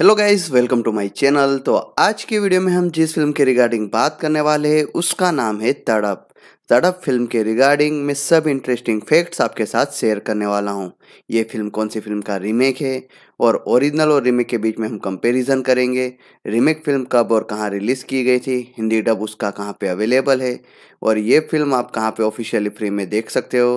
hello guys welcome to my channel तो आज के वीडियो में हम जिस फिल्म के रिगार्डिंग बात करने वाले हैं उसका नाम है तड़प तड़प फिल्म के रिगार्डिंग मैं सब इंटरेस्टिंग फैक्ट्स आपके साथ शेयर करने वाला हूं ये फिल्म कौन सी फिल्म का रीमेक है और ओरिजिनल और रीमेक के बीच में हम कंपैरिजन करेंगे रीमेक फिल्म कब और कहाँ रिलीज़ की गई थी हिंदी डब उसका कहाँ पर अवेलेबल है और ये फिल्म आप कहाँ पर ऑफिशियली फ्री में देख सकते हो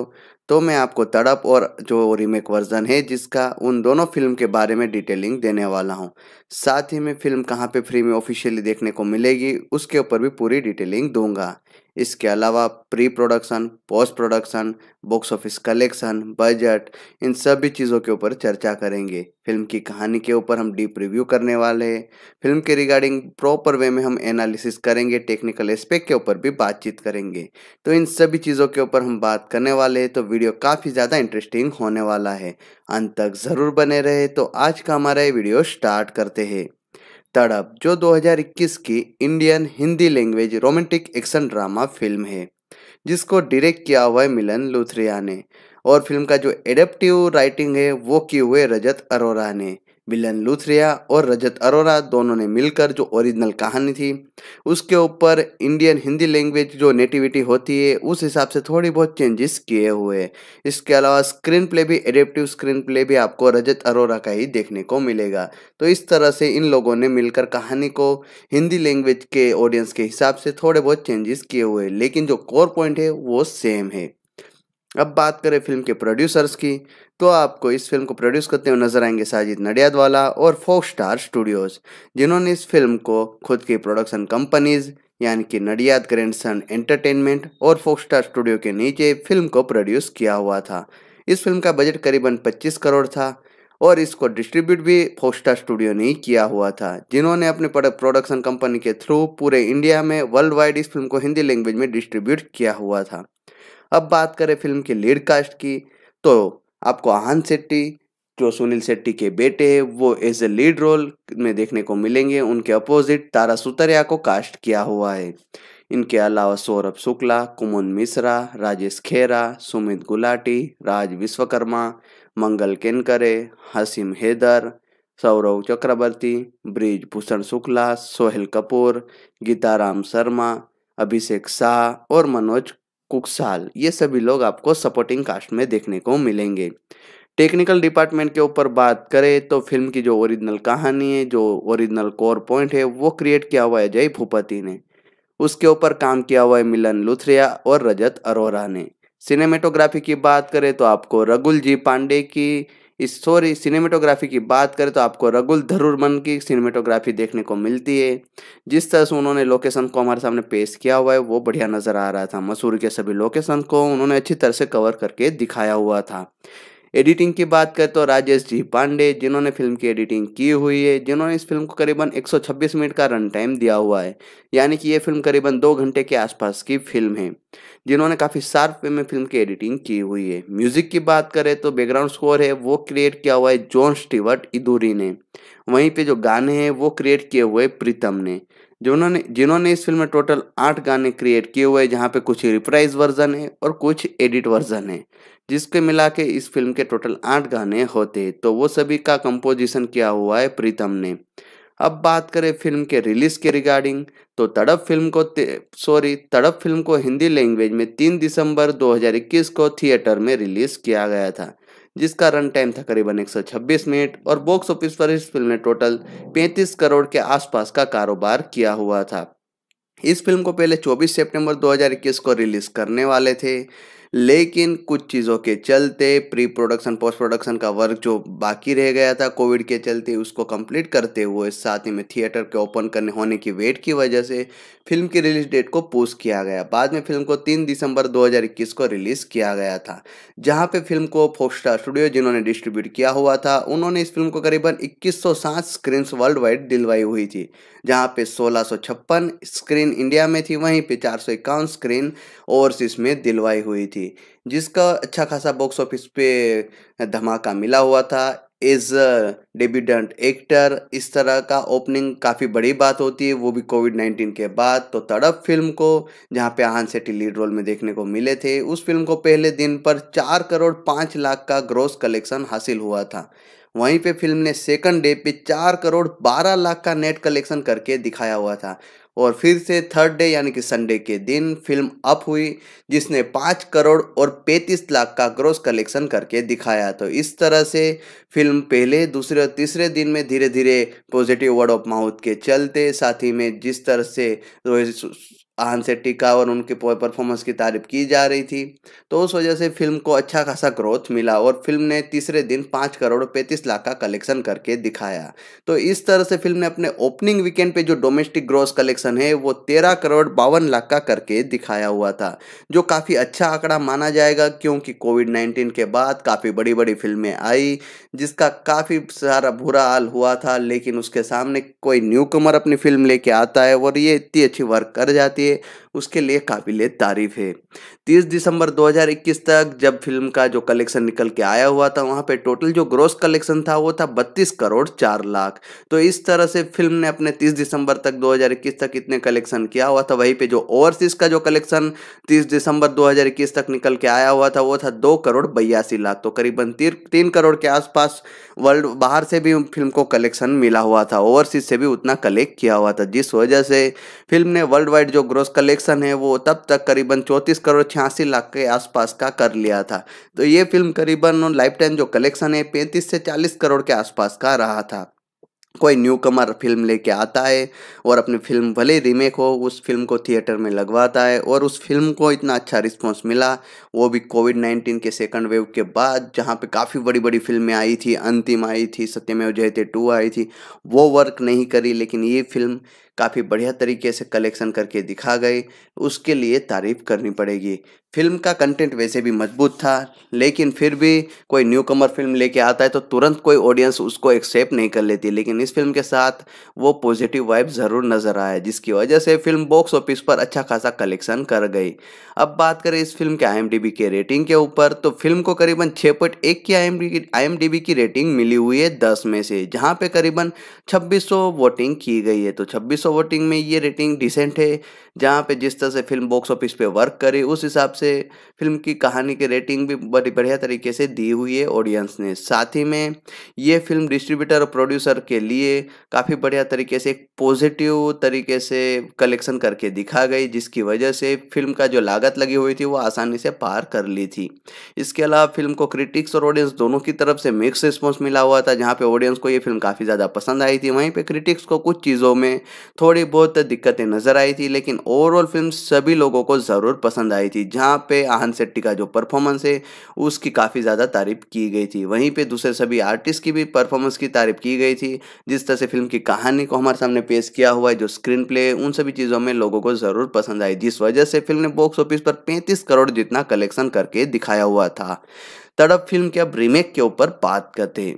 तो मैं आपको तड़प और जो रीमेक वर्जन है जिसका उन दोनों फिल्म के बारे में डिटेलिंग देने वाला हूँ साथ ही मैं फिल्म कहाँ पे फ्री में ऑफिशियली देखने को मिलेगी उसके ऊपर भी पूरी डिटेलिंग दूंगा इसके अलावा pre production post production box office collection budget इन सभी चीज़ों के ऊपर चर्चा करेंगे फिल्म की कहानी के ऊपर हम डीप रिव्यू करने वाले हैं फिल्म के रिगार्डिंग प्रॉपर वे में हम एनालिसिस करेंगे टेक्निकल एस्पेक्ट के ऊपर भी बातचीत करेंगे तो इन सभी चीज़ों के ऊपर हम बात करने वाले हैं तो वीडियो काफ़ी ज़्यादा इंटरेस्टिंग होने वाला है अंत तक ज़रूर बने रहे तो आज का हमारा ये वीडियो स्टार्ट करते हैं तड़प जो 2021 की Indian Hindi language romantic action drama film है जिसको डायरेक्ट किया हुआ है मिलन लुथरिया ने और फिल्म का जो एडेप्टिव राइटिंग है वो की हुए रजत अरोरा ने विलन लूथरिया और रजत अरोरा दोनों ने मिलकर जो ओरिजिनल कहानी थी उसके ऊपर इंडियन हिंदी लैंग्वेज जो नेटिविटी होती है उस हिसाब से थोड़ी बहुत चेंजेस किए हुए हैं इसके अलावा स्क्रीन प्ले भी एडेप्टिव स्क्रीन प्ले भी आपको रजत अरोरा का ही देखने को मिलेगा तो इस तरह से इन लोगों ने मिलकर कहानी को हिंदी लैंग्वेज के ऑडियंस के हिसाब से थोड़े बहुत चेंजेस किए हुए लेकिन जो कोर पॉइंट है वो सेम है अब बात करें फिल्म के प्रोड्यूसर्स की तो आपको इस फिल्म को प्रोड्यूस करते हुए नजर आएंगे साजिद नडियादवाला और फोक स्टार स्टूडियोज जिन्होंने इस फिल्म को खुद की प्रोडक्शन कंपनीज यानी कि नडियाद ग्रैंडसन एंटरटेनमेंट और फोक स्टार स्टूडियो के नीचे फिल्म को प्रोड्यूस किया हुआ था इस फिल्म का बजट करीबन 25 करोड़ था और इसको डिस्ट्रीब्यूट भी फोस्टा स्टूडियो ने ही किया हुआ था जिन्होंने अपने प्रोडक्शन कंपनी के थ्रू पूरे इंडिया में वर्ल्ड वाइड इस फिल्म को हिंदी लैंग्वेज में डिस्ट्रीब्यूट किया हुआ था अब बात करें फिल्म के लीड कास्ट की तो आपको आहान शेट्टी जो सुनील शेट्टी के बेटे हैं वो एज ए लीड रोल में देखने को मिलेंगे उनके अपोजिट तारा सुतरिया को कास्ट किया हुआ है इनके अलावा सौरभ शुक्ला कुमुन मिश्रा राजेश खेरा सुमित गुलाटी राज विश्वकर्मा मंगल केनकरे हसीम हैदर सौरव चक्रवर्ती ब्रिज भूषण शुक्ला सोहेल कपूर गीताराम शर्मा अभिषेक शाह और मनोज कुकसाल ये सभी लोग आपको सपोर्टिंग कास्ट में देखने को मिलेंगे टेक्निकल डिपार्टमेंट के ऊपर बात करें तो फिल्म की जो ओरिजिनल कहानी है जो ओरिजिनल कोर पॉइंट है वो क्रिएट किया हुआ है जय भूपति ने उसके ऊपर काम किया हुआ है मिलन लुथरिया और रजत अरोरा ने सिनेमेटोग्राफी की बात करें तो आपको रघुल जी पांडे की इस सॉरी सिनेमेटोग्राफी की बात करें तो आपको रगुल धरूरमन की सिनेमेटोग्राफी देखने को मिलती है जिस तरह से उन्होंने लोकेशन को हमारे सामने पेश किया हुआ है वो बढ़िया नज़र आ रहा था मसूर के सभी लोकेशन को उन्होंने अच्छी तरह से कवर करके दिखाया हुआ था एडिटिंग की बात करें तो राजेश जी पांडे जिन्होंने फिल्म की एडिटिंग की हुई है जिन्होंने इस फिल्म को करीबन 126 मिनट का रन टाइम दिया हुआ है यानी कि ये फिल्म करीबन दो घंटे के आसपास की फिल्म है जिन्होंने काफ़ी शार्प वे में फिल्म की एडिटिंग की हुई है म्यूजिक की बात करें तो बैकग्राउंड स्कोर है वो क्रिएट किया हुआ है जॉन स्टीवर्ट इदूरी ने वहीं पे जो गाने हैं वो क्रिएट किए हुए प्रीतम ने जिन्होंने जिन्होंने इस फिल्म में टोटल आठ गाने क्रिएट किए हुए हैं जहाँ पे कुछ रिप्राइज वर्जन है और कुछ एडिट वर्जन है जिसके मिला के इस फिल्म के टोटल आठ गाने होते हैं तो वो सभी का कंपोजिशन किया हुआ है प्रीतम ने अब बात करें फिल्म के रिलीज के रिगार्डिंग तो तड़प फिल्म को सॉरी तड़प फिल्म को हिंदी लैंग्वेज में 3 दिसंबर 2021 को थिएटर में रिलीज किया गया था जिसका रन टाइम था करीबन 126 मिनट और बॉक्स ऑफिस पर इस फिल्म ने टोटल 35 करोड़ के आसपास का कारोबार किया हुआ था इस फिल्म को पहले 24 सितंबर 2021 को रिलीज करने वाले थे लेकिन कुछ चीज़ों के चलते प्री प्रोडक्शन पोस्ट प्रोडक्शन का वर्क जो बाकी रह गया था कोविड के चलते उसको कंप्लीट करते हुए साथ ही में थिएटर के ओपन करने होने की वेट की वजह से फिल्म की रिलीज डेट को पोस्ट किया गया बाद में फिल्म को तीन दिसंबर दो को रिलीज़ किया गया था जहाँ पे फिल्म को स्टार स्टूडियो जिन्होंने डिस्ट्रीब्यूट किया हुआ था उन्होंने इस फिल्म को करीबन इक्कीस स्क्रीन वर्ल्ड वाइड दिलवाई हुई थी जहाँ पे सोलह स्क्रीन इंडिया में थी वहीं पे चार स्क्रीन ओवरसीज इसमें दिलवाई हुई थी जिसका अच्छा खासा बॉक्स ऑफिस पे धमाका मिला हुआ था एज डेब्यूटेंट एक्टर इस तरह का ओपनिंग काफ़ी बड़ी बात होती है वो भी कोविड नाइन्टीन के बाद तो तड़प फिल्म को जहाँ पे आहान सेट्टी लीड रोल में देखने को मिले थे उस फिल्म को पहले दिन पर चार करोड़ पाँच लाख का ग्रोस कलेक्शन हासिल हुआ था वहीं पे फिल्म ने सेकंड डे पे चार करोड़ बारह लाख का नेट कलेक्शन करके दिखाया हुआ था और फिर से थर्ड डे यानी कि संडे के दिन फिल्म अप हुई जिसने पाँच करोड़ और पैंतीस लाख का ग्रोस कलेक्शन करके दिखाया तो इस तरह से फिल्म पहले दूसरे और तीसरे दिन में धीरे धीरे पॉजिटिव वर्ड ऑफ माउथ के चलते साथ ही में जिस तरह से रोहित आहन से टिका और उनके परफॉर्मेंस की तारीफ की जा रही थी तो उस वजह से फिल्म को अच्छा खासा ग्रोथ मिला और फिल्म ने तीसरे दिन पाँच करोड़ पैंतीस लाख का कलेक्शन करके दिखाया तो इस तरह से फिल्म ने अपने ओपनिंग वीकेंड पे जो डोमेस्टिक ग्रोथ कलेक्शन है वो तेरह करोड़ बावन लाख का करके दिखाया हुआ था जो काफ़ी अच्छा आंकड़ा माना जाएगा क्योंकि कोविड नाइन्टीन के बाद काफ़ी बड़ी बड़ी फिल्में आई जिसका काफ़ी सारा बुरा हाल हुआ था लेकिन उसके सामने कोई न्यू कमर अपनी फिल्म लेके आता है और ये इतनी अच्छी वर्क कर जाती है उसके लिए काबिल तारीफ़ है 30 दिसंबर 2021 तक जब फिल्म का जो कलेक्शन निकल के आया हुआ था वहाँ पे टोटल जो ग्रोस कलेक्शन था वो था 32 करोड़ चार लाख तो इस तरह से फिल्म ने अपने 30 दिसंबर तक 2021 तक इतने कलेक्शन किया हुआ था वहीं पे जो ओवरसीज का जो कलेक्शन 30 दिसंबर 2021 तक निकल के आया हुआ था वो था दो करोड़ बयासी लाख तो करीबन तीन करोड़ के आसपास वर्ल्ड बाहर से भी फिल्म को कलेक्शन मिला हुआ था ओवरसीज से भी उतना कलेक्ट किया हुआ था जिस वजह से फिल्म ने वर्ल्ड वाइड जो ग्रोस कलेक्शन है वो तब तक करीबन चौंतीस करोड़ छियासी लाख के आसपास का कर लिया था तो ये फिल्म करीबन लाइफ टाइम जो कलेक्शन है पैंतीस से चालीस करोड़ के आसपास का रहा था कोई न्यू कमर फिल्म लेके आता है और अपनी फिल्म भले रीमेक हो उस फिल्म को थिएटर में लगवाता है और उस फिल्म को इतना अच्छा रिस्पांस मिला वो भी कोविड नाइन्टीन के सेकंड वेव के बाद जहाँ पे काफ़ी बड़ी बड़ी फिल्में आई थी अंतिम आई थी सत्यमेव जयते टू आई थी वो वर्क नहीं करी लेकिन ये फिल्म काफ़ी बढ़िया तरीके से कलेक्शन करके दिखा गए उसके लिए तारीफ करनी पड़ेगी फिल्म का कंटेंट वैसे भी मजबूत था लेकिन फिर भी कोई न्यू कमर फिल्म लेके आता है तो तुरंत कोई ऑडियंस उसको एक्सेप्ट नहीं कर लेती लेकिन इस फिल्म के साथ वो पॉजिटिव वाइब ज़रूर नज़र आया जिसकी वजह से फिल्म बॉक्स ऑफिस पर अच्छा खासा कलेक्शन कर गई अब बात करें इस फिल्म के आई के रेटिंग के ऊपर तो फिल्म को करीबन छः पॉइंट एक की आई की, की रेटिंग मिली हुई है दस में से जहाँ पर करीबन छब्बीस वोटिंग की गई है तो छब्बीस वोटिंग में ये रेटिंग डिसेंट है जहाँ पे जिस तरह से फिल्म बॉक्स ऑफिस पे वर्क करे उस हिसाब से फिल्म की कहानी की रेटिंग भी बड़ी बढ़िया तरीके से दी हुई है ऑडियंस ने साथ ही में ये फिल्म डिस्ट्रीब्यूटर और प्रोड्यूसर के लिए काफ़ी बढ़िया तरीके से एक पॉजिटिव तरीके से कलेक्शन करके दिखा गई जिसकी वजह से फिल्म का जो लागत लगी हुई थी वो आसानी से पार कर ली थी इसके अलावा फिल्म को क्रिटिक्स और ऑडियंस दोनों की तरफ से मिक्स रिस्पॉन्स मिला हुआ था जहाँ पर ऑडियंस को ये फिल्म काफ़ी ज़्यादा पसंद आई थी वहीं पर क्रिटिक्स को कुछ चीज़ों में थोड़ी बहुत दिक्कतें नज़र आई थी लेकिन ओवरऑल फिल्म सभी लोगों को ज़रूर पसंद आई थी जहाँ पे मोहन शेट्टी का जो परफॉर्मेंस है उसकी काफ़ी ज़्यादा तारीफ की गई थी वहीं पे दूसरे सभी आर्टिस्ट की भी परफॉर्मेंस की तारीफ की गई थी जिस तरह से फिल्म की कहानी को हमारे सामने पेश किया हुआ है जो स्क्रीन प्ले उन सभी चीज़ों में लोगों को ज़रूर पसंद आई जिस वजह से फिल्म ने बॉक्स ऑफिस पर पैंतीस करोड़ जितना कलेक्शन करके दिखाया हुआ था तड़प फिल्म के अब रीमेक के ऊपर बात करते हैं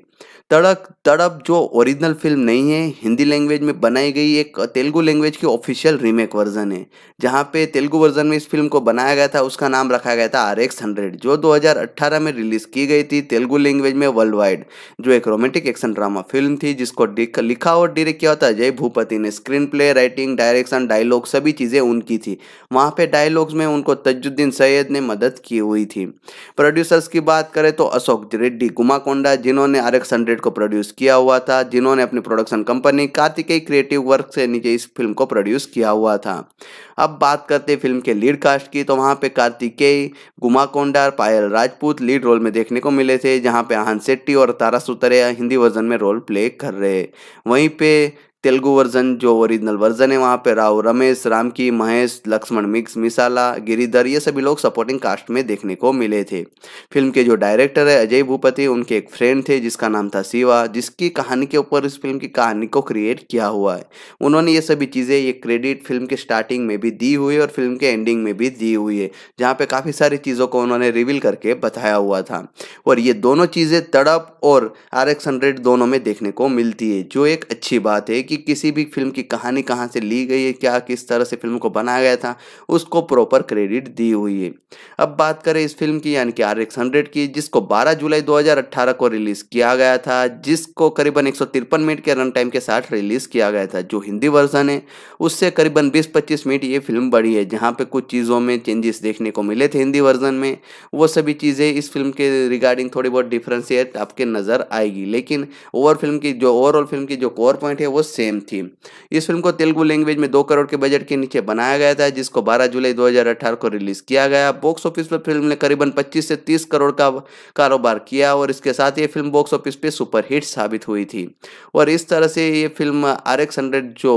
तड़क तड़प जो ओरिजिनल फिल्म नहीं है हिंदी लैंग्वेज में बनाई गई एक तेलुगु लैंग्वेज की ऑफिशियल रीमेक वर्जन है जहाँ पे तेलुगु वर्जन में इस फिल्म को बनाया गया था उसका नाम रखा गया था आर एक्स हंड्रेड जो 2018 में रिलीज की गई थी तेलुगु लैंग्वेज में वर्ल्ड वाइड जो एक रोमांटिक एक्शन ड्रामा फिल्म थी जिसको लिखा और डायरेक्ट किया था जय भूपति ने screen play writing direction dialogue सभी चीज़ें उनकी थी वहाँ पे डायलॉग्स में उनको तजुद्दीन सैयद ने मदद की हुई थी प्रोड्यूसर्स की बात करें तो अशोक रेड्डी गुमाकोंडा जिन्होंने आर एक्स को प्रोड्यूस किया हुआ था जिन्होंने अपनी production company Kartikeya creative work से नीचे इस फिल्म को प्रोड्यूस किया हुआ था अब बात करते फिल्म के लीड कास्ट की तो वहाँ पे कार्तिकेय गुमा कोंडार पायल राजपूत लीड रोल में देखने को मिले थे जहाँ पे आहन शेट्टी और तारा सुतरिया हिंदी वर्जन में रोल प्ले कर रहे वहीं पे तेलुगु वर्जन जो ओरिजिनल वर्जन है वहाँ पे राव रमेश राम की महेश लक्ष्मण मिक्स मिसाला गिरिधर ये सभी लोग सपोर्टिंग कास्ट में देखने को मिले थे फिल्म के जो डायरेक्टर है अजय भूपति उनके एक फ्रेंड थे जिसका नाम था शिवा जिसकी कहानी के ऊपर इस फिल्म की कहानी को क्रिएट किया हुआ है उन्होंने ये सभी चीज़ें ये क्रेडिट फिल्म के स्टार्टिंग में भी दी हुई है और फिल्म के एंडिंग में भी दी हुई है जहाँ पर काफ़ी सारी चीज़ों को उन्होंने रिवील करके बताया हुआ था और ये दोनों चीज़ें तड़प और आर एक्स हंड्रेड दोनों में देखने को मिलती है जो एक अच्छी बात है कि कि किसी भी फिल्म की कहानी कहाँ से ली गई है क्या किस तरह से फिल्म को बनाया गया था उसको प्रॉपर क्रेडिट दी हुई है अब बात करें इस फिल्म की यानी कि आर एक्स हंड्रेड की जिसको 12 जुलाई 2018 को रिलीज़ किया गया था जिसको करीबन एक मिनट के रन टाइम के साथ रिलीज़ किया गया था जो हिंदी वर्जन है उससे करीबन बीस पच्चीस मिनट ये फिल्म बढ़ी है जहाँ पर कुछ चीज़ों में चेंजेस देखने को मिले थे हिंदी वर्जन में वो सभी चीज़ें इस फिल्म के रिगार्डिंग थोड़ी बहुत डिफ्रेंसिएट आपके नज़र आएगी लेकिन ओवर फिल्म की जो ओवरऑल फिल्म की जो कोर पॉइंट है वो सेम थीम इस फिल्म को तेलुगु लैंग्वेज में दो करोड़ के बजट के नीचे बनाया गया था जिसको 12 जुलाई 2018 को रिलीज किया गया बॉक्स ऑफिस पर फिल्म ने करीबन 25 से 30 करोड़ का कारोबार किया और इसके साथ ये फिल्म बॉक्स ऑफिस पे सुपरहिट साबित हुई थी और इस तरह से ये फिल्म आर एक्स जो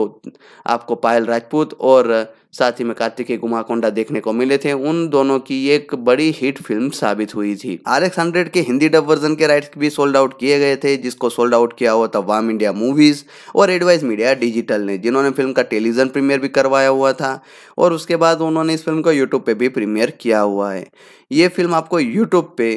आपको पायल राजपूत और साथ ही में के गुमाकोंडा देखने को मिले थे उन दोनों की एक बड़ी हिट फिल्म साबित हुई थी आर एक्स हंड्रेड के हिंदी डब वर्जन के राइट्स भी सोल्ड आउट किए गए थे जिसको सोल्ड आउट किया हुआ था वाम इंडिया मूवीज और एडवाइस मीडिया डिजिटल ने जिन्होंने फिल्म का टेलीविजन प्रीमियर भी करवाया हुआ था और उसके बाद उन्होंने इस फिल्म को यूट्यूब पर भी प्रीमियर किया हुआ है ये फिल्म आपको यूट्यूब पे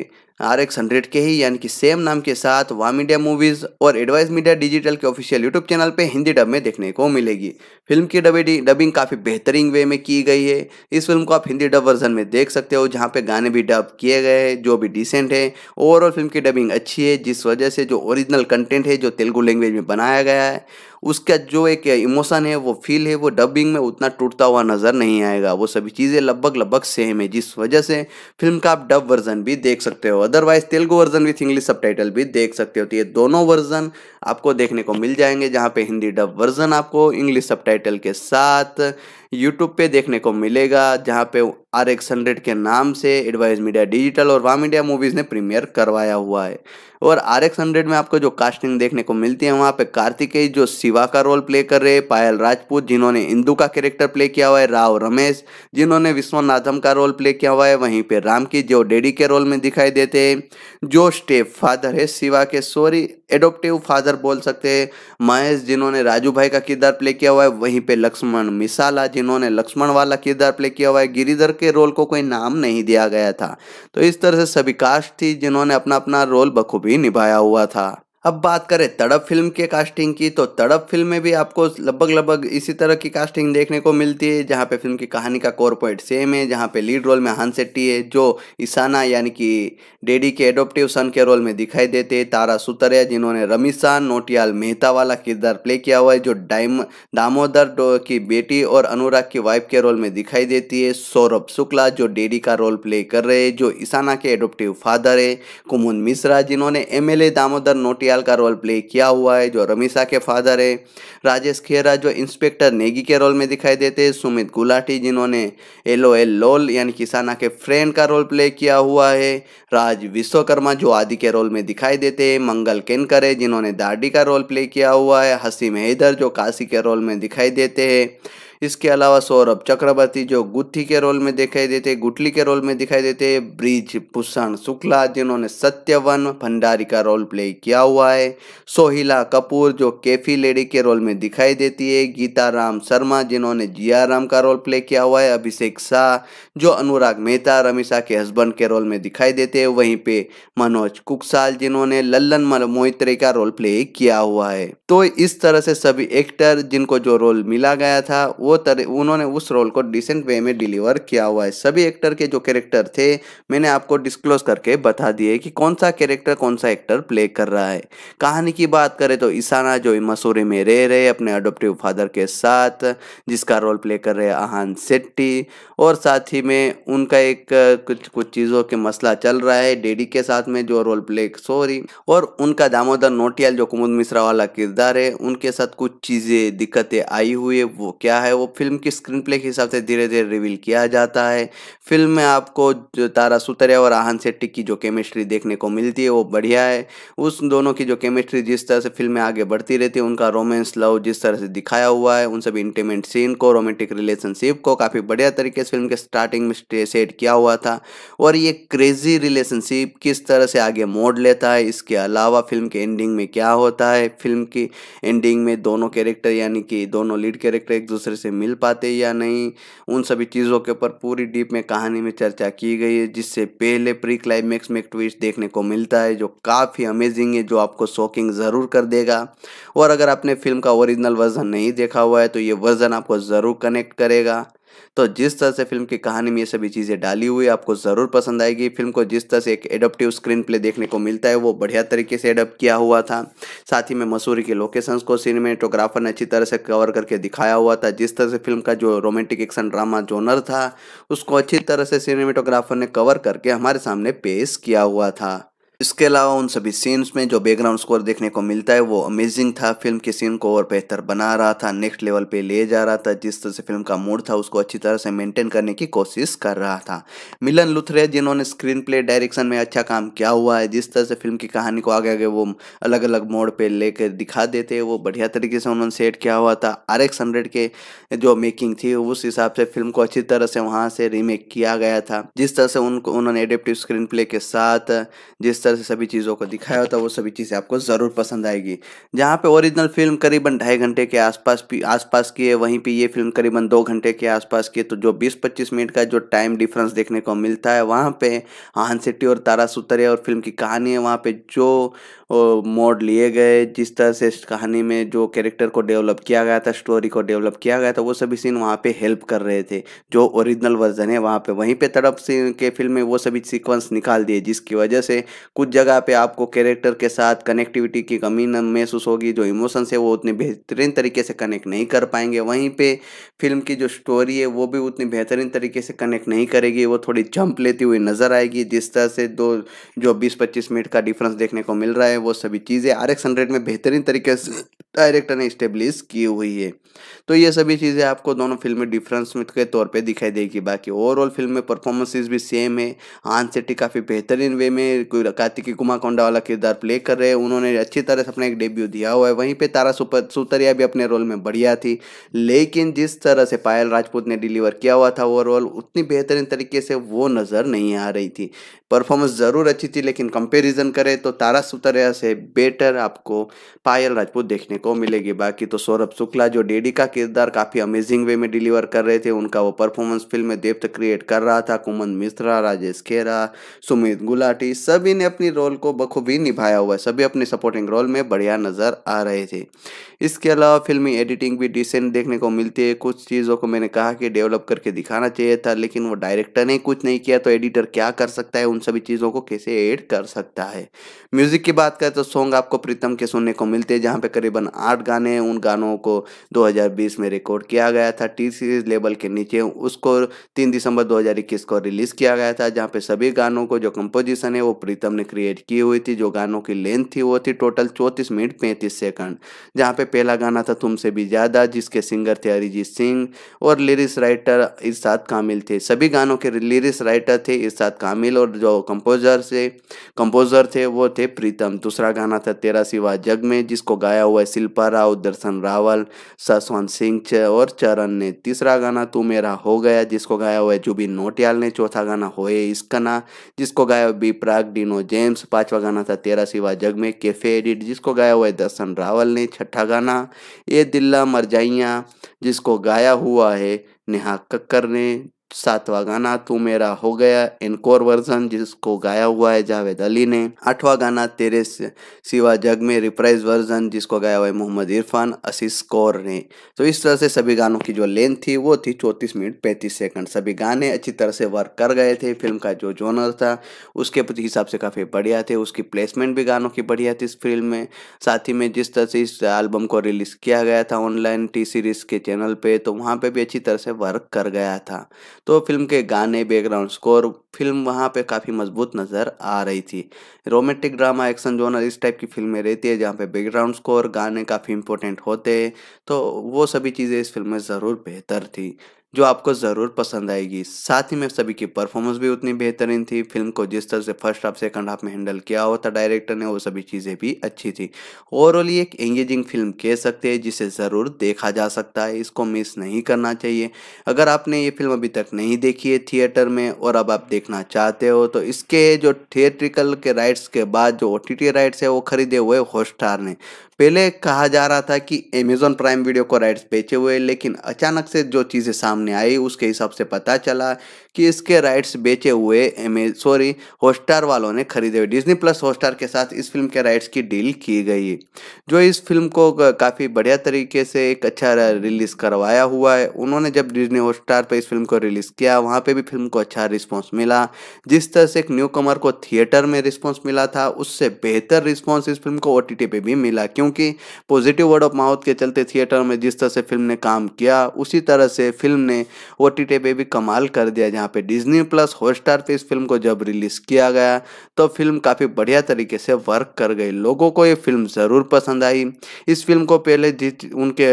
आर एक्स हंड्रेड के ही यानी कि सेम नाम के साथ वा मीडिया मूवीज और एडवाइस मीडिया डिजिटल के ऑफिशियल यूट्यूब चैनल पे हिंदी डब में देखने को मिलेगी फिल्म की डबेडी डबिंग काफ़ी बेहतरीन वे में की गई है इस फिल्म को आप हिंदी डब वर्जन में देख सकते हो जहाँ पे गाने भी डब किए गए हैं जो भी डिसेंट है ओवरऑल फिल्म की डबिंग अच्छी है जिस वजह से जो ओरिजिनल कंटेंट है जो तेलुगु लैंग्वेज में बनाया गया है उसका जो एक इमोशन है वो फील है वो डबिंग में उतना टूटता हुआ नज़र नहीं आएगा वो सभी चीज़ें लगभग लगभग सेम है जिस वजह से फिल्म का आप डब वर्जन भी देख सकते हो otherwise Telugu version with English sub भी देख सकते हो तो ये दोनों वर्जन आपको देखने को मिल जाएंगे जहाँ पे हिंदी डब वर्जन आपको इंग्लिश सब के साथ यूट्यूब पे देखने को मिलेगा जहाँ पे आर एक्स हंड्रेड के नाम से एडवाइज मीडिया डिजिटल और वाम मीडिया मूवीज़ ने प्रीमियर करवाया हुआ है और आर एक्स हंड्रेड में आपको जो कास्टिंग देखने को मिलती है वहाँ पे कार्तिकेय जो शिवा का रोल प्ले कर रहे हैं पायल राजपूत जिन्होंने इंदू का कैरेक्टर प्ले किया हुआ है राव रमेश जिन्होंने विश्वनाथम का रोल प्ले किया हुआ है वहीं पर राम की जो डेडी के रोल में दिखाई देते हैं जो स्टेप फादर है शिवा के सॉरी एडोप्टिव फादर फादर बोल सकते हैं महेश जिन्होंने राजू भाई का किरदार प्ले किया हुआ है वहीं पे लक्ष्मण मिसाला जिन्होंने लक्ष्मण वाला किरदार प्ले किया हुआ है गिरिधर के रोल को कोई नाम नहीं दिया गया था तो इस तरह से सभी कास्ट थी जिन्होंने अपना अपना रोल बखूबी निभाया हुआ था अब बात करें तड़प फिल्म के कास्टिंग की तो तड़प फिल्म में भी आपको लगभग लगभग इसी तरह की कास्टिंग देखने को मिलती है जहाँ पे फिल्म की कहानी का कोर पॉइंट सेम है जहाँ पे लीड रोल में हान सेट्टी है जो ईसाना यानी कि डेडी के एडोप्टिव सन के रोल में दिखाई देते हैं तारा सुतरिया जिन्होंने रमीशान नोटियाल मेहता वाला किरदार प्ले किया हुआ है जो डाइम दामोदर की बेटी और अनुराग की वाइफ के रोल में दिखाई देती है सौरभ शुक्ला जो डेडी का रोल प्ले कर रहे हैं जो ईसाना के एडोप्टिव फादर है कुमुन मिश्रा जिन्होंने एम दामोदर नोटियाल कालियाल का रोल प्ले किया हुआ है जो रमीशा के फादर है राजेश खेरा जो इंस्पेक्टर नेगी के रोल में दिखाई देते हैं सुमित गुलाटी जिन्होंने एलो एल लोल यानी किसाना के फ्रेंड का रोल प्ले किया हुआ है राज विश्वकर्मा जो आदि के रोल में दिखाई देते हैं मंगल केनकर है जिन्होंने दाडी का रोल प्ले किया हुआ है हसीम हैदर जो काशी के रोल में दिखाई देते हैं इसके अलावा सौरभ चक्रवर्ती जो गुत्थी के रोल में दिखाई देते गुटली के रोल में दिखाई देते ब्रिज पुषण शुक्ला जिन्होंने सत्यवन भंडारी का रोल प्ले किया हुआ है सोहिला कपूर जो केफी लेडी के रोल में दिखाई देती है गीता राम शर्मा जिन्होंने जिया राम का रोल प्ले किया हुआ है अभिषेक शाह जो अनुराग मेहता रमीशा के हस्बैंड के रोल में दिखाई देते हैं वहीं पे मनोज कुकसाल जिन्होंने लल्लन मोहित्रे का रोल प्ले किया हुआ है तो इस तरह से सभी एक्टर जिनको जो रोल मिला गया था वो तर उन्होंने उस रोल को डिसेंट वे में डिलीवर किया हुआ है सभी एक्टर के जो कैरेक्टर थे मैंने आपको डिस्क्लोज करके बता दिए कि कौन सा कैरेक्टर कौन सा एक्टर प्ले कर रहा है कहानी की बात करें तो ईसाना जो मसूरी में रह रहे अपने अडोप्टिव फादर के साथ जिसका रोल प्ले कर रहे आहान सेट्टी और साथ ही में उनका एक कुछ कुछ चीज़ों के मसला चल रहा है डेडी के साथ में जो रोल प्ले सॉरी और उनका दामोदर नोटियाल जो कुमुद मिश्रा वाला किरदार है उनके साथ कुछ चीज़ें दिक्कतें आई हुई है वो क्या है वो फिल्म की स्क्रीन प्ले के हिसाब से धीरे धीरे रिवील किया जाता है फिल्म में आपको जो तारा सुतरिया और आहन सेट्टी की जो केमिस्ट्री देखने को मिलती है वो बढ़िया है उस दोनों की जो केमिस्ट्री जिस तरह से फिल्म में आगे बढ़ती रहती है उनका रोमांस लव जिस तरह से दिखाया हुआ है उन सभी इंटीमेंट सीन को रोमांटिक रिलेशनशिप को काफ़ी बढ़िया तरीके से फिल्म के स्टार्टिंग में सेट किया हुआ था और ये क्रेजी रिलेशनशिप किस तरह से आगे मोड़ लेता है इसके अलावा फिल्म के एंडिंग में क्या होता है फिल्म की एंडिंग में दोनों कैरेक्टर यानी कि दोनों लीड कैरेक्टर एक दूसरे से से मिल पाते या नहीं उन सभी चीज़ों के ऊपर पूरी डीप में कहानी में चर्चा की गई है जिससे पहले प्री क्लाइमैक्स में एक ट्विस्ट देखने को मिलता है जो काफ़ी अमेजिंग है जो आपको शॉकिंग ज़रूर कर देगा और अगर आपने फिल्म का ओरिजिनल वर्जन नहीं देखा हुआ है तो ये वर्जन आपको ज़रूर कनेक्ट करेगा तो जिस तरह से फिल्म की कहानी में ये सभी चीज़ें डाली हुई आपको ज़रूर पसंद आएगी फिल्म को जिस तरह से एक एडप्टिव स्क्रीन प्ले देखने को मिलता है वो बढ़िया तरीके से एडप्ट किया हुआ था साथ ही में मसूरी के लोकेशंस को सिनेमेटोग्राफर ने अच्छी तरह से कवर करके दिखाया हुआ था जिस तरह से फिल्म का जो रोमांटिक एक्शन ड्रामा जोनर था उसको अच्छी तरह से सिनेमेटोग्राफर ने कवर करके हमारे सामने पेश किया हुआ था इसके अलावा उन सभी सीन्स में जो बैकग्राउंड स्कोर देखने को मिलता है वो अमेजिंग था फिल्म के सीन को और बेहतर बना रहा था नेक्स्ट लेवल पे ले जा रहा था जिस तरह से फिल्म का मूड था उसको अच्छी तरह से मेंटेन करने की कोशिश कर रहा था मिलन लुथरे जिन्होंने स्क्रीन प्ले डायरेक्शन में अच्छा काम किया हुआ है जिस तरह से फिल्म की कहानी को आगे आगे वो अलग अलग मोड पर लेकर दिखा देते वो बढ़िया तरीके से उन्होंने सेट किया हुआ था आर एक्स हंड्रेड के जो मेकिंग थी उस हिसाब से फिल्म को अच्छी तरह से वहाँ से रीमेक किया गया था जिस तरह से उनको उन्होंने एडेप्टिव स्क्रीन प्ले के साथ जिस तरह से सभी चीज़ों को दिखाया होता है वो सभी चीज़ें आपको ज़रूर पसंद आएगी जहाँ पे ओरिजिनल फिल्म करीबन ढाई घंटे के आसपास आसपास की है वहीं पे ये फिल्म करीबन दो घंटे के आसपास की है तो जो बीस पच्चीस मिनट का जो टाइम डिफरेंस देखने को मिलता है वहाँ पर आहन सेट्टी और तारा सुतरे और फिल्म की कहानी है वहाँ पर जो मोड लिए गए जिस तरह से कहानी में जो कैरेक्टर को डेवलप किया गया था स्टोरी को डेवलप किया गया था वो सभी सीन वहाँ पे हेल्प कर रहे थे जो ओरिजिनल वर्जन है वहाँ पे वहीं पे तड़प के फिल्म में वो सभी सीक्वेंस निकाल दिए जिसकी वजह से कुछ जगह पे आपको कैरेक्टर के साथ कनेक्टिविटी की कमी महसूस होगी जो इमोशंस है वो उतने बेहतरीन तरीके से कनेक्ट नहीं कर पाएंगे वहीं पर फिल्म की जो स्टोरी है वो भी उतनी बेहतरीन तरीके से कनेक्ट नहीं करेगी वो थोड़ी जंप लेती हुई नज़र आएगी जिस तरह से दो जो बीस पच्चीस मिनट का डिफरेंस देखने को मिल रहा है वो सभी चीज़ें आर एक्स हंड्रेड में बेहतरीन तरीके से डायरेक्टर ने इस्टेब्लिश की हुई है तो ये सभी चीज़ें आपको दोनों फिल्म में डिफरेंस के तौर पर दिखाई देगी बाकी ओवरऑल फिल्म में परफॉर्मेंसेज भी सेम है आन सेट्टी काफ़ी बेहतरीन वे में कार्तिकी कोंडा वाला किरदार प्ले कर रहे हैं उन्होंने अच्छी तरह से अपना एक डेब्यू दिया हुआ है वहीं पर तारा सुतरिया भी अपने रोल में बढ़िया थी लेकिन जिस तरह से पायल राजपूत ने डिलीवर किया हुआ था ओवरऑल उतनी बेहतरीन तरीके से वो नज़र नहीं आ रही थी परफॉर्मेंस ज़रूर अच्छी थी लेकिन कंपेरिजन करें तो तारा सुतरिया से बेटर आपको पायल राजपूत देखने को मिलेगी बाकी तो सौरभ शुक्ला जो डेडी का किरदार काफ़ी अमेजिंग वे में डिलीवर कर रहे थे उनका वो परफॉर्मेंस फिल्म में देप्त क्रिएट कर रहा था कुमन मिश्रा राजेश खेरा सुमित गुलाटी सभी ने अपनी रोल को बखूबी निभाया हुआ है सभी अपने सपोर्टिंग रोल में बढ़िया नज़र आ रहे थे इसके अलावा फिल्मी एडिटिंग भी डिसेंट देखने को मिलती है कुछ चीज़ों को मैंने कहा कि डेवलप करके दिखाना चाहिए था लेकिन वो डायरेक्टर ने कुछ नहीं किया तो एडिटर क्या कर सकता है उन सभी चीज़ों को कैसे एड कर सकता है म्यूज़िक की बात करें तो सॉन्ग आपको प्रीतम के सुनने को मिलते हैं जहाँ पे करीबन आठ गाने हैं उन गानों को 2019 में रिकॉर्ड किया गया था टी सीरीज लेबल के नीचे उसको तीन दिसंबर 2021 को रिलीज़ किया गया था जहाँ पे सभी गानों को जो कंपोजिशन है वो प्रीतम ने क्रिएट की हुई थी जो गानों की लेंथ थी वो थी टोटल चौंतीस मिनट पैंतीस सेकंड जहाँ पे पहला गाना था तुमसे भी ज़्यादा जिसके सिंगर थे अरिजीत सिंह और लिरिक्स राइटर इरशाद कामिल थे सभी गानों के लिरिक्स राइटर थे इरशाद कामिल और जो कंपोजर से कंपोजर थे वो थे प्रीतम दूसरा गाना था तेरा सिवा जग में जिसको गाया हुआ है शिल्पा राव दर्शन रावल सशवंत सिंह च और चरण ने तीसरा गाना तू मेरा हो गया जिसको गाया हुआ है जुबिन नोटियाल ने चौथा गाना होए इसकना जिसको गाया हुआ बी प्राग डिनो जेम्स पांचवा गाना था तेरा सिवा जग में कैफे एडिट जिसको गाया हुआ है दर्शन रावल ने छठा गाना ये दिल्ला मर जाइया जिसको गाया हुआ है नेहा कक्कर ने सातवां गाना तू मेरा हो गया इनकोर वर्जन जिसको गाया हुआ है जावेद अली ने आठवां गाना तेरे सिवा जग में रिप्राइज वर्जन जिसको गाया हुआ है मोहम्मद इरफान असीस कौर ने तो इस तरह से सभी गानों की जो लेंथ थी वो थी चौंतीस मिनट पैंतीस सेकंड सभी गाने अच्छी तरह से वर्क कर गए थे फिल्म का जो जोनर था उसके हिसाब से काफ़ी बढ़िया थे उसकी प्लेसमेंट भी गानों की बढ़िया थी इस फिल्म में साथ ही में जिस तरह से इस एल्बम को रिलीज़ किया गया था ऑनलाइन टी सीरीज़ के चैनल पर तो वहाँ पर भी अच्छी तरह से वर्क कर गया था तो फिल्म के गाने बैकग्राउंड स्कोर फिल्म वहाँ पे काफ़ी मजबूत नज़र आ रही थी रोमांटिक ड्रामा एक्शन जोनर इस टाइप की फिल्में रहती है जहाँ पे बैकग्राउंड स्कोर गाने काफ़ी इंपॉर्टेंट होते हैं तो वो सभी चीज़ें इस फिल्म में ज़रूर बेहतर थी जो आपको ज़रूर पसंद आएगी साथ ही में सभी की परफॉर्मेंस भी उतनी बेहतरीन थी फिल्म को जिस तरह से फर्स्ट हाफ सेकंड हाफ में हैंडल किया हुआ था डायरेक्टर ने वो सभी चीज़ें भी अच्छी थी ओवरऑल ये एक एंगेजिंग फिल्म कह सकते हैं जिसे ज़रूर देखा जा सकता है इसको मिस नहीं करना चाहिए अगर आपने ये फिल्म अभी तक नहीं देखी है थिएटर में और अब आप देखना चाहते हो तो इसके जो थिएट्रिकल के राइट्स के बाद जो ओ राइट्स है वो खरीदे हुए हॉटस्टार ने पहले कहा जा रहा था कि अमेजोन प्राइम वीडियो को राइट्स बेचे हुए लेकिन अचानक से जो चीज़ें सामने आई उसके हिसाब से पता चला कि इसके राइट्स बेचे हुए सॉरी हॉटस्टार वालों ने खरीदे हुए डिजनी प्लस हॉटस्टार के साथ इस फिल्म के राइट्स की डील की गई जो इस फिल्म को काफ़ी बढ़िया तरीके से एक अच्छा रिलीज़ करवाया हुआ है उन्होंने जब डिजनी हॉटस्टार पर इस फिल्म को रिलीज़ किया वहाँ पर भी फिल्म को अच्छा रिस्पॉन्स मिला जिस तरह से एक न्यू कमर को थिएटर में रिस्पॉन्स मिला था उससे बेहतर रिस्पॉन्स इस फिल्म को ओ टी पे भी मिला क्योंकि पॉजिटिव वर्ड ऑफ माउथ के चलते थिएटर में जिस तरह से फिल्म ने काम किया उसी तरह से फिल्म ने ओ टी टी पे भी कमाल कर दिया जहाँ यहाँ पे डिज्नी प्लस हॉटस्टार पे इस फिल्म को जब रिलीज किया गया तो फिल्म काफ़ी बढ़िया तरीके से वर्क कर गई लोगों को ये फिल्म ज़रूर पसंद आई इस फिल्म को पहले जिस उनके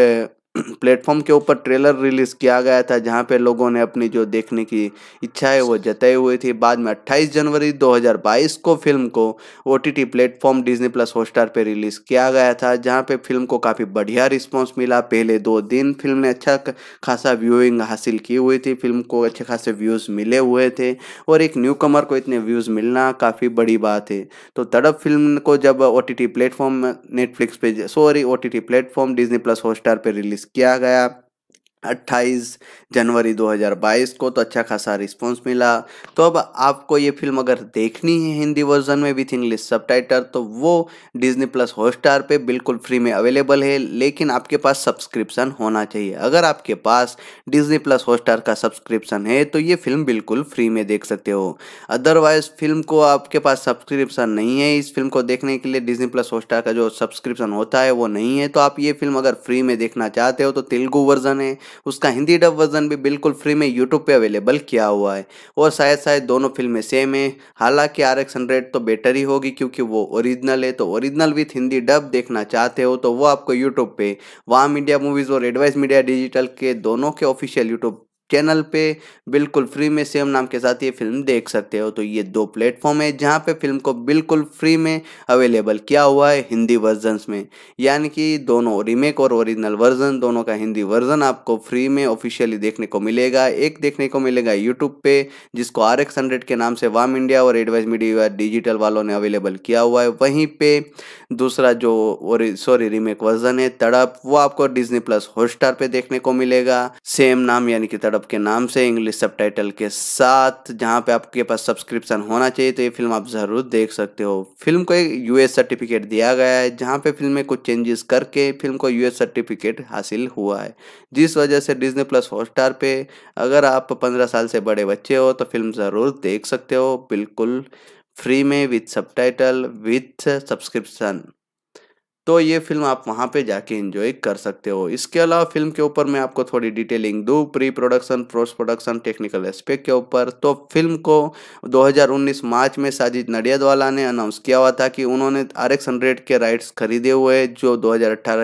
प्लेटफॉर्म के ऊपर ट्रेलर रिलीज किया गया था जहां पे लोगों ने अपनी जो देखने की इच्छा है वो जताई हुई थी बाद में 28 जनवरी 2022 को फिल्म को O T T platform Disney plus Hotstar पे रिलीज किया गया था जहां पे फिल्म को काफ़ी बढ़िया रिस्पॉन्स मिला पहले दो दिन फिल्म ने अच्छा खासा व्यूइंग हासिल की हुई थी फिल्म को अच्छे खासे व्यूज़ मिले हुए थे और एक न्यू कमर को इतने व्यूज़ मिलना काफ़ी बड़ी बात है तो तड़प फिल्म को जब O T T platform Netflix पे sorry O T T platform Disney plus Hotstar पर रिलीज़ किया गया 28 जनवरी 2022 को तो अच्छा खासा रिस्पॉन्स मिला तो अब आपको ये फिल्म अगर देखनी है हिंदी वर्जन में विथ इंग्लिश सब तो वो डिजनी प्लस हॉटस्टार पे बिल्कुल फ्री में अवेलेबल है लेकिन आपके पास सब्सक्रिप्शन होना चाहिए अगर आपके पास डिजनी प्लस हॉटस्टार का सब्सक्रिप्शन है तो ये फिल्म बिल्कुल फ्री में देख सकते हो अदरवाइज फिल्म को आपके पास सब्सक्रिप्शन नहीं है इस फिल्म को देखने के लिए डिजनी प्लस हॉटस्टार का जो सब्सक्रिप्शन होता है वो नहीं है तो आप ये फिल्म अगर फ्री में देखना चाहते हो तो तेलुगू वर्जन है उसका हिंदी डब वर्जन भी बिल्कुल फ्री में यूट्यूब पे अवेलेबल किया हुआ है और शायद शायद दोनों फिल्में सेम है हालांकि आर एक्स हंड्रेड तो बेटर ही होगी क्योंकि वो ओरिजिनल है तो ओरिजिनल विथ हिंदी डब देखना चाहते हो तो वो आपको यूट्यूब पे वाम इंडिया मूवीज़ और एडवाइस मीडिया डिजिटल के दोनों के ऑफिशियल यूट्यूब चैनल पे बिल्कुल फ्री में सेम नाम के साथ ये फिल्म देख सकते हो तो ये दो प्लेटफॉर्म है जहाँ पे फिल्म को बिल्कुल फ्री में अवेलेबल किया हुआ है हिंदी वर्जन में यानी कि दोनों रीमेक और ओरिजिनल वर्जन दोनों का हिंदी वर्जन आपको फ्री में ऑफिशियली देखने को मिलेगा एक देखने को मिलेगा यूट्यूब पे जिसको आर एक्स हंड्रेड के नाम से वाम इंडिया और एडवाइस मीडिया डिजिटल वालों ने अवेलेबल किया हुआ है वहीं पर दूसरा जो सॉरी रीमेक वर्जन है तड़प वो आपको डिजनी प्लस हॉटस्टार पे देखने को मिलेगा सेम नाम यानी कि तड़प के नाम से इंग्लिश सब के साथ जहाँ पे आपके पास सब्सक्रिप्शन होना चाहिए तो ये फिल्म आप जरूर देख सकते हो फिल्म को एक यूएस सर्टिफिकेट दिया गया है जहाँ पे फिल्म में कुछ चेंजेस करके फिल्म को यूएस सर्टिफिकेट हासिल हुआ है जिस वजह से डिजनी प्लस हॉटस्टार पे अगर आप पंद्रह साल से बड़े बच्चे हो तो फिल्म ज़रूर देख सकते हो बिल्कुल free में with subtitle with subscription तो ये फिल्म आप वहाँ पे जाके इन्जॉय कर सकते हो इसके अलावा फिल्म के ऊपर मैं आपको थोड़ी डिटेलिंग दूँ pre production post production technical aspect के ऊपर तो फिल्म को 2019 मार्च में साजिद नडियादवाला ने अनाउंस किया हुआ था कि उन्होंने आर एक्स हंड्रेड के राइट्स खरीदे हुए जो दो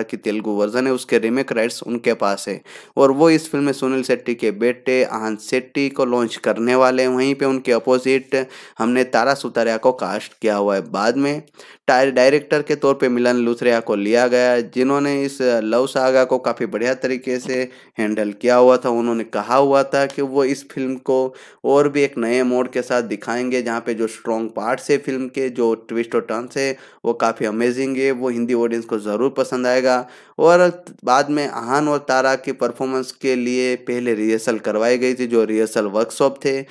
की तेलुगु वर्जन है उसके रिमेक राइट्स उनके पास है और वो इस फिल्म में सुनील शेट्टी के बेटे आहन शेट्टी को लॉन्च करने वाले हैं वहीं पर उनके अपोजिट हमने तारा सुतारिया को कास्ट किया हुआ है बाद में डायरेक्टर के तौर पर मिलन लुथरे आर्या को लिया गया जिन्होंने इस लव सागा को काफ़ी बढ़िया तरीके से हैंडल किया हुआ था उन्होंने कहा हुआ था कि वो इस फिल्म को और भी एक नए मोड़ के साथ दिखाएंगे जहाँ पे जो स्ट्रॉन्ग पार्ट्स है फिल्म के जो ट्विस्ट और टर्न्स है वो काफ़ी अमेजिंग है वो हिंदी ऑडियंस को ज़रूर पसंद आएगा और बाद में आहान और तारा की परफॉर्मेंस के लिए पहले रिहर्सल करवाई गई थी जो रिहर्सल वर्कशॉप थे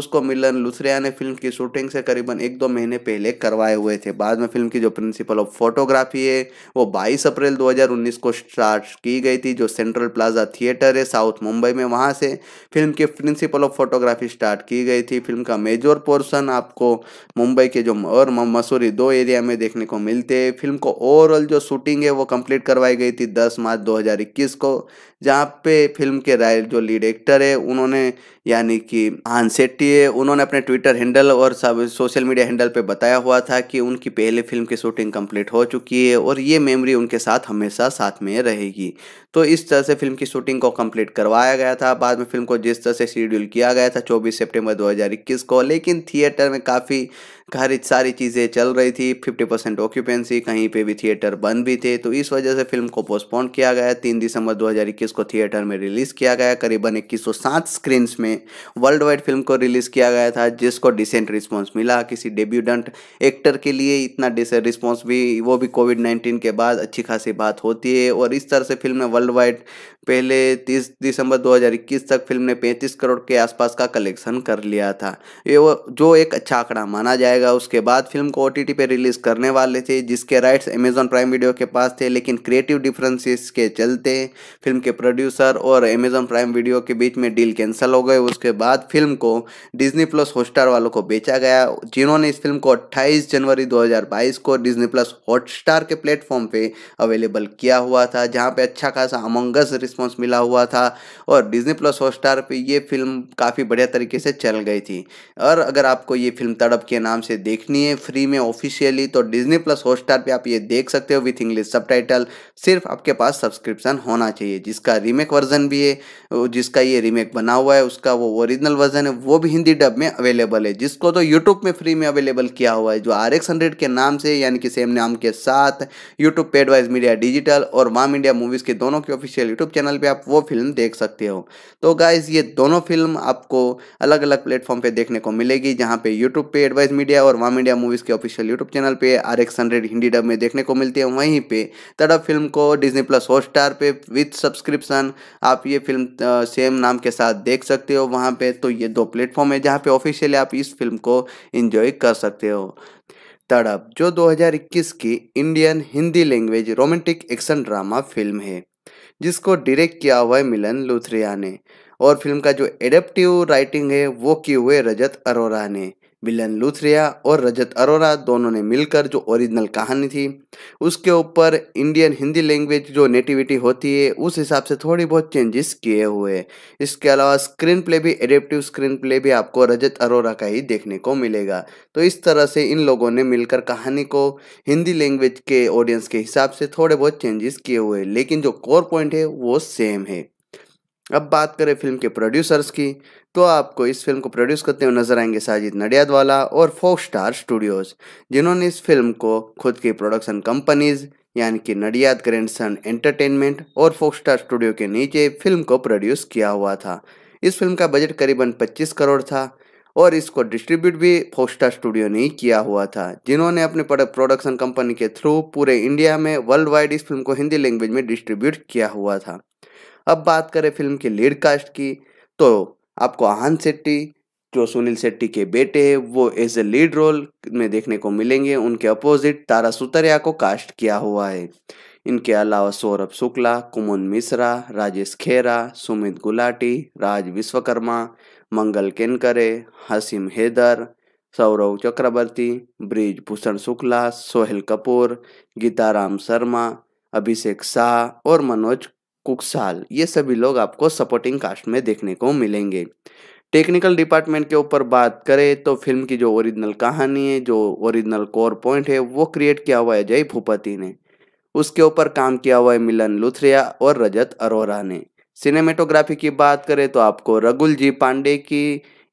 उसको मिलन लुथरिया ने फिल्म की शूटिंग से करीबन एक दो महीने पहले करवाए हुए थे बाद में फिल्म की जो प्रिंसिपल ऑफ फोटोग्राफी है वो बाईस अप्रैल 2019 को स्टार्ट की गई थी जो सेंट्रल प्लाजा थिएटर है साउथ मुंबई में वहाँ से फिल्म की प्रिंसिपल ऑफ फोटोग्राफी स्टार्ट की गई थी फिल्म का मेजर पोर्सन आपको मुंबई के जो और मसूरी दो एरिया में देखने को मिलते हैं फिल्म को ओवरऑल जो शूटिंग है वो कम्प्लीट करवाई गई गई थी 10 मार्च 2021 को जहाँ पे फिल्म के राय जो लीड एक्टर है उन्होंने यानी कि सेट्टी उन्होंने अपने ट्विटर हैंडल और सब सोशल मीडिया हैंडल पे बताया हुआ था कि उनकी पहले फिल्म की शूटिंग कंप्लीट हो चुकी है और ये मेमोरी उनके साथ हमेशा साथ में रहेगी तो इस तरह से फिल्म की शूटिंग को कंप्लीट करवाया गया था बाद में फिल्म को जिस तरह से शेड्यूल किया गया था चौबीस सेप्टेम्बर दो को लेकिन थिएटर में काफ़ी घर सारी चीज़ें चल रही थी 50 परसेंट ऑक्यूपेंसी कहीं पे भी थिएटर बंद भी थे तो इस वजह से फिल्म को पोस्टपोन किया गया तीन दिसंबर 2021 को थिएटर में रिलीज़ किया गया करीबन इक्कीस सौ स्क्रीन्स में में वर्ल्ड वाइड फिल्म को रिलीज़ किया गया था जिसको डिसेंट रिस्पॉन्स मिला किसी डेब्यूडेंट एक्टर के लिए इतना डिसेंट रिस्पॉन्स भी वो भी कोविड नाइन्टीन के बाद अच्छी खासी बात होती है और इस तरह से फिल्म ने वर्ल्ड वाइड पहले 30 दिसंबर 2021 तक फिल्म ने 35 करोड़ के आसपास का कलेक्शन कर लिया था ये वो जो एक अच्छा आंकड़ा माना जाएगा उसके बाद फिल्म को ओ टी पर रिलीज करने वाले थे जिसके राइट्स अमेजॉन प्राइम वीडियो के पास थे लेकिन क्रिएटिव डिफरेंसेस के चलते फिल्म के प्रोड्यूसर और अमेजॉन प्राइम वीडियो के बीच में डील कैंसिल हो गए उसके बाद फिल्म को डिजनी प्लस हॉटस्टार वालों को बेचा गया जिन्होंने इस फिल्म को अट्ठाईस जनवरी दो को डिजनी प्लस हॉटस्टार के प्लेटफॉर्म पर अवेलेबल किया हुआ था जहाँ पर अच्छा खासा अमंगस रिस्पॉन्स मिला हुआ था और डिज्नी प्लस हॉटस्टार पर यह फिल्म काफ़ी बढ़िया तरीके से चल गई थी और अगर आपको ये फिल्म तड़प के नाम से देखनी है फ्री में ऑफिशियली तो डिज्नी प्लस हॉटस्टार पर आप ये देख सकते हो विथ इंग्लिश सब सिर्फ आपके पास सब्सक्रिप्शन होना चाहिए जिसका रीमेक वर्जन भी है जिसका ये रीमेक बना हुआ है उसका वो ओरिजिनल वर्जन है वो भी हिंदी डब में अवेलेबल है जिसको तो यूट्यूब में फ्री में अवेलेबल किया हुआ है जो आर एक्स हंड्रेड के नाम से यानी कि सेम नाम के साथ यूट्यूब पेडवाइज मीडिया डिजिटल और माम इंडिया मूवीज़ के दोनों के ऑफिशियल यूट्यूब चैनल पे आप वो फिल्म देख सकते हो तो गाइज ये दोनों फिल्म आपको अलग अलग प्लेटफॉर्म पे देखने को मिलेगी जहाँ पे यूट्यूब पे एडवाइस मीडिया और वाम इंडिया मूवीज़ के ऑफिशियल यूट्यूब चैनल पे R X hundred Hindi dub में देखने को मिलती है वहीं पे तड़प फिल्म को डिजनी प्लस हॉटस्टार पे विथ सब्सक्रिप्शन आप ये फिल्म सेम नाम के साथ देख सकते हो वहाँ पे तो ये दो प्लेटफॉर्म है जहाँ पे ऑफिशियली आप इस फिल्म को इंजॉय कर सकते हो तड़प जो 2021 की Indian Hindi language romantic action drama film है जिसको डायरेक्ट किया हुआ है मिलन लुथरिया ने और फिल्म का जो एडेप्टिव राइटिंग है वो की हुए रजत अरोरा ने विलन लूथरिया और रजत अरोरा दोनों ने मिलकर जो ओरिजिनल कहानी थी उसके ऊपर इंडियन हिंदी लैंग्वेज जो नेटिविटी होती है उस हिसाब से थोड़ी बहुत चेंजेस किए हुए इसके अलावा स्क्रीन प्ले भी एडेप्टिव स्क्रीन प्ले भी आपको रजत अरोरा का ही देखने को मिलेगा तो इस तरह से इन लोगों ने मिलकर कहानी को हिंदी लैंग्वेज के ऑडियंस के हिसाब से थोड़े बहुत चेंजेस किए हुए लेकिन जो कोर पॉइंट है वो सेम है अब बात करें फिल्म के प्रोड्यूसर्स की तो आपको इस फिल्म को प्रोड्यूस करते हुए नजर आएंगे साजिद नडियादवाला और फोक स्टार स्टूडियोज़ जिन्होंने इस फिल्म को खुद की प्रोडक्शन कंपनीज़ यानी कि नडियाद ग्रैंड सन एंटरटेनमेंट और फोक स्टार स्टूडियो के नीचे फिल्म को प्रोड्यूस किया हुआ था इस फिल्म का बजट करीबन 25 करोड़ था और इसको डिस्ट्रीब्यूट भी फोस्टा स्टूडियो ने ही किया हुआ था जिन्होंने अपने प्रोडक्शन कंपनी के थ्रू पूरे इंडिया में वर्ल्ड वाइड इस फिल्म को हिंदी लैंग्वेज में डिस्ट्रीब्यूट किया हुआ था अब बात करें फिल्म की लीड कास्ट की तो आपको आहन शेट्टी जो सुनील शेट्टी के बेटे हैं वो एज ए लीड रोल में देखने को मिलेंगे उनके अपोजिट तारा सुतरिया को कास्ट किया हुआ है इनके अलावा सौरभ शुक्ला कुमुन मिश्रा राजेश खेरा सुमित गुलाटी राज विश्वकर्मा मंगल केनकरे हसीम हैदर सौरव चक्रवर्ती ब्रिज भूषण शुक्ला सोहेल कपूर गीताराम शर्मा अभिषेक शाह और मनोज कुकसाल ये सभी लोग आपको सपोर्टिंग कास्ट में देखने को मिलेंगे टेक्निकल डिपार्टमेंट के ऊपर बात करें तो फिल्म की जो ओरिजिनल कहानी है जो ओरिजिनल कोर पॉइंट है वो क्रिएट किया हुआ है जय भूपति ने उसके ऊपर काम किया हुआ है मिलन लुथरिया और रजत अरोरा ने सिनेमेटोग्राफी की बात करें तो आपको रघुल जी पांडे की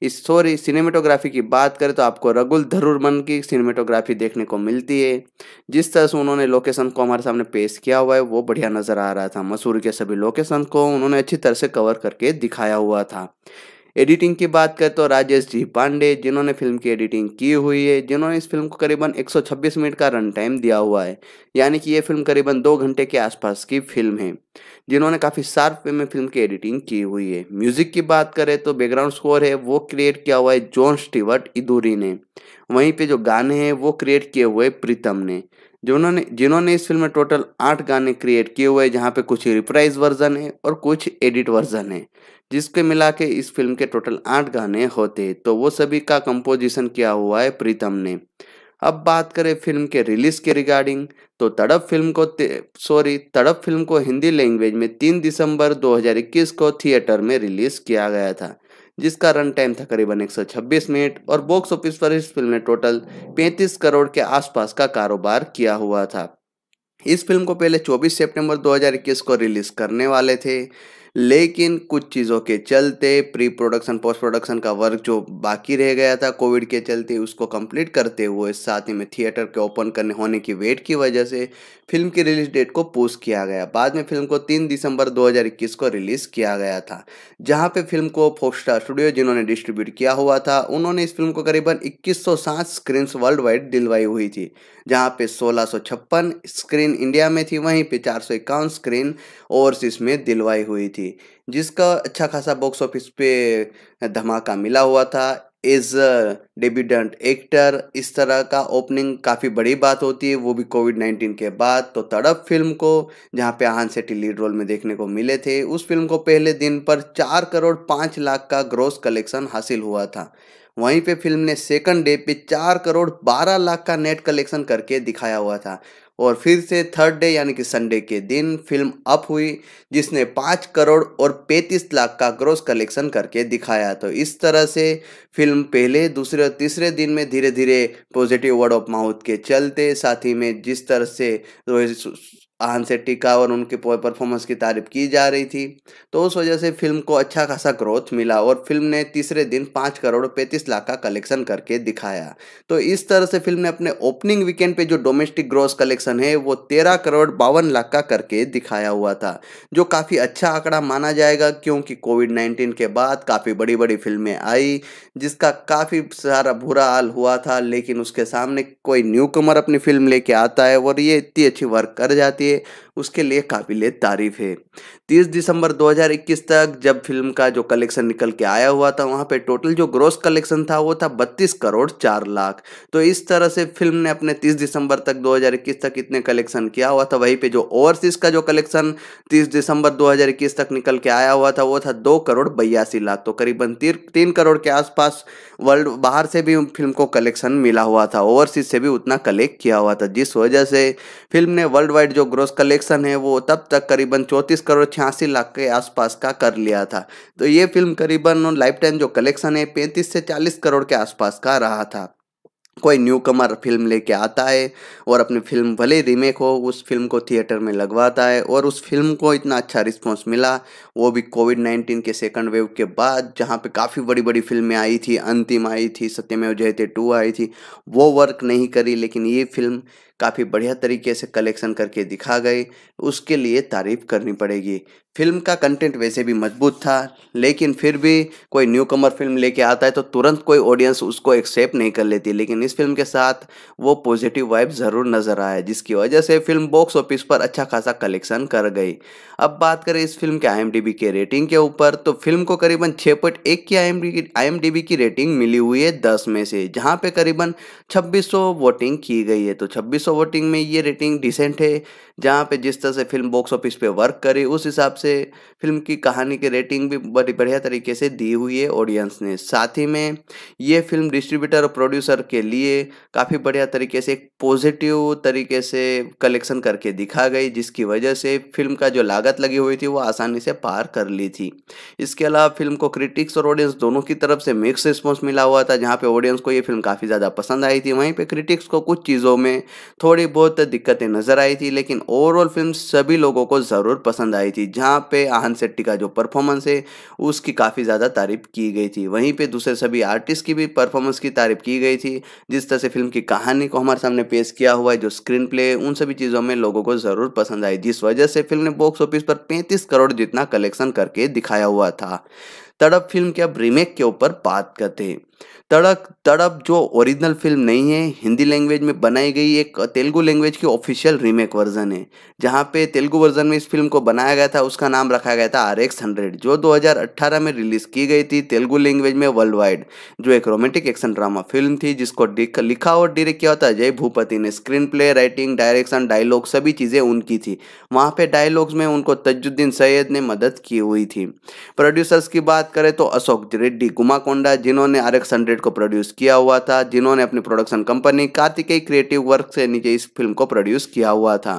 इस सॉरी सिनेमेटोग्राफी की बात करें तो आपको रगुल धरूरमन की सिनेमेटोग्राफी देखने को मिलती है जिस तरह से उन्होंने लोकेशन को हमारे सामने पेश किया हुआ है वो बढ़िया नज़र आ रहा था मसूरी के सभी लोकेशन को उन्होंने अच्छी तरह से कवर करके दिखाया हुआ था एडिटिंग की बात करें तो राजेश जी पांडे जिन्होंने फिल्म की एडिटिंग की हुई है जिन्होंने इस फिल्म को करीबन 126 मिनट का रन टाइम दिया हुआ है यानी कि ये फिल्म करीबन दो घंटे के आसपास की फिल्म है जिन्होंने काफ़ी शार्प वे में फिल्म की एडिटिंग की हुई है म्यूजिक की बात करें तो बैकग्राउंड स्कोर है वो क्रिएट किया हुआ है जॉन स्टीवर्ट इदूरी ने वहीं पे जो गाने हैं वो क्रिएट किए हुए प्रीतम ने जिन्होंने जिन्होंने इस फिल्म में टोटल आठ गाने क्रिएट किए हुए हैं जहाँ पे कुछ रिप्राइज वर्जन है और कुछ एडिट वर्जन है जिसके मिला के इस फिल्म के टोटल आठ गाने होते हैं तो वो सभी का कंपोजिशन किया हुआ है प्रीतम ने अब बात करें फिल्म के रिलीज के रिगार्डिंग तो तड़प फिल्म को सॉरी तड़प फिल्म को हिंदी लैंग्वेज में 3 दिसंबर 2021 को थिएटर में रिलीज किया गया था जिसका रन टाइम था करीबन 126 मिनट और बॉक्स ऑफिस पर इस फिल्म ने टोटल 35 करोड़ के आसपास का कारोबार किया हुआ था इस फिल्म को पहले 24 सितंबर 2021 को रिलीज करने वाले थे लेकिन कुछ चीज़ों के चलते प्री प्रोडक्शन पोस्ट प्रोडक्शन का वर्क जो बाकी रह गया था कोविड के चलते उसको कंप्लीट करते हुए साथ ही में थिएटर के ओपन करने होने की वेट की वजह से फिल्म की रिलीज डेट को पोस्ट किया गया बाद में फिल्म को 3 दिसंबर 2021 को रिलीज किया गया था जहां पे फिल्म को फोक्स्टार स्टूडियो जिन्होंने डिस्ट्रीब्यूट किया हुआ था उन्होंने इस फिल्म को करीबन 2107 स्क्रीन्स वर्ल्ड वाइड दिलवाई हुई थी जहां पे 1656 स्क्रीन इंडिया में थी वहीं पे चार स्क्रीन ओवरसीज में दिलवाई हुई थी जिसका अच्छा खासा बॉक्स ऑफिस पे धमाका मिला हुआ था एज डेबिडेंट एक्टर इस तरह का ओपनिंग काफ़ी बड़ी बात होती है वो भी कोविड नाइन्टीन के बाद तो तड़प फिल्म को जहाँ पे आहान सेट्टी लीड रोल में देखने को मिले थे उस फिल्म को पहले दिन पर चार करोड़ पाँच लाख का ग्रोस कलेक्शन हासिल हुआ था वहीं पे फिल्म ने सेकंड डे पे चार करोड़ बारह लाख का नेट कलेक्शन करके दिखाया हुआ था और फिर से थर्ड डे यानी कि संडे के दिन फिल्म अप हुई जिसने पाँच करोड़ और पैंतीस लाख का ग्रोस कलेक्शन करके दिखाया तो इस तरह से फिल्म पहले दूसरे और तीसरे दिन में धीरे धीरे पॉजिटिव वर्ड ऑफ माउथ के चलते साथ ही में जिस तरह से रोहित आहन से टिका और उनके परफॉर्मेंस की तारीफ की जा रही थी तो उस वजह से फिल्म को अच्छा खासा ग्रोथ मिला और फिल्म ने तीसरे दिन पाँच करोड़ पैंतीस लाख का कलेक्शन करके दिखाया तो इस तरह से फिल्म ने अपने ओपनिंग वीकेंड पे जो डोमेस्टिक ग्रोथ कलेक्शन है वो तेरह करोड़ बावन लाख का करके दिखाया हुआ था जो काफ़ी अच्छा आंकड़ा माना जाएगा क्योंकि कोविड नाइन्टीन के बाद काफ़ी बड़ी बड़ी फिल्में आई जिसका काफ़ी सारा बुरा हाल हुआ था लेकिन उसके सामने कोई न्यू कमर अपनी फिल्म लेके आता है और ये इतनी अच्छी वर्क कर जाती है लिए उसके लिए काबिल तारीफ है तीस दिसंबर 2021 तक जब फिल्म का जो कलेक्शन निकल के आया हुआ था वहाँ पे टोटल जो ग्रोस कलेक्शन था वो था 32 करोड़ चार लाख तो इस तरह से फिल्म ने अपने 30 दिसंबर तक 2021 तक इतने कलेक्शन किया हुआ था वहीं पे जो ओवरसीज का जो कलेक्शन 30 दिसंबर 2021 तक निकल के आया हुआ था वो था दो करोड़ बयासी लाख तो करीबन तीन करोड़ के आसपास वर्ल्ड बाहर से भी फिल्म को कलेक्शन मिला हुआ था ओवरसीज से भी उतना कलेक्ट किया हुआ था जिस वजह से फिल्म ने वर्ल्ड वाइड जो ग्रोस कलेक्शन कलेक्शन है वो तब तक करीबन चौंतीस करोड़ छियासी लाख के आसपास का कर लिया था तो ये फिल्म करीबन लाइफ टाइम जो कलेक्शन है पैंतीस से चालीस करोड़ के आसपास का रहा था कोई न्यू कमर फिल्म लेके आता है और अपनी फिल्म भले रीमेक हो उस फिल्म को थिएटर में लगवाता है और उस फिल्म को इतना अच्छा रिस्पॉन्स मिला वो भी कोविड नाइन्टीन के सेकंड वेव के बाद जहाँ पे काफ़ी बड़ी बड़ी फिल्में आई थी अंतिम आई थी सत्यमेव जयते टू आई थी वो वर्क नहीं करी लेकिन ये फिल्म काफ़ी बढ़िया तरीके से कलेक्शन करके दिखा गई उसके लिए तारीफ करनी पड़ेगी फिल्म का कंटेंट वैसे भी मजबूत था लेकिन फिर भी कोई न्यू कमर फिल्म लेके आता है तो तुरंत कोई ऑडियंस उसको एक्सेप्ट नहीं कर लेती लेकिन इस फिल्म के साथ वो पॉजिटिव वाइब ज़रूर नज़र आया जिसकी वजह से फिल्म बॉक्स ऑफिस पर अच्छा खासा कलेक्शन कर गई अब बात करें इस फिल्म के आई आईएमडीबी के रेटिंग के ऊपर तो फिल्म को करीबन 6.1 पॉइंट एक की आई की रेटिंग मिली हुई है दस में से जहां पे करीबन 2600 वोटिंग की गई है तो 2600 वोटिंग में ये रेटिंग डिसेंट है जहाँ पे जिस तरह से फिल्म बॉक्स ऑफिस पे वर्क करी उस हिसाब से फिल्म की कहानी की रेटिंग भी बड़ी बढ़िया तरीके से दी हुई है ऑडियंस ने साथ ही में ये फिल्म डिस्ट्रीब्यूटर और प्रोड्यूसर के लिए काफ़ी बढ़िया तरीके से एक पॉजिटिव तरीके से कलेक्शन करके दिखा गई जिसकी वजह से फिल्म का जो लागत लगी हुई थी वो आसानी से पार कर ली थी इसके अलावा फिल्म को क्रिटिक्स और ऑडियंस दोनों की तरफ से मिक्स रिस्पॉन्स मिला हुआ था जहाँ पे ऑडियंस को ये फिल्म काफ़ी ज़्यादा पसंद आई थी वहीं पर क्रिटिक्स को कुछ चीज़ों में थोड़ी बहुत दिक्कतें नज़र आई थी लेकिन ओवरऑल फिल्म सभी लोगों को ज़रूर पसंद आई थी जहाँ पे आहन शेट्टी का जो परफॉर्मेंस है उसकी काफ़ी ज़्यादा तारीफ की गई थी वहीं पे दूसरे सभी आर्टिस्ट की भी परफॉर्मेंस की तारीफ की गई थी जिस तरह से फिल्म की कहानी को हमारे सामने पेश किया हुआ है जो स्क्रीन प्ले उन सभी चीज़ों में लोगों को ज़रूर पसंद आई जिस वजह से फिल्म ने बॉक्स ऑफिस पर पैंतीस करोड़ जितना कलेक्शन करके दिखाया हुआ था तड़प फिल्म के अब रीमेक के ऊपर बात करते हैं तड़क तड़प जो ओरिजिनल फिल्म नहीं है हिंदी लैंग्वेज में बनाई गई एक तेलुगु लैंग्वेज की ऑफिशियल रीमेक वर्जन है जहाँ पे तेलुगु वर्जन में इस फिल्म को बनाया गया था उसका नाम रखा गया था आर एक्स हंड्रेड जो 2018 में रिलीज की गई थी तेलुगु लैंग्वेज में वर्ल्ड वाइड जो एक रोमांटिक एक्शन ड्रामा फिल्म थी जिसको लिखा और डायरेक्ट किया था जय भूपति ने screen play writing direction dialogue सभी चीज़ें उनकी थी वहाँ पे डायलॉग्स में उनको तजुद्दीन सैयद ने मदद की हुई थी प्रोड्यूसर्स की बात करें तो अशोक रेड्डी गुमा कोंडा जिन्होंने आर एक्स हंड्रेड परेड को प्रोड्यूस किया हुआ था जिन्होंने अपनी production company Kartikeya creative work से नीचे इस फिल्म को प्रोड्यूस किया हुआ था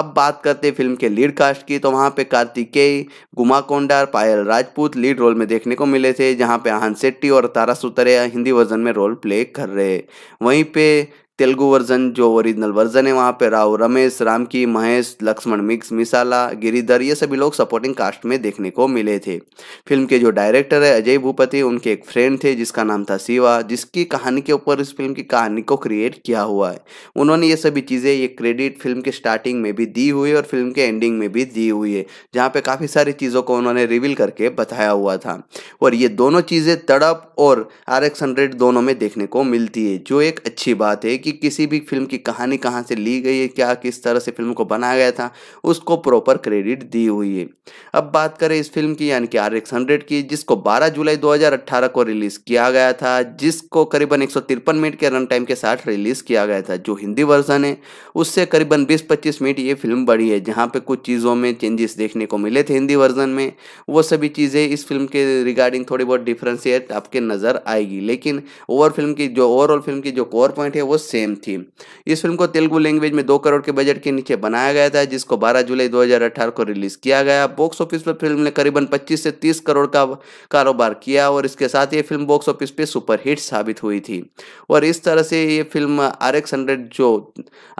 अब बात करते हैं फिल्म के लीड कास्ट की तो वहाँ पे कार्तिकेय गुमा कोंडार पायल राजपूत लीड रोल में देखने को मिले थे जहाँ पे आहन शेट्टी और तारा सुतरे हिंदी वर्जन में रोल प्ले कर रहे वहीं पे तेलुगु वर्जन जो ओरिजिनल वर्जन है वहाँ पे राव रमेश राम की महेश लक्ष्मण मिक्स मिसाला गिरिधर ये सभी लोग सपोर्टिंग कास्ट में देखने को मिले थे फिल्म के जो डायरेक्टर है अजय भूपति उनके एक फ्रेंड थे जिसका नाम था शिवा जिसकी कहानी के ऊपर इस फिल्म की कहानी को क्रिएट किया हुआ है उन्होंने ये सभी चीज़ें ये क्रेडिट फिल्म के स्टार्टिंग में भी दी हुई और फिल्म के एंडिंग में भी दी हुई है जहाँ पर काफ़ी सारी चीज़ों को उन्होंने रिवील करके बताया हुआ था और ये दोनों चीज़ें तड़प और आर एक्स हंड्रेड दोनों में देखने को मिलती है जो एक अच्छी बात है कि किसी भी फिल्म की कहानी कहाँ से ली गई है क्या किस तरह से फिल्म को बनाया गया था उसको प्रॉपर क्रेडिट दी हुई है अब बात करें इस फिल्म की यानी कि आर एक्स हंड्रेड की जिसको 12 जुलाई 2018 को रिलीज़ किया गया था जिसको करीबन एक मिनट के रन टाइम के साथ रिलीज़ किया गया था जो हिंदी वर्जन है उससे करीबन बीस पच्चीस मिनट ये फिल्म बड़ी है जहाँ पर कुछ चीज़ों में चेंजेस देखने को मिले थे हिंदी वर्जन में वो सभी चीज़ें इस फिल्म के रिगार्डिंग थोड़ी बहुत डिफ्रेंसिएट आपके नज़र आएगी लेकिन ओवर फिल्म की जो ओवरऑल फिल्म की जो कोर पॉइंट है वो सेम सेम थीम इस फिल्म को तेलुगु लैंग्वेज में दो करोड़ के बजट के नीचे बनाया गया था जिसको 12 जुलाई 2018 को रिलीज किया गया बॉक्स ऑफिस पर फिल्म ने करीबन 25 से 30 करोड़ का कारोबार किया और इसके साथ ये फिल्म बॉक्स ऑफिस पे सुपरहिट साबित हुई थी और इस तरह से ये फिल्म आर एक्स जो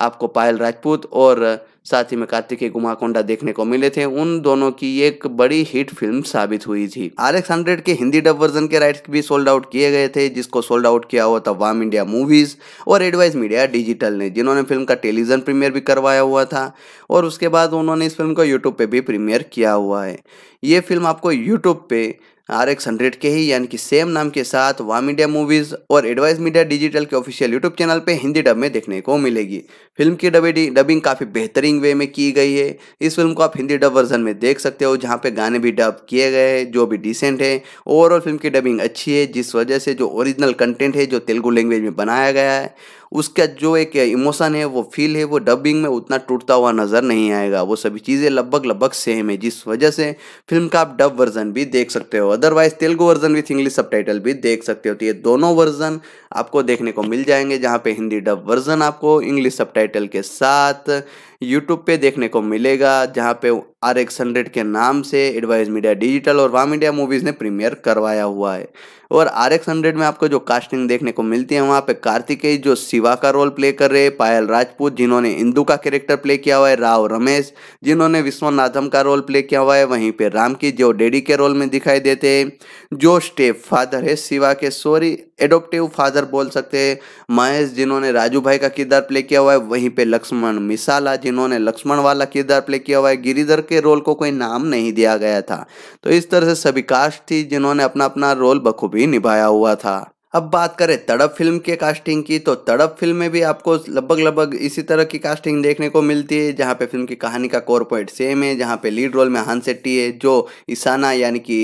आपको पायल राजपूत और साथ ही में कार्तिक गुमाकोंडा देखने को मिले थे उन दोनों की एक बड़ी हिट फिल्म साबित हुई थी आर एक्स हंड्रेड के हिंदी डब वर्जन के राइट्स भी सोल्ड आउट किए गए थे जिसको सोल्ड आउट किया हुआ था वाम इंडिया मूवीज और एडवाइस मीडिया डिजिटल ने जिन्होंने फिल्म का टेलीविजन प्रीमियर भी करवाया हुआ था और उसके बाद उन्होंने इस फिल्म को यूट्यूब पर भी प्रीमियर किया हुआ है ये फिल्म आपको यूट्यूब पे आर एक्स हंड्रेड के ही यानी कि सेम नाम के साथ वाम मीडिया मूवीज और एडवाइस मीडिया डिजिटल के ऑफिशियल यूट्यूब चैनल पे हिंदी डब में देखने को मिलेगी फिल्म की डबेडी डबिंग काफ़ी बेहतरीन वे में की गई है इस फिल्म को आप हिंदी डब वर्जन में देख सकते हो जहाँ पे गाने भी डब किए गए हैं जो भी डिसेंट है ओवरऑल फिल्म की डबिंग अच्छी है जिस वजह से जो ओरिजिनल कंटेंट है जो तेलुगु लैंग्वेज में बनाया गया है उसका जो एक इमोशन है वो फील है वो डबिंग में उतना टूटता हुआ नज़र नहीं आएगा वो सभी चीज़ें लगभग लगभग सेम है जिस वजह से फिल्म का आप डब वर्जन भी देख सकते हो otherwise Telugu version with English sub भी देख सकते हो तो ये दोनों वर्जन आपको देखने को मिल जाएंगे जहाँ पे हिंदी डब वर्जन आपको इंग्लिश सब के साथ यूट्यूब पे देखने को मिलेगा जहाँ पे आर एक्स हंड्रेड के नाम से एडवाइज मीडिया डिजिटल और वाम इंडिया मूवीज़ ने प्रीमियर करवाया हुआ है और आर एक्स हंड्रेड में आपको जो कास्टिंग देखने को मिलती है वहाँ पे कार्तिकेय जो शिवा का रोल प्ले कर रहे हैं पायल राजपूत जिन्होंने इंदू का कैरेक्टर प्ले किया हुआ है राव रमेश जिन्होंने विश्वनाथम का रोल प्ले किया हुआ है वहीं पर राम की जो डेडी के रोल में दिखाई देते हैं जो स्टेप फादर है शिवा के सॉरी एडोप्टिव फादर बोल सकते हैं महेश जिन्होंने राजू भाई का किरदार प्ले किया हुआ है वहीं पे लक्ष्मण मिसाला जिन्होंने लक्ष्मण वाला किरदार प्ले किया हुआ है गिरिधर के रोल को कोई नाम नहीं दिया गया था तो इस तरह से सभी कास्ट थी जिन्होंने अपना अपना रोल बखूबी निभाया हुआ था अब बात करें तड़प फिल्म के कास्टिंग की तो तड़प फिल्म में भी आपको लगभग लगभग इसी तरह की कास्टिंग देखने को मिलती है जहाँ पे फिल्म की कहानी का कोर पॉइंट सेम है जहाँ पे लीड रोल में हान सेट्टी है जो ईसाना यानी कि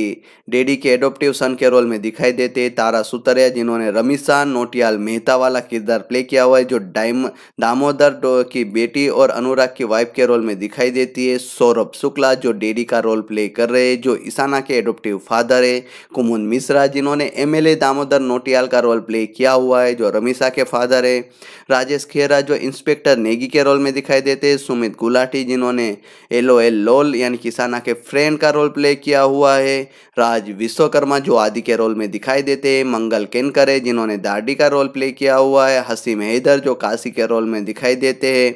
डेडी के एडोप्टिव सन के रोल में दिखाई देते हैं तारा सुतरिया जिन्होंने रमीशा नोटियाल मेहता वाला किरदार प्ले किया हुआ है जो डाइम दामोदर की बेटी और अनुराग की वाइफ के रोल में दिखाई देती है सौरभ शुक्ला जो डेडी का रोल प्ले कर रहे हैं जो ईसाना के एडोप्टिव फादर है कुमुद मिश्रा जिन्होंने एम दामोदर नोटियाल दयाल का रोल प्ले किया हुआ है जो रमीशा के फादर है राजेश खेरा जो इंस्पेक्टर नेगी के रोल में दिखाई देते हैं सुमित गुलाटी जिन्होंने एलो एल लोल यानी किसाना के फ्रेंड का रोल प्ले किया हुआ है राज विश्वकर्मा जो आदि के रोल में दिखाई देते हैं मंगल केनकर जिन्होंने दाडी का रोल प्ले किया हुआ है हसीम हैदर जो काशी के रोल में दिखाई देते हैं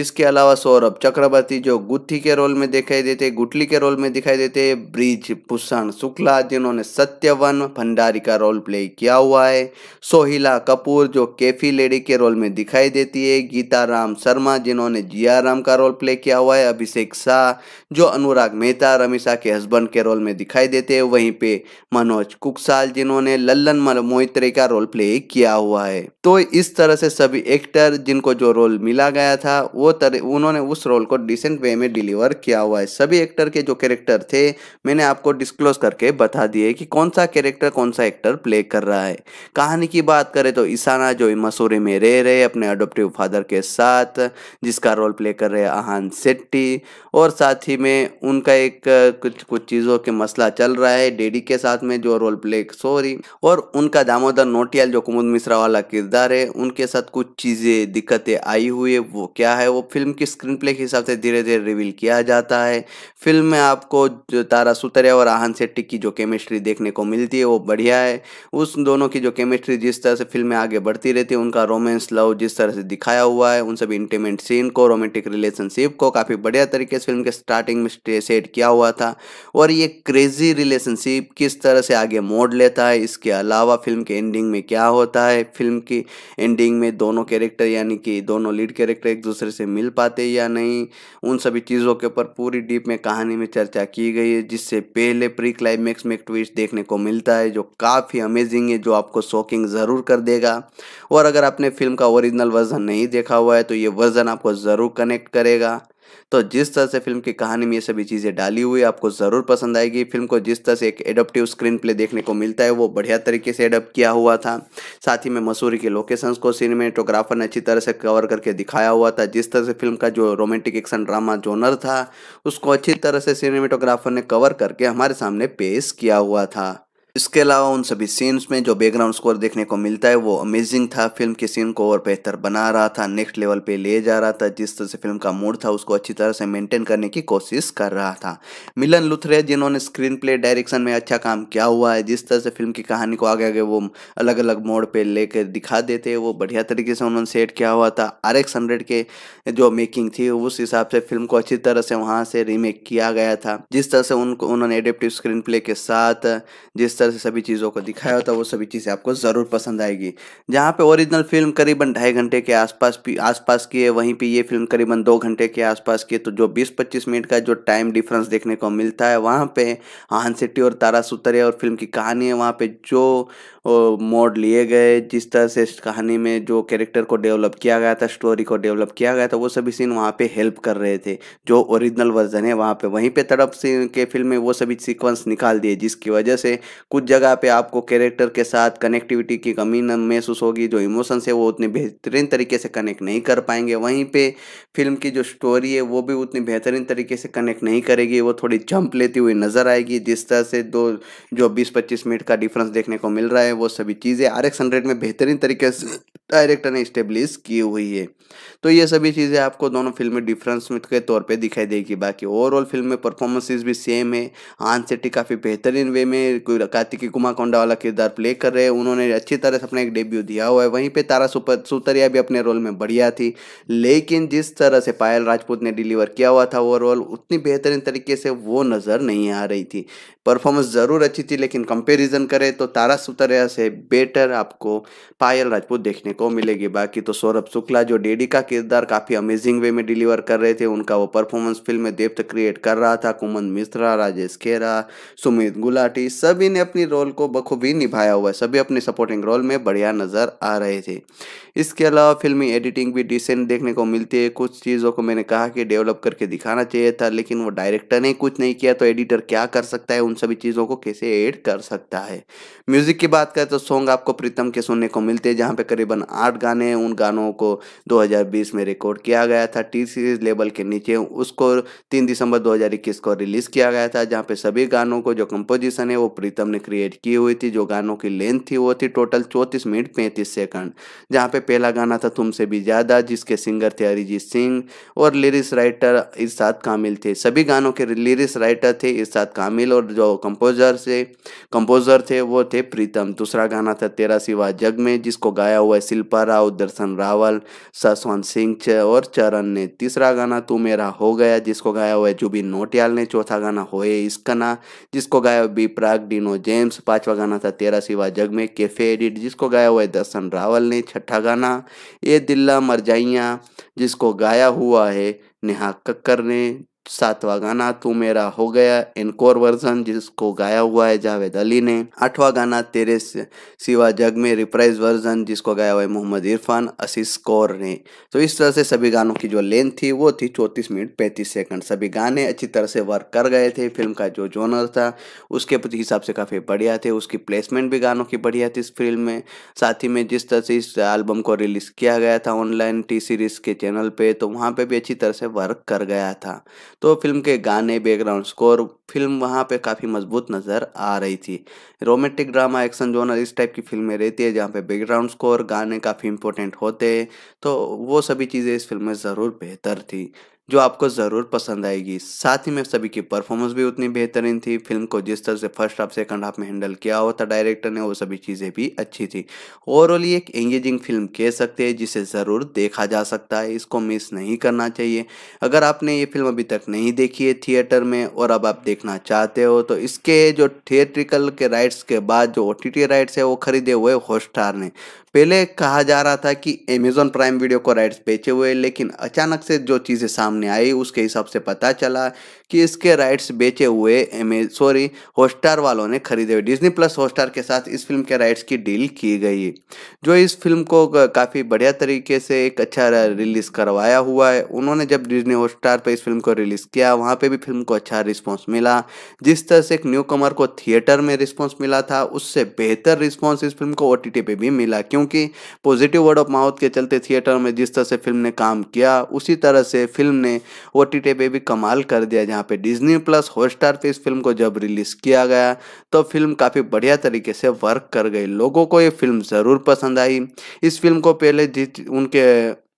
इसके अलावा सौरभ चक्रवर्ती जो गुत्थी के रोल में दिखाई देते गुटली के रोल में दिखाई देते ब्रिज पुषण शुक्ला जिन्होंने सत्यवन भंडारी का रोल प्ले किया हुआ है सोहिला कपूर जो केफी लेडी के रोल में दिखाई देती है गीता राम शर्मा जिन्होंने जिया राम का रोल प्ले किया हुआ है अभिषेक शाह जो अनुराग मेहता रमीशा के हस्बैंड के रोल में दिखाई देते हैं वहीं पे मनोज कुकसाल जिन्होंने लल्लन मोहित्रे का रोल प्ले किया हुआ है तो इस तरह से सभी एक्टर जिनको जो रोल मिला गया था वो वो तर उन्होंने उस रोल को डिसेंट वे में डिलीवर किया हुआ है सभी एक्टर के जो कैरेक्टर थे मैंने आपको डिस्क्लोज करके बता दिए कि कौन सा कैरेक्टर कौन सा एक्टर प्ले कर रहा है कहानी की बात करें तो ईसाना जो मसूरी में रह रहे अपने अडोप्टिव फादर के साथ जिसका रोल प्ले कर रहे आहान सेट्टी और साथ ही में उनका एक कुछ कुछ चीज़ों के मसला चल रहा है डेडी के साथ में जो रोल प्ले सॉरी और उनका दामोदर नोटियाल जो कुमुद मिश्रा वाला किरदार है उनके साथ कुछ चीज़ें दिक्कतें आई हुई है वो क्या है वो फिल्म की स्क्रीन प्ले के हिसाब से धीरे धीरे रिवील किया जाता है फिल्म में आपको तारा सुतरे और आहन सेट्टी की जो केमिस्ट्री देखने को मिलती है वो बढ़िया है उस दोनों की जो केमिस्ट्री जिस तरह से फिल्म में आगे बढ़ती रहती है उनका रोमांस लव जिस तरह से दिखाया हुआ है उन सभी इंटीमेंट सीन को रोमांटिक रिलेशनशिप को काफ़ी बढ़िया तरीके से फिल्म के स्टार्टिंग में सेट किया हुआ था और ये क्रेजी रिलेशनशिप किस तरह से आगे मोड़ लेता है इसके अलावा फिल्म के एंडिंग में क्या होता है फिल्म की एंडिंग में दोनों कैरेक्टर यानी कि दोनों लीड कैरेक्टर एक दूसरे से मिल पाते या नहीं उन सभी चीज़ों के ऊपर पूरी डीप में कहानी में चर्चा की गई है जिससे पहले प्री क्लाइमैक्स में एक ट्विस्ट देखने को मिलता है जो काफ़ी अमेजिंग है जो आपको शॉकिंग ज़रूर कर देगा और अगर आपने फिल्म का ओरिजिनल वर्जन नहीं देखा हुआ है तो ये वर्जन आपको ज़रूर कनेक्ट करेगा तो जिस तरह से फिल्म की कहानी में ये सभी चीज़ें डाली हुई आपको ज़रूर पसंद आएगी फिल्म को जिस तरह से एक एडोप्टिव स्क्रीन प्ले देखने को मिलता है वो बढ़िया तरीके से एडप्ट किया हुआ था साथ ही में मसूरी के लोकेशंस को सिनेमेटोग्राफर ने अच्छी तरह से कवर करके दिखाया हुआ था जिस तरह से फिल्म का जो रोमांटिक एक्शन ड्रामा जोनर था उसको अच्छी तरह से सिनेमेटोग्राफर ने कवर करके हमारे सामने पेश किया हुआ था इसके अलावा उन सभी सीन्स में जो बैकग्राउंड स्कोर देखने को मिलता है वो अमेजिंग था फिल्म के सीन को और बेहतर बना रहा था नेक्स्ट लेवल पे ले जा रहा था जिस तरह से फिल्म का मूड था उसको अच्छी तरह से मेंटेन करने की कोशिश कर रहा था मिलन लुथरे जिन्होंने स्क्रीन प्ले डायरेक्शन में अच्छा काम किया हुआ है जिस तरह से फिल्म की कहानी को आगे आगे वो अलग अलग मोड़ पर लेकर दिखा देते वो बढ़िया तरीके से उन्होंने सेट किया हुआ था आर एक्स हंड्रेड के जो मेकिंग थी उस हिसाब से फिल्म को अच्छी तरह से वहाँ से रीमेक किया गया था जिस तरह से उनको उन्होंने एडेप्टिव स्क्रीन प्ले के साथ जिस तरह तरह से सभी चीज़ों को दिखाया होता है वो सभी चीज़ें आपको ज़रूर पसंद आएगी जहाँ पे ओरिजिनल फिल्म करीबन ढाई घंटे के आसपास आसपास की है वहीं पे ये फिल्म करीबन दो घंटे के आसपास की है तो जो 20-25 मिनट का जो टाइम डिफरेंस देखने को मिलता है वहाँ पे आहन सेट्टी और तारा सुतरे और फिल्म की कहानी है वहाँ पर जो मोड लिए गए जिस तरह से इस कहानी में जो कैरेक्टर को डेवलप किया गया था स्टोरी को डेवलप किया गया था वो सभी सीन वहाँ पे हेल्प कर रहे थे जो ओरिजिनल वर्जन है वहाँ पे वहीं पे तड़प से के फिल्म में वो सभी सीक्वेंस निकाल दिए जिसकी वजह से कुछ जगह पे आपको कैरेक्टर के साथ कनेक्टिविटी की कमी न महसूस होगी जो इमोशंस है वो उतने बेहतरीन तरीके से कनेक्ट नहीं कर पाएंगे वहीं पर फिल्म की जो स्टोरी है वो भी उतनी बेहतरीन तरीके से कनेक्ट नहीं करेगी वो थोड़ी जंप लेती हुई नज़र आएगी जिस तरह से दो जो बीस पच्चीस मिनट का डिफरेंस देखने को मिल रहा है वो सभी चीज़ें आर एक्स हंड्रेड में बेहतरीन तरीके से डायरेक्टर ने इस्टेब्लिश की हुई है तो ये सभी चीज़ें आपको दोनों फिल्म में डिफरेंस के तौर पे दिखाई देगी बाकी ओवरऑल फिल्म में परफॉर्मेंसेज भी सेम है आन सेट्टी काफ़ी बेहतरीन वे में कोई कार्तिकी कुमार कोंडा वाला किरदार प्ले कर रहे हैं उन्होंने अच्छी तरह से अपना एक डेब्यू दिया हुआ है वहीं पर तारा सुपर सुतरिया भी अपने रोल में बढ़िया थी लेकिन जिस तरह से पायल राजपूत ने डिलीवर किया हुआ था ओवरऑल उतनी बेहतरीन तरीके से वो नज़र नहीं आ रही थी परफॉर्मेंस ज़रूर अच्छी थी लेकिन कंपेरिजन करें तो तारा सुतरिया वजह से बेटर आपको पायल राजपूत देखने को मिलेगी बाकी तो सौरभ शुक्ला जो डेडी का किरदार काफ़ी अमेजिंग वे में डिलीवर कर रहे थे उनका वो परफॉर्मेंस फिल्म में देव क्रिएट कर रहा था कुमन मिश्रा राजेश खेरा सुमित गुलाटी सभी ने अपनी रोल को बखूबी निभाया हुआ है सभी अपने सपोर्टिंग रोल में बढ़िया नज़र आ रहे थे इसके अलावा फिल्मी एडिटिंग भी डिसेंट देखने को मिलती है कुछ चीज़ों को मैंने कहा कि डेवलप करके दिखाना चाहिए था लेकिन वो डायरेक्टर ने कुछ नहीं किया तो एडिटर क्या कर सकता है उन सभी चीज़ों को कैसे एड कर सकता है म्यूज़िक की बात बात करें तो सॉन्ग आपको प्रीतम के सुनने को मिलते हैं जहाँ पे करीबन आठ गाने हैं उन गानों को 2020 में रिकॉर्ड किया गया था टी सीरीज लेबल के नीचे उसको तीन दिसंबर 2021 को रिलीज़ किया गया था जहाँ पे सभी गानों को जो कंपोजिशन है वो प्रीतम ने क्रिएट की हुई थी जो गानों की लेंथ थी वो थी टोटल चौंतीस मिनट पैंतीस सेकंड जहाँ पे पहला गाना था तुमसे भी ज़्यादा जिसके सिंगर थे अरिजीत सिंह और लिरिक्स राइटर इरशाद कामिल थे सभी गानों के लिरिक्स राइटर थे इरशाद कामिल और जो कंपोजर से कंपोजर थे वो थे प्रीतम दूसरा गाना था तेरा सिवा जग में जिसको गाया हुआ है शिल्पा राव दर्शन रावल ससवंत सिंह और चरण ने तीसरा गाना तू मेरा हो गया जिसको गाया हुआ है जुबिन नोटियाल ने चौथा गाना होए इसकना जिसको गाया हुआ बी प्राग डिनो जेम्स पांचवा गाना था तेरा सिवा जग में कैफे एडिट जिसको गाया हुआ है दर्शन रावल ने छठा गाना ए दिल्ला मरजाइयाँ जिसको गाया हुआ है नेहा कक्कर ने सातवां गाना तू मेरा हो गया इनकोर वर्जन जिसको गाया हुआ है जावेद अली ने आठवां गाना तेरे सिवा जग में रिप्राइज वर्जन जिसको गाया हुआ है मोहम्मद इरफान असीस कौर ने तो इस तरह से सभी गानों की जो लेंथ थी वो थी चौंतीस मिनट पैंतीस सेकंड सभी गाने अच्छी तरह से वर्क कर गए थे फिल्म का जो जोनर था उसके हिसाब से काफ़ी बढ़िया थे उसकी प्लेसमेंट भी गानों की बढ़िया थी इस फिल्म में साथ ही में जिस तरह से इस एल्बम को रिलीज़ किया गया था ऑनलाइन टी सीरीज़ के चैनल पर तो वहाँ पर भी अच्छी तरह से वर्क कर गया था तो फिल्म के गाने बैकग्राउंड स्कोर फिल्म वहाँ पे काफ़ी मजबूत नज़र आ रही थी रोमांटिक ड्रामा एक्शन जोनर इस टाइप की फिल्में रहती है जहाँ पे बैकग्राउंड स्कोर गाने काफ़ी इंपॉर्टेंट होते हैं तो वो सभी चीज़ें इस फिल्म में ज़रूर बेहतर थी जो आपको ज़रूर पसंद आएगी साथ ही में सभी की परफॉर्मेंस भी उतनी बेहतरीन थी फिल्म को जिस तरह से फर्स्ट हाफ सेकंड हाफ में हैंडल किया हुआ था डायरेक्टर ने वो सभी चीज़ें भी अच्छी थी ओवरऑल ये एक एंगेजिंग फिल्म कह सकते हैं जिसे ज़रूर देखा जा सकता है इसको मिस नहीं करना चाहिए अगर आपने ये फिल्म अभी तक नहीं देखी है थिएटर में और अब आप देखना चाहते हो तो इसके जो थिएट्रिकल के राइट्स के बाद जो ओ राइट्स है वो खरीदे हुए हॉटस्टार ने पहले कहा जा रहा था कि अमेजोन प्राइम वीडियो को राइट्स बेचे हुए लेकिन अचानक से जो चीज़ें सामने आई उसके हिसाब से पता चला कि इसके राइट्स बेचे हुए सॉरी हॉटस्टार वालों ने खरीदे हुए डिजनी प्लस हॉटस्टार के साथ इस फिल्म के राइट्स की डील की गई जो इस फिल्म को काफ़ी बढ़िया तरीके से एक अच्छा रिलीज़ करवाया हुआ है उन्होंने जब डिजनी हॉटस्टार पर इस फिल्म को रिलीज़ किया वहाँ पर भी फिल्म को अच्छा रिस्पॉन्स मिला जिस तरह से एक न्यू कमर को थिएटर में रिस्पॉन्स मिला था उससे बेहतर रिस्पॉन्स इस फिल्म को ओ पे भी मिला क्योंकि क्योंकि पॉजिटिव वर्ड ऑफ माउथ के चलते थिएटर में जिस तरह से फिल्म ने काम किया उसी तरह से फिल्म ने ओ टी पे भी कमाल कर दिया जहाँ पे डिज्नी प्लस हॉटस्टार पर इस फिल्म को जब रिलीज़ किया गया तो फिल्म काफ़ी बढ़िया तरीके से वर्क कर गई लोगों को ये फिल्म ज़रूर पसंद आई इस फिल्म को पहले जिस उनके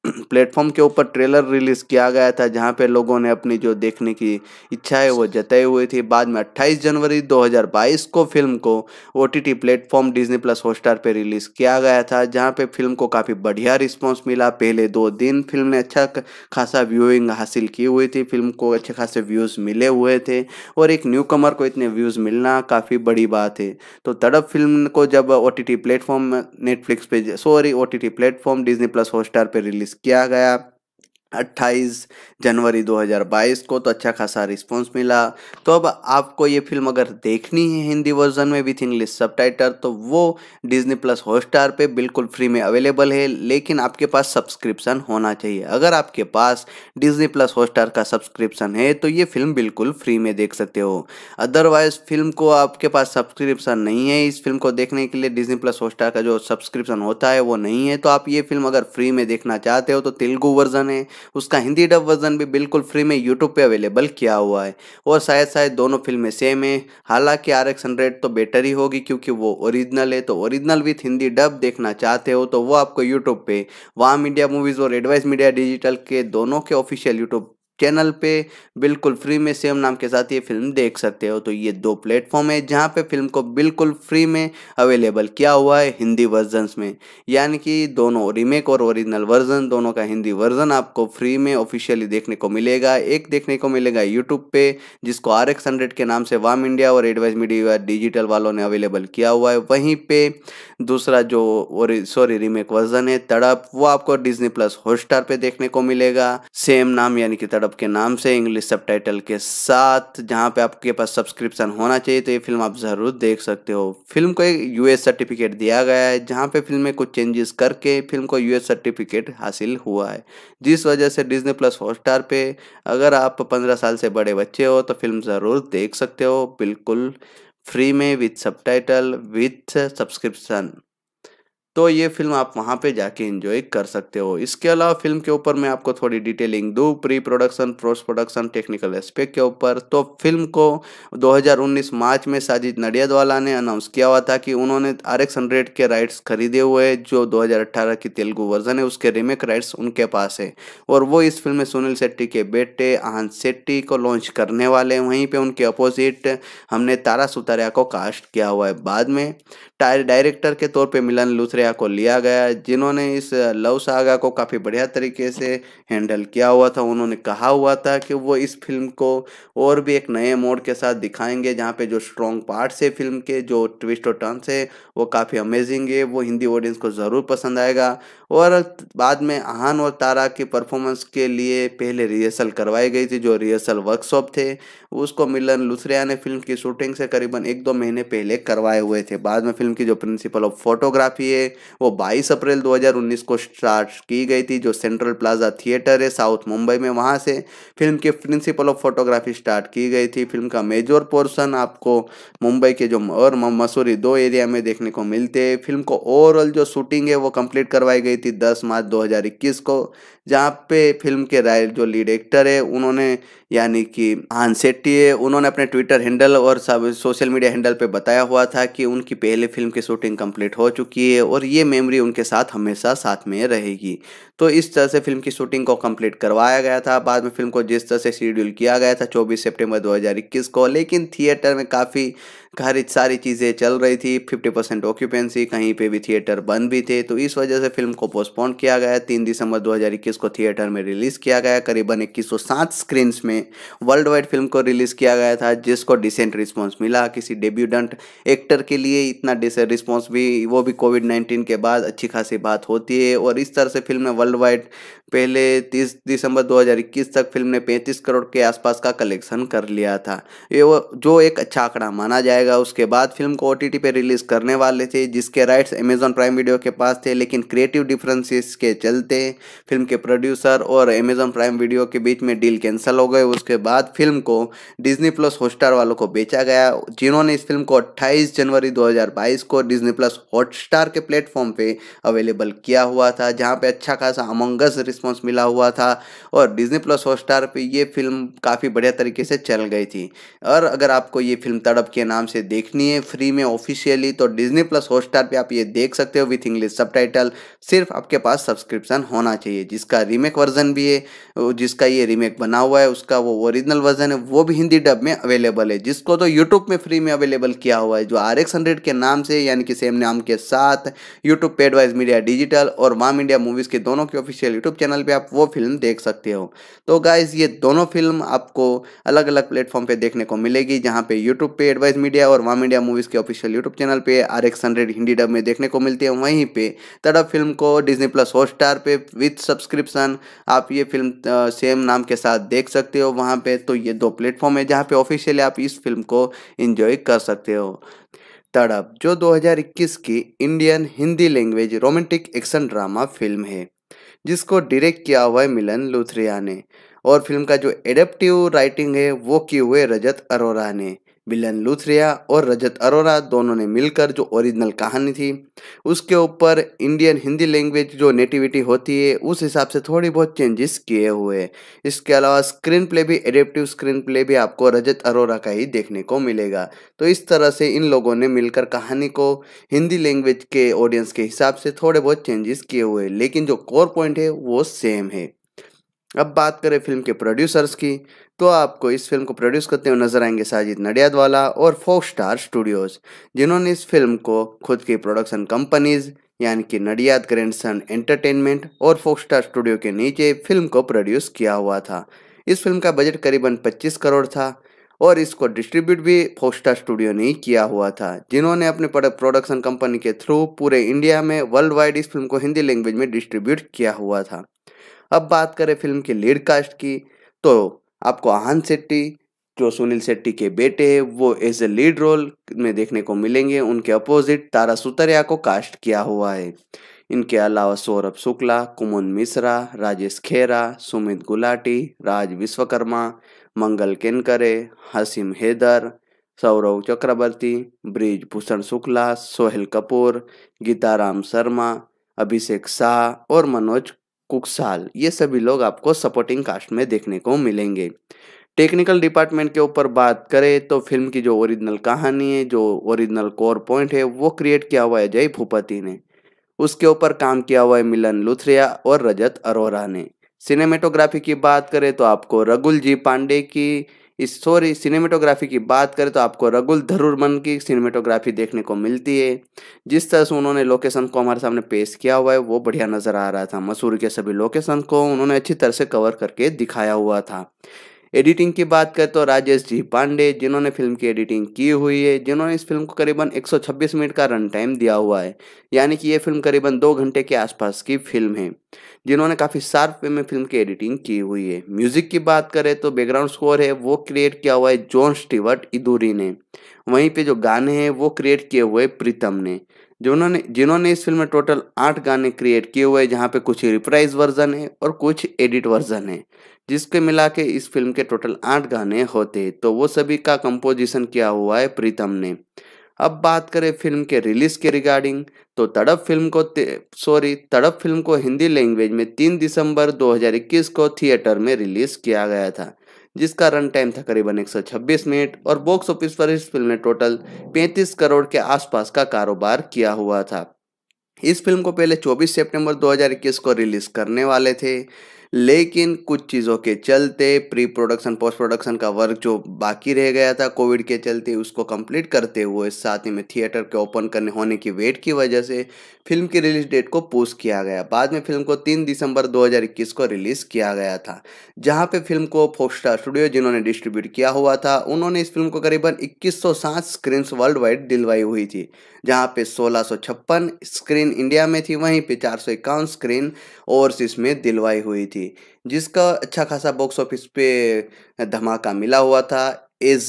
प्लेटफॉर्म के ऊपर ट्रेलर रिलीज़ किया गया था जहां पे लोगों ने अपनी जो देखने की इच्छा है वो जताई हुई थी बाद में 28 जनवरी 2022 को फिल्म को O T T platform Disney plus Hotstar पे रिलीज़ किया गया था जहां पे फिल्म को काफ़ी बढ़िया रिस्पांस मिला पहले दो दिन फिल्म ने अच्छा खासा व्यूइंग हासिल की हुई थी फिल्म को अच्छे खासे व्यूज़ मिले हुए थे और एक न्यू कमर को इतने व्यूज़ मिलना काफ़ी बड़ी बात है तो तड़प फिल्म को जब O T T platform Netflix पे sorry O T platform Disney plus Hotstar पर रिलीज़ पेश किया गया अट्ठाईस जनवरी 2022 को तो अच्छा खासा रिस्पांस मिला तो अब आपको ये फिल्म अगर देखनी है हिंदी वर्जन में विथ इंग्लिश सब तो वो डिज्नी प्लस हॉटस्टार पे बिल्कुल फ्री में अवेलेबल है लेकिन आपके पास सब्सक्रिप्शन होना चाहिए अगर आपके पास डिज्नी प्लस हॉटस्टार का सब्सक्रिप्शन है तो ये फिल्म बिल्कुल फ्री में देख सकते हो अदरवाइज फिल्म को आपके पास सब्सक्रिप्शन नहीं है इस फिल्म को देखने के लिए डिज्नी प्लस हॉटस्टार का जो सब्सक्रिप्शन होता है वो नहीं है तो आप ये फिल्म अगर फ्री में देखना चाहते हो तो तेलुगु वर्जन है उसका हिंदी डब वर्जन भी बिल्कुल फ्री में यूट्यूब पे अवेलेबल किया हुआ है और शायद शायद दोनों फिल्में सेम है हालांकि आर एक्स हंड्रेड तो बेटर ही होगी क्योंकि वो ओरिजिनल है तो ओरिजिनल विथ हिंदी डब देखना चाहते हो तो वो आपको यूट्यूब पे वाम इंडिया मूवीज़ और एडवाइस मीडिया डिजिटल के दोनों के ऑफिशियल यूट्यूब चैनल पे बिल्कुल फ्री में सेम नाम के साथ ये फिल्म देख सकते हो तो ये दो प्लेटफॉर्म है जहाँ पे फिल्म को बिल्कुल फ्री में अवेलेबल किया हुआ है हिंदी वर्जन्स में यानी कि दोनों रीमेक और ओरिजिनल वर्जन दोनों का हिंदी वर्जन आपको फ्री में ऑफिशियली देखने को मिलेगा एक देखने को मिलेगा यूट्यूब पे जिसको आर एक्स हंड्रेड के नाम से वाम इंडिया और एडवाइस मीडिया डिजिटल वालों ने अवेलेबल किया हुआ है वहीं पे दूसरा जो सॉरी रीमेक वर्जन है तड़प वो आपको डिजनी प्लस हॉटस्टार पे देखने को मिलेगा सेम नाम यानी कि तड़प क्लब के नाम से इंग्लिश सब के साथ जहाँ पे आपके पास सब्सक्रिप्शन होना चाहिए तो ये फिल्म आप ज़रूर देख सकते हो फिल्म को एक यू सर्टिफिकेट दिया गया है जहाँ पे फिल्म में कुछ चेंजेस करके फिल्म को यू सर्टिफिकेट हासिल हुआ है जिस वजह से डिजनी प्लस हॉटस्टार पे अगर आप पंद्रह साल से बड़े बच्चे हो तो फिल्म ज़रूर देख सकते हो बिल्कुल फ्री में विथ सब टाइटल विथ सब्सक्रिप्शन तो ये फिल्म आप वहाँ पे जाके इन्जॉय कर सकते हो इसके अलावा फिल्म के ऊपर मैं आपको थोड़ी डिटेलिंग दूँ pre production post production technical aspect के ऊपर तो फिल्म को 2019 मार्च में साजिद नडियादवाला ने अनाउंस किया हुआ था कि उन्होंने आर एक्स हंड्रेड के राइट्स खरीदे हुए जो दो की तेलुगु वर्जन है उसके रीमेक राइट्स उनके पास है और वो इस फिल्म में सुनील शेट्टी के बेटे आहन शेट्टी को लॉन्च करने वाले हैं वहीं पर उनके अपोजिट हमने तारा सुतारिया को कास्ट किया हुआ है बाद में डायरेक्टर के तौर पर मिलन लूथरे श्रेया को लिया गया जिन्होंने इस लव सागा को काफ़ी बढ़िया तरीके से हैंडल किया हुआ था उन्होंने कहा हुआ था कि वो इस फिल्म को और भी एक नए मोड़ के साथ दिखाएंगे जहाँ पे जो स्ट्रॉन्ग पार्ट्स है फिल्म के जो ट्विस्ट और टर्न्स है वो काफ़ी अमेजिंग है वो हिंदी ऑडियंस को ज़रूर पसंद आएगा और बाद में आहान और तारा की परफॉर्मेंस के लिए पहले रिहर्सल करवाई गई थी जो रिहर्सल वर्कशॉप थे उसको मिलन लुसरिया ने फिल्म की शूटिंग से करीबन एक दो महीने पहले करवाए हुए थे बाद में फिल्म की जो प्रिंसिपल ऑफ फोटोग्राफी है वो 22 अप्रैल 2019 को स्टार्ट की गई थी जो सेंट्रल प्लाजा थिएटर है साउथ मुंबई में वहाँ से फिल्म के प्रिंसिपल ऑफ फोटोग्राफी स्टार्ट की गई थी फिल्म का मेजर पोर्शन आपको मुंबई के जो और मसूरी दो एरिया में देखने को मिलते हैं फिल्म को ओवरऑल जो शूटिंग है वो कंप्लीट करवाई गई थी दस मार्च दो को जहाँ पे फिल्म के राय जो लीड एक्टर है उन्होंने यानी कि हान सेट्टी है उन्होंने अपने ट्विटर हैंडल और सब सोशल मीडिया हैंडल पे बताया हुआ था कि उनकी पहले फिल्म की शूटिंग कंप्लीट हो चुकी है और ये मेमोरी उनके साथ हमेशा साथ में रहेगी तो इस तरह से फिल्म की शूटिंग को कंप्लीट करवाया गया था बाद में फिल्म को जिस तरह से शेड्यूल किया गया था चौबीस सेप्टेम्बर दो को लेकिन थिएटर में काफ़ी घर सारी चीज़ें चल रही थी फिफ्टी परसेंट ऑक्यूपेंसी कहीं पे भी थिएटर बंद भी थे तो इस वजह से फिल्म को पोस्टपोन किया गया तीन दिसंबर 2021 को थिएटर में रिलीज़ किया गया करीबन इक्कीस सौ सात स्क्रीन्स में वर्ल्ड वाइड फिल्म को रिलीज़ किया गया था जिसको डिसेंट रिस्पॉन्स मिला किसी डेब्यूडेंट एक्टर के लिए इतना डिसेंट रिस्पॉन्स भी वो भी कोविड नाइन्टीन के बाद अच्छी खासी बात होती है और इस तरह से फिल्म ने वर्ल्ड वाइड पहले तीस दिसंबर 2021 तक फिल्म ने 35 करोड़ के आसपास का कलेक्शन कर लिया था ये वो जो एक अच्छा आंकड़ा माना जाए जाएगा उसके बाद फिल्म को ओ टी टी पर रिलीज़ करने वाले थे जिसके राइट्स अमेजॉन प्राइम वीडियो के पास थे लेकिन क्रिएटिव डिफरेंसेस के चलते फिल्म के प्रोड्यूसर और अमेजॉन प्राइम वीडियो के बीच में डील कैंसिल हो गए उसके बाद फिल्म को डिजनी प्लस हॉटस्टार वालों को बेचा गया जिन्होंने इस फिल्म को अट्ठाईस जनवरी 2022 को डिजनी प्लस हॉटस्टार के प्लेटफॉर्म पर अवेलेबल किया हुआ था जहाँ पर अच्छा खासा अमंगस रिस्पॉन्स मिला हुआ था और डिजनी प्लस हॉटस्टार पर यह फिल्म काफ़ी बढ़िया तरीके से चल गई थी और अगर आपको ये फिल्म तड़प के नाम से देखनी है फ्री में ऑफिशियली तो डिज्नी प्लस हॉटस्टार पे आप ये देख सकते हो विथ इंग्लिश सब सिर्फ आपके पास सब्सक्रिप्शन होना चाहिए जिसका रीमेक वर्जन भी है जिसका ये रीमेक बना हुआ है उसका वो ओरिजिनल वर्जन है वो भी हिंदी डब में अवेलेबल है जिसको तो यूट्यूब में फ्री में अवेलेबल किया हुआ है जो आर एक्स हंड्रेड के नाम से यानी कि सेम नाम के साथ यूट्यूब पे एडवाइज मीडिया डिजिटल और माम इंडिया मूवीज़ के दोनों के ऑफिशियल यूट्यूब चैनल पर आप वो फिल्म देख सकते हो तो गाइज ये दोनों फिल्म आपको अलग अलग प्लेटफॉर्म पर देखने को मिलेगी जहाँ पे यूट्यूब पे एडवाइज मीडिया इंडिया और वाम इंडिया मूवीज़ के ऑफिशियल यूट्यूब चैनल पे R X hundred Hindi dub में देखने को मिलती है वहीं पे तड़प फिल्म को डिजनी प्लस हॉट स्टार पर विथ सब्सक्रिप्शन आप ये फिल्म सेम नाम के साथ देख सकते हो वहाँ पर तो ये दो प्लेटफॉर्म है जहाँ पर ऑफिशियली आप इस फिल्म को इन्जॉय कर सकते हो तड़प जो 2021 की Indian Hindi language romantic action drama film है जिसको डायरेक्ट किया हुआ है मिलन लुथरिया ने और फिल्म का जो एडेप्टिव राइटिंग है वो किए हुए रजत अरोरा ने विलन लूथरिया और रजत अरोरा दोनों ने मिलकर जो ओरिजिनल कहानी थी उसके ऊपर इंडियन हिंदी लैंग्वेज जो नेटिविटी होती है उस हिसाब से थोड़ी बहुत चेंजेस किए हुए हैं इसके अलावा स्क्रीन प्ले भी एडेप्टिव स्क्रीन प्ले भी आपको रजत अरोरा का ही देखने को मिलेगा तो इस तरह से इन लोगों ने मिलकर कहानी को हिंदी लैंग्वेज के ऑडियंस के हिसाब से थोड़े बहुत चेंजेस किए हुए लेकिन जो कोर पॉइंट है वो सेम है अब बात करें फिल्म के प्रोड्यूसर्स की तो आपको इस फिल्म को प्रोड्यूस करते हुए नजर आएंगे साजिद नडियादवाला और फोक स्टार स्टूडियोज जिन्होंने इस फिल्म को खुद की प्रोडक्शन कंपनीज यानी कि नडियाद ग्रैंडसन एंटरटेनमेंट और फोक स्टार स्टूडियो के नीचे फिल्म को प्रोड्यूस किया हुआ था इस फिल्म का बजट करीबन 25 करोड़ था और इसको डिस्ट्रीब्यूट भी फोस्टा स्टूडियो ने किया हुआ था जिन्होंने अपने प्रोडक्शन कंपनी के थ्रू पूरे इंडिया में वर्ल्ड वाइड इस फिल्म को हिंदी लैंग्वेज में डिस्ट्रीब्यूट किया हुआ था अब बात करें फिल्म की लीड कास्ट की तो आपको आहन शेट्टी जो सुनील शेट्टी के बेटे हैं वो एज ए लीड रोल में देखने को मिलेंगे उनके अपोजिट तारा सुतरिया को कास्ट किया हुआ है इनके अलावा सौरभ शुक्ला कुमुन मिश्रा राजेश खेरा सुमित गुलाटी राज विश्वकर्मा मंगल केनकरे हसीम हैदर सौरव चक्रवर्ती ब्रिज भूषण शुक्ला सोहेल कपूर गीताराम शर्मा अभिषेक शाह और मनोज कुकसाल ये सभी लोग आपको सपोर्टिंग कास्ट में देखने को मिलेंगे टेक्निकल डिपार्टमेंट के ऊपर बात करें तो फिल्म की जो ओरिजिनल कहानी है जो ओरिजिनल कोर पॉइंट है वो क्रिएट किया हुआ है जय भूपति ने उसके ऊपर काम किया हुआ है मिलन लुथरिया और रजत अरोरा ने सिनेमेटोग्राफी की बात करें तो आपको रघुल जी पांडे की इस सॉरी सिनेमेटोग्राफी की बात करें तो आपको रगुल धरूरमन की सिनेमेटोग्राफी देखने को मिलती है जिस तरह से उन्होंने लोकेशन को हमारे सामने पेश किया हुआ है वो बढ़िया नज़र आ रहा था मसूर के सभी लोकेशन को उन्होंने अच्छी तरह से कवर करके दिखाया हुआ था एडिटिंग की बात करें तो राजेश जी पांडे जिन्होंने फिल्म की एडिटिंग की हुई है जिन्होंने इस फिल्म को करीबन 126 मिनट का रन टाइम दिया हुआ है यानी कि ये फिल्म करीबन दो घंटे के आसपास की फिल्म है जिन्होंने काफ़ी शार्प वे में फिल्म की एडिटिंग की हुई है म्यूजिक की बात करें तो बैकग्राउंड स्कोर है वो क्रिएट किया हुआ है जॉन स्टीवर्ट इदूरी ने वहीं पे जो गाने हैं वो क्रिएट किए हुए प्रीतम ने जिन्होंने जिन्होंने इस फिल्म में टोटल आठ गाने क्रिएट किए हुए हैं जहाँ पे कुछ रिप्राइज वर्जन है और कुछ एडिट वर्जन है जिसके मिला के इस फिल्म के टोटल आठ गाने होते हैं तो वो सभी का कंपोजिशन किया हुआ है प्रीतम ने अब बात करें फिल्म के रिलीज के रिगार्डिंग तो तड़प फिल्म को सॉरी तड़प फिल्म को हिंदी लैंग्वेज में 3 दिसंबर 2021 को थिएटर में रिलीज किया गया था जिसका रन टाइम था करीबन 126 मिनट और बॉक्स ऑफिस पर इस फिल्म ने टोटल 35 करोड़ के आसपास का कारोबार किया हुआ था इस फिल्म को पहले 24 सितंबर 2021 को रिलीज करने वाले थे लेकिन कुछ चीज़ों के चलते प्री प्रोडक्शन पोस्ट प्रोडक्शन का वर्क जो बाकी रह गया था कोविड के चलते उसको कंप्लीट करते हुए साथ ही में थिएटर के ओपन करने होने की वेट की वजह से फिल्म की रिलीज डेट को पोस्ट किया गया बाद में फिल्म को तीन दिसंबर दो को रिलीज़ किया गया था जहाँ पे फिल्म को स्टार स्टूडियो जिन्होंने डिस्ट्रीब्यूट किया हुआ था उन्होंने इस फिल्म को करीबन इक्कीस स्क्रीन वर्ल्ड वाइड दिलवाई हुई थी जहाँ पे सोलह स्क्रीन इंडिया में थी वहीं पे चार स्क्रीन ओवरसीज में दिलवाई हुई थी थी जिसका अच्छा खासा बॉक्स ऑफिस पे धमाका मिला हुआ था एज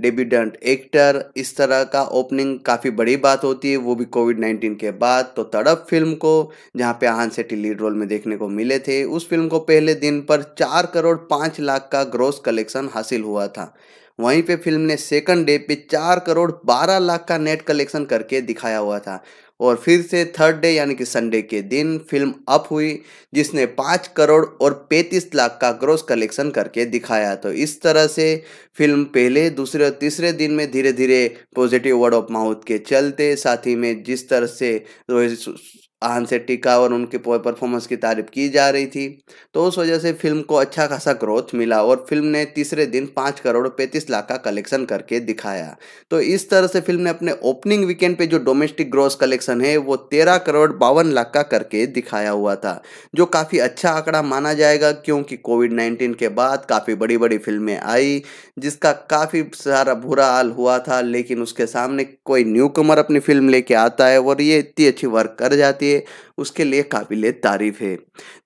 डेब्यूटेंट एक्टर इस तरह का ओपनिंग काफ़ी बड़ी बात होती है वो भी कोविड नाइन्टीन के बाद तो तड़प फिल्म को जहाँ पे आहान सेठी लीड रोल में देखने को मिले थे उस फिल्म को पहले दिन पर चार करोड़ पाँच लाख का ग्रोस कलेक्शन हासिल हुआ था वहीं पे फिल्म ने सेकंड डे पे चार करोड़ बारह लाख का नेट कलेक्शन करके दिखाया हुआ था और फिर से थर्ड डे यानी कि संडे के दिन फिल्म अप हुई जिसने पाँच करोड़ और पैंतीस लाख का ग्रोस कलेक्शन करके दिखाया तो इस तरह से फिल्म पहले दूसरे और तीसरे दिन में धीरे धीरे पॉजिटिव वर्ड ऑफ माउथ के चलते साथ ही में जिस तरह से आहन से टिका और उनके परफॉर्मेंस की तारीफ की जा रही थी तो उस वजह से फिल्म को अच्छा खासा ग्रोथ मिला और फिल्म ने तीसरे दिन पाँच करोड़ पैंतीस लाख का कलेक्शन करके दिखाया तो इस तरह से फिल्म ने अपने ओपनिंग वीकेंड पे जो डोमेस्टिक ग्रोथ कलेक्शन है वो तेरह करोड़ बावन लाख का करके दिखाया हुआ था जो काफ़ी अच्छा आंकड़ा माना जाएगा क्योंकि कोविड नाइन्टीन के बाद काफ़ी बड़ी बड़ी फिल्में आई जिसका काफ़ी सारा बुरा हाल हुआ था लेकिन उसके सामने कोई न्यू कमर अपनी फिल्म लेके आता है और ये इतनी अच्छी वर्क कर जाती है लिए उसके लिए काबिल तारीफ है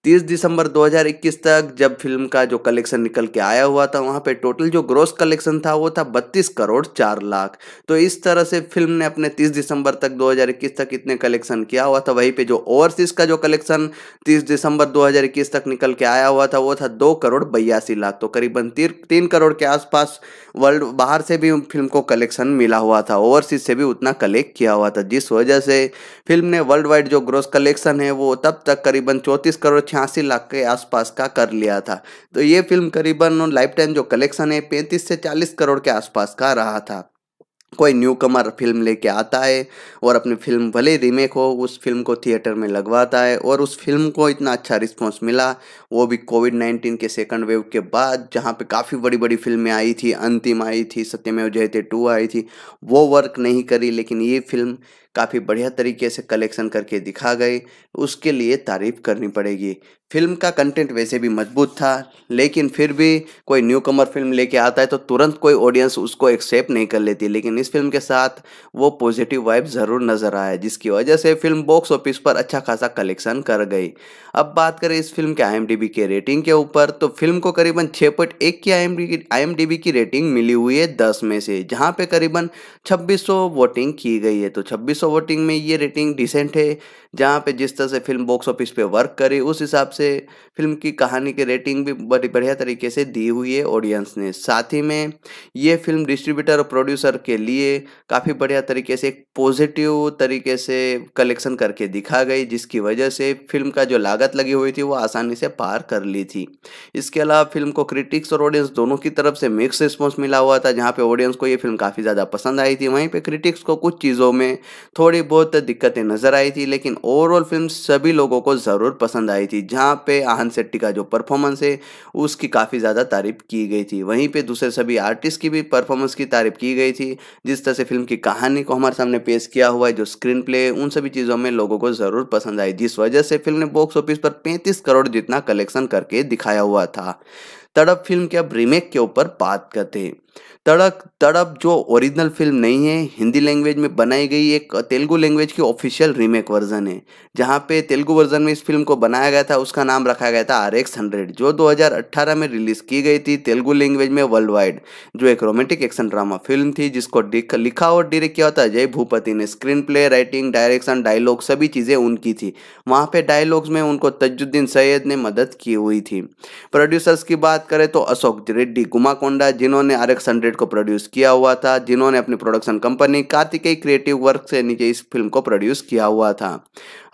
तीस दिसंबर 2021 तक जब फिल्म का जो कलेक्शन निकल के आया हुआ था वहाँ पे टोटल जो ग्रोस कलेक्शन था वो था 32 करोड़ चार लाख तो इस तरह से फिल्म ने अपने 30 दिसंबर तक 2021 तक इतने कलेक्शन किया हुआ था वहीं पे जो ओवरसीज का जो कलेक्शन 30 दिसंबर 2021 तक निकल के आया हुआ था वो था दो करोड़ बयासी लाख तो करीबन तीन करोड़ के आसपास वर्ल्ड बाहर से भी फिल्म को कलेक्शन मिला हुआ था ओवरसीज से भी उतना कलेक्ट किया हुआ था जिस वजह से फिल्म ने वर्ल्ड वाइड जो ग्रोथ क्रोस कलेक्शन है वो तब तक करीबन चौंतीस करोड़ छियासी लाख के आसपास का कर लिया था तो ये फिल्म करीबन लाइफ टाइम जो कलेक्शन है पैंतीस से चालीस करोड़ के आसपास का रहा था कोई न्यू कमर फिल्म लेके आता है और अपनी फिल्म भले रीमेक हो उस फिल्म को थिएटर में लगवाता है और उस फिल्म को इतना अच्छा रिस्पांस मिला वो भी कोविड नाइन्टीन के सेकंड वेव के बाद जहाँ पे काफ़ी बड़ी बड़ी फिल्में आई थी अंतिम आई थी सत्यमेव जयते टू आई थी वो वर्क नहीं करी लेकिन ये फिल्म काफ़ी बढ़िया तरीके से कलेक्शन करके दिखा गए उसके लिए तारीफ करनी पड़ेगी फिल्म का कंटेंट वैसे भी मजबूत था लेकिन फिर भी कोई न्यू कमर फिल्म लेके आता है तो तुरंत कोई ऑडियंस उसको एक्सेप्ट नहीं कर लेती लेकिन इस फिल्म के साथ वो पॉजिटिव वाइब ज़रूर नज़र आया जिसकी वजह से फिल्म बॉक्स ऑफिस पर अच्छा खासा कलेक्शन कर गई अब बात करें इस फिल्म के आई के रेटिंग के ऊपर तो फिल्म को करीबन छः पॉइंट एक की आई एम की रेटिंग मिली हुई है दस में से जहाँ पर करीबन छब्बीस वोटिंग की गई है तो छब्बीस वोटिंग में ये रेटिंग डिसेंट है जहाँ पर जिस तरह से फिल्म बॉक्स ऑफिस पर वर्क करी उस हिसाब से फिल्म की कहानी की रेटिंग भी बड़ी बढ़िया तरीके से दी हुई है ऑडियंस ने साथ ही में ये फिल्म डिस्ट्रीब्यूटर और प्रोड्यूसर के लिए काफ़ी बढ़िया तरीके से एक पॉजिटिव तरीके से कलेक्शन करके दिखा गई जिसकी वजह से फिल्म का जो लागत लगी हुई थी वो आसानी से पार कर ली थी इसके अलावा फिल्म को क्रिटिक्स और ऑडियंस दोनों की तरफ से मिक्स रिस्पॉन्स मिला हुआ था जहाँ पर ऑडियंस को ये फिल्म काफ़ी ज़्यादा पसंद आई थी वहीं पर क्रिटिक्स को कुछ चीज़ों में थोड़ी बहुत दिक्कतें नज़र आई थी लेकिन ओवरऑल फिल्म सभी लोगों को ज़रूर पसंद आई थी जहाँ यहाँ पे आहन शेट्टी का जो परफॉर्मेंस है उसकी काफ़ी ज़्यादा तारीफ की गई थी वहीं पे दूसरे सभी आर्टिस्ट की भी परफॉर्मेंस की तारीफ की गई थी जिस तरह से फिल्म की कहानी को हमारे सामने पेश किया हुआ है जो स्क्रीन प्ले उन सभी चीज़ों में लोगों को ज़रूर पसंद आई जिस वजह से फिल्म ने बॉक्स ऑफिस पर पैंतीस करोड़ जितना कलेक्शन करके दिखाया हुआ था तड़प फिल्म के अब रीमेक के ऊपर बात करते हैं तड़क तड़प जो ओरिजिनल फिल्म नहीं है हिंदी लैंग्वेज में बनाई गई एक तेलुगु लैंग्वेज की ऑफिशियल रीमेक वर्जन है जहां पे तेलुगु वर्जन में इस फिल्म को बनाया गया था उसका नाम रखा गया था आर एक्स हंड्रेड जो 2018 में रिलीज की गई थी तेलुगु लैंग्वेज में वर्ल्ड वाइड जो एक रोमांटिक एक्शन ड्रामा फिल्म थी जिसको लिखा और डायरेक्ट किया था अजय भूपति ने screen play writing direction dialogue सभी चीज़ें उनकी थी वहाँ पे डायलॉग्स में उनको तजुद्दीन सैयद ने मदद की हुई थी प्रोड्यूसर्स की बात करें तो अशोक रेड्डी गुमा कोंडा जिन्होंने आर एक्स एस को प्रोड्यूस किया हुआ था जिन्होंने अपनी production company Kartikeya creative work से नीचे इस फिल्म को प्रोड्यूस किया हुआ था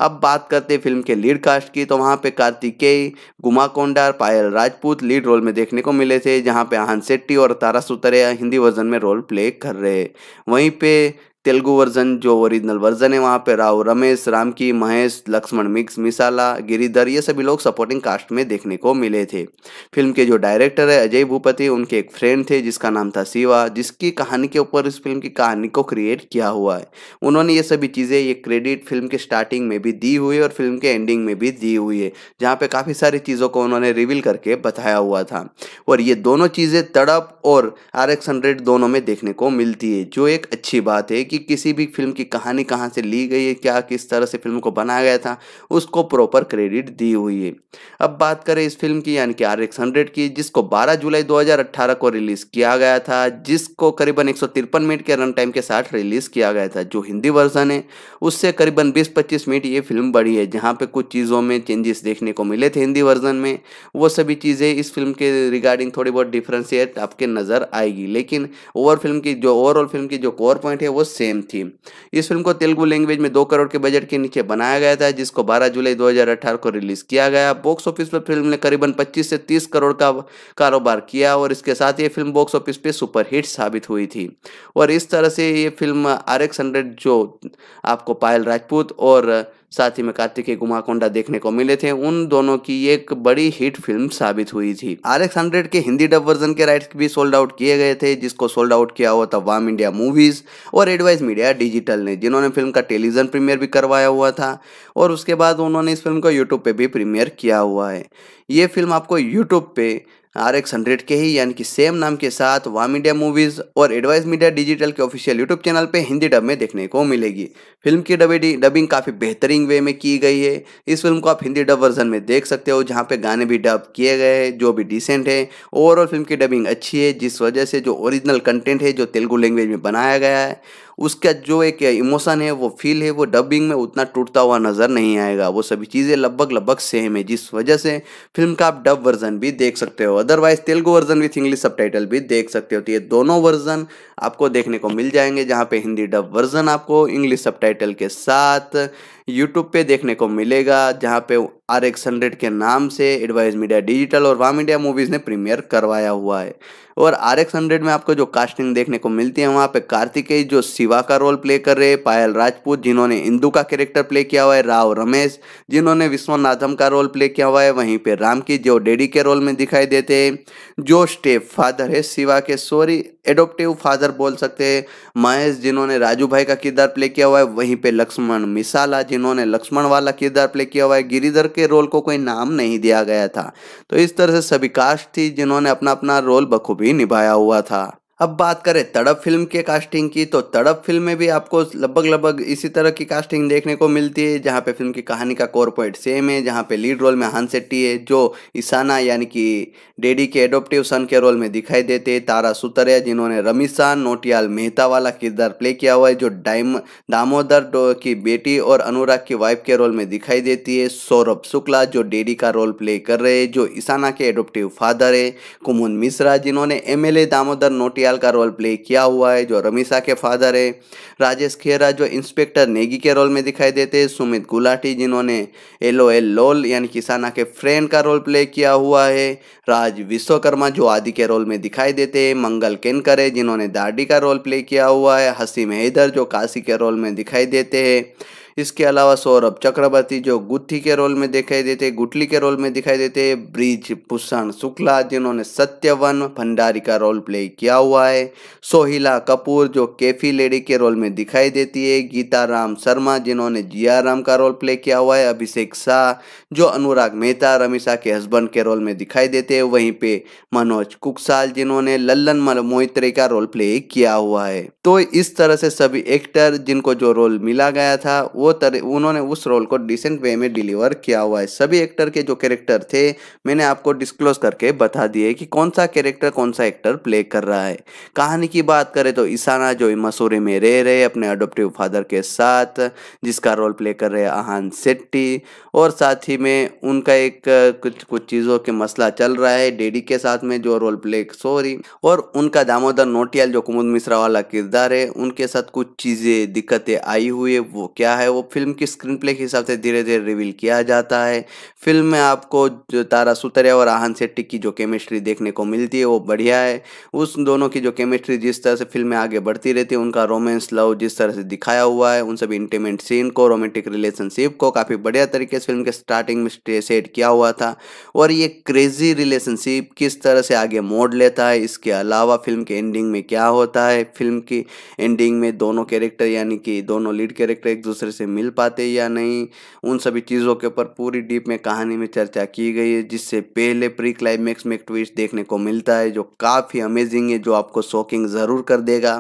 अब बात करते फिल्म के लीड कास्ट की तो वहाँ पे कार्तिकेय गुमा कोंडार पायल राजपूत लीड रोल में देखने को मिले थे जहाँ पे आहन शेट्टी और तारा सुतरे हिंदी वर्जन में रोल प्ले कर रहे वहीं पे तेलुगु वर्जन जो ओरिजिनल वर्जन है वहाँ पे राव रमेश राम की महेश लक्ष्मण मिक्स मिसाला गिरिधर ये सभी लोग सपोर्टिंग कास्ट में देखने को मिले थे फिल्म के जो डायरेक्टर है अजय भूपति उनके एक फ्रेंड थे जिसका नाम था शिवा जिसकी कहानी के ऊपर इस फिल्म की कहानी को क्रिएट किया हुआ है उन्होंने ये सभी चीज़ें ये क्रेडिट फिल्म के स्टार्टिंग में भी दी हुई है और फिल्म के एंडिंग में भी दी हुई है जहाँ पर काफ़ी सारी चीज़ों को उन्होंने रिविल करके बताया हुआ था और ये दोनों चीज़ें तड़प और आर एक्स हंड्रेड दोनों में देखने को मिलती है जो एक अच्छी बात है कि कि किसी भी फिल्म की कहानी कहाँ से ली गई है क्या किस तरह से फिल्म को बनाया गया था उसको प्रॉपर क्रेडिट दी हुई है अब बात करें इस फिल्म की यानी कि आर एक्स हंड्रेड की जिसको 12 जुलाई 2018 को रिलीज़ किया गया था जिसको करीबन एक मिनट के रन टाइम के साथ रिलीज़ किया गया था जो हिंदी वर्जन है उससे करीबन बीस पच्चीस मिनट ये फिल्म बढ़ी है जहाँ पर कुछ चीज़ों में चेंजेस देखने को मिले थे हिंदी वर्जन में वो सभी चीज़ें इस फिल्म के रिगार्डिंग थोड़ी बहुत डिफ्रेंसिएट आपके नज़र आएगी लेकिन ओवर फिल्म की जो ओवरऑल फिल्म की जो कोर पॉइंट है वो सेम सेम थीम इस फिल्म को तेलुगु लैंग्वेज में दो करोड़ के बजट के नीचे बनाया गया था जिसको 12 जुलाई 2018 को रिलीज किया गया बॉक्स ऑफिस पर फिल्म ने करीबन 25 से 30 करोड़ का कारोबार किया और इसके साथ ये फिल्म बॉक्स ऑफिस पे सुपरहिट साबित हुई थी और इस तरह से ये फिल्म आर एक्स जो आपको पायल राजपूत और साथ ही में कार्तिकेय गुमाकोंडा देखने को मिले थे उन दोनों की एक बड़ी हिट फिल्म साबित हुई थी आर एक्स हंड्रेड के हिंदी डब वर्जन के राइट्स भी सोल्ड आउट किए गए थे जिसको सोल्ड आउट किया हुआ था वाम इंडिया मूवीज और एडवाइस मीडिया डिजिटल ने जिन्होंने फिल्म का टेलीविजन प्रीमियर भी करवाया हुआ था और उसके बाद उन्होंने इस फिल्म को यूट्यूब पर भी प्रीमियर किया हुआ है ये फिल्म आपको यूट्यूब पे आर एक्स हंड्रेड के ही यानी कि सेम नाम के साथ वा मीडिया मूवीज और एडवाइस मीडिया डिजिटल के ऑफिशियल यूट्यूब चैनल पे हिंदी डब में देखने को मिलेगी फिल्म की डबी डबिंग काफ़ी बेहतरीन वे में की गई है इस फिल्म को आप हिंदी डब वर्जन में देख सकते हो जहाँ पे गाने भी डब किए गए हैं जो भी डिसेंट है ओवरऑल फिल्म की डबिंग अच्छी है जिस वजह से जो ओरिजिनल कंटेंट है जो तेलुगु लैंग्वेज में बनाया गया है उसका जो एक इमोशन है वो फील है वो डबिंग में उतना टूटता हुआ नज़र नहीं आएगा वो सभी चीज़ें लगभग लगभग सेम है जिस वजह से फिल्म का आप डब वर्जन भी देख सकते हो otherwise Telugu version with English sub भी देख सकते हो तो ये दोनों वर्जन आपको देखने को मिल जाएंगे जहाँ पे हिंदी डब वर्जन आपको इंग्लिश सब के साथ यूट्यूब पे देखने को मिलेगा जहाँ पे आर एक्स हंड्रेड के नाम से एडवाइज मीडिया डिजिटल और वाम इंडिया मूवीज़ ने प्रीमियर करवाया हुआ है और आर एक्स हंड्रेड में आपको जो कास्टिंग देखने को मिलती है वहाँ पे कार्तिकेय जो शिवा का रोल प्ले कर रहे हैं पायल राजपूत जिन्होंने इंदू का कैरेक्टर प्ले किया हुआ है राव रमेश जिन्होंने विश्वनाथम का रोल प्ले किया हुआ है वहीं पे राम की जो डेडी के रोल में दिखाई देते हैं जो स्टेप फादर है शिवा के सॉरी एडोप्टिव फादर बोल सकते हैं महेश जिन्होंने राजू भाई का किरदार प्ले किया हुआ है वहीं पर लक्ष्मण मिसाला इन्होंने लक्ष्मण वाला किरदार प्ले किया हुआ है गिरिधर के रोल को कोई नाम नहीं दिया गया था तो इस तरह से सभी कास्ट थी जिन्होंने अपना अपना रोल बखूबी निभाया हुआ था अब बात करें तड़प फिल्म के कास्टिंग की तो तड़प फिल्म में भी आपको लगभग लगभग इसी तरह की कास्टिंग देखने को मिलती है जहाँ पे फिल्म की कहानी का कोर पॉइंट सेम है जहाँ पे लीड रोल में हान सेट्टी है जो ईसाना यानी कि डेडी के एडोप्टिव सन के रोल में दिखाई देते हैं तारा सुतरिया जिन्होंने रमीशान नोटियाल मेहता वाला किरदार प्ले किया हुआ है जो डाइम दामोदर की बेटी और अनुराग की वाइफ के रोल में दिखाई देती है सौरभ शुक्ला जो डेडी का रोल प्ले कर रहे हैं जो ईसाना के एडोप्टिव फादर है कुमुन मिश्रा जिन्होंने एम दामोदर नोटियाल बेल्टियाल का रोल प्ले किया हुआ है जो रमीसा के फादर है राजेश खेरा जो इंस्पेक्टर नेगी के रोल में दिखाई देते हैं सुमित गुलाटी जिन्होंने एलो एल लोल यानी किसाना के फ्रेंड का रोल प्ले किया हुआ है राज विश्वकर्मा जो आदि के रोल में दिखाई देते हैं मंगल केनकर है जिन्होंने दाडी का रोल प्ले किया हुआ है हसीम हैदर जो काशी के रोल में दिखाई देते हैं इसके अलावा सौरभ चक्रवर्ती जो गुत्थी के रोल में दिखाई देते गुटली के रोल में दिखाई देते ब्रिज भूषण शुक्ला जिन्होंने सत्यवन भंडारी का रोल प्ले किया हुआ है सोहिला कपूर जो केफी लेडी के रोल में दिखाई देती है गीता राम शर्मा जिन्होंने जिया राम का रोल प्ले किया हुआ है अभिषेक शाह जो अनुराग मेहता रमीशा के हस्बैंड के रोल में दिखाई देते हैं वहीं पे मनोज कुकसाल जिन्होंने लल्लन मोहित्रे का रोल प्ले किया हुआ है तो इस तरह से सभी एक्टर जिनको जो रोल मिला गया था वो वो तर उन्होंने उस रोल को डिसेंट वे में डिलीवर किया हुआ है सभी एक्टर के जो कैरेक्टर थे मैंने आपको डिस्क्लोज करके बता दिए कि कौन सा कैरेक्टर कौन सा एक्टर प्ले कर रहा है कहानी की बात करें तो ईसाना जो मसूरी में रह रहे अपने अडोप्टिव फादर के साथ जिसका रोल प्ले कर रहे आहान सेट्टी और साथ ही में उनका एक कुछ कुछ चीज़ों के मसला चल रहा है डेडी के साथ में जो रोल प्ले सॉरी और उनका दामोदर नोटियाल जो कुमुद मिश्रा वाला किरदार है उनके साथ कुछ चीज़ें दिक्कतें आई हुई है वो क्या है वो फिल्म की स्क्रीन प्ले के हिसाब से धीरे धीरे रिवील किया जाता है फिल्म में आपको तारा सुतरिया और आहन सेट्टी की जो केमिस्ट्री देखने को मिलती है वो बढ़िया है उस दोनों की जो केमिस्ट्री जिस तरह से फिल्म में आगे बढ़ती रहती है उनका रोमांस लव जिस तरह से दिखाया हुआ है उन सभी इंटीमेंट सीन को रोमांटिक रिलेशनशिप को काफ़ी बढ़िया तरीके से इस फिल्म के स्टार्टिंग में सेट किया हुआ था और ये क्रेजी रिलेशनशिप किस तरह से आगे मोड़ लेता है इसके अलावा फिल्म के एंडिंग में क्या होता है फिल्म की एंडिंग में दोनों कैरेक्टर यानी कि दोनों लीड कैरेक्टर एक दूसरे से मिल पाते या नहीं उन सभी चीज़ों के ऊपर पूरी डीप में कहानी में चर्चा की गई है जिससे पहले प्री क्लाइमैक्स में एक ट्विस्ट देखने को मिलता है जो काफ़ी अमेजिंग है जो आपको शॉकिंग ज़रूर कर देगा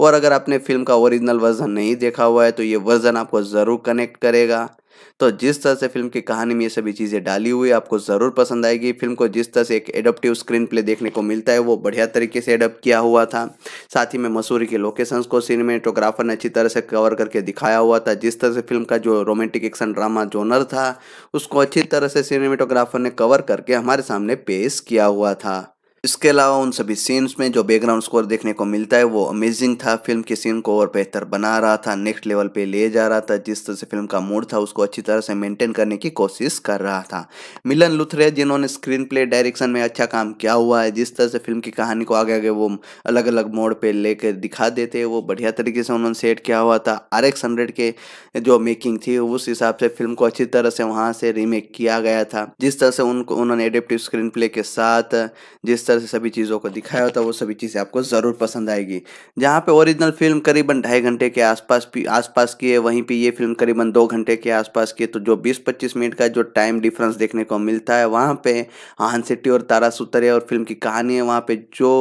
और अगर आपने फिल्म का ओरिजिनल वर्जन नहीं देखा हुआ है तो ये वर्जन आपको ज़रूर कनेक्ट करेगा तो जिस तरह से फिल्म की कहानी में ये सभी चीज़ें डाली हुई आपको ज़रूर पसंद आएगी फिल्म को जिस तरह से एक एडप्टिव स्क्रीन प्ले देखने को मिलता है वो बढ़िया तरीके से एडप्ट किया हुआ था साथ ही में मसूरी के लोकेशंस को सिनेमेटोग्राफर ने अच्छी तरह से कवर करके दिखाया हुआ था जिस तरह से फिल्म का जो रोमांटिक एक्शन ड्रामा जोनर था उसको अच्छी तरह से सिनेमेटोग्राफर ने कवर करके हमारे सामने पेश किया हुआ था इसके अलावा उन सभी सीन्स में जो बैकग्राउंड स्कोर देखने को मिलता है वो अमेजिंग था फिल्म के सीन को और बेहतर बना रहा था नेक्स्ट लेवल पे ले जा रहा था जिस तरह से फिल्म का मूड था उसको अच्छी तरह से मेंटेन करने की कोशिश कर रहा था मिलन लुथरे जिन्होंने स्क्रीन प्ले डायरेक्शन में अच्छा काम किया हुआ है जिस तरह से फिल्म की कहानी को आगे आगे वो अलग अलग मोड़ पर लेकर दिखा देते वो बढ़िया तरीके से उन्होंने सेट किया हुआ था आर एक्स हंड्रेड के जो मेकिंग थी उस हिसाब से फिल्म को अच्छी तरह से वहाँ से रीमेक किया गया था जिस तरह से उनको उन्होंने एडेप्टिव स्क्रीन प्ले के साथ जिस तरह से सभी चीज़ों को दिखाया होता है वो सभी चीज़ें आपको ज़रूर पसंद आएगी जहाँ पे ओरिजिनल फिल्म करीबन ढाई घंटे के आसपास आसपास की है वहीं पे ये फिल्म करीबन दो घंटे के आसपास की है तो जो 20-25 मिनट का जो टाइम डिफरेंस देखने को मिलता है वहाँ पर हान सिटी और तारा सुतरे और फिल्म की कहानी है वहाँ पर जो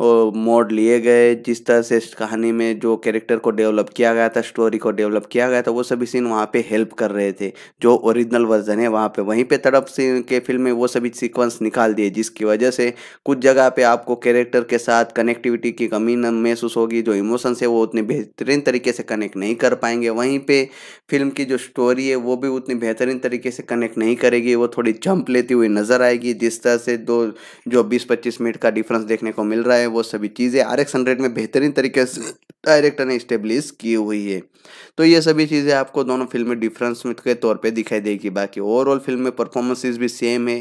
मोड लिए गए जिस तरह से कहानी में जो कैरेक्टर को डेवलप किया गया था स्टोरी को डेवलप किया गया था वो सभी सीन वहाँ पे हेल्प कर रहे थे जो ओरिजिनल वर्जन है वहाँ पे वहीं पे तड़प से के फिल्म में वो सभी सीक्वेंस निकाल दिए जिसकी वजह से कुछ जगह पे आपको कैरेक्टर के साथ कनेक्टिविटी की कमी महसूस होगी जो इमोशंस है वो उतने बेहतरीन तरीके से कनेक्ट नहीं कर पाएंगे वहीं पर फिल्म की जो स्टोरी है वो भी उतनी बेहतरीन तरीके से कनेक्ट नहीं करेगी वो थोड़ी जंप लेती हुई नज़र आएगी जिस तरह से दो जो बीस पच्चीस मिनट का डिफरेंस देखने को मिल रहा है वो सभी चीज़ें आर एक्स हंड्रेड में बेहतरीन तरीके से डायरेक्टर ने इस्टेब्लिश की हुई है तो ये सभी चीज़ें आपको दोनों फिल्म में डिफरेंस के तौर पे दिखाई देगी बाकी ओवरऑल फिल्म में परफॉर्मेंसेज भी सेम है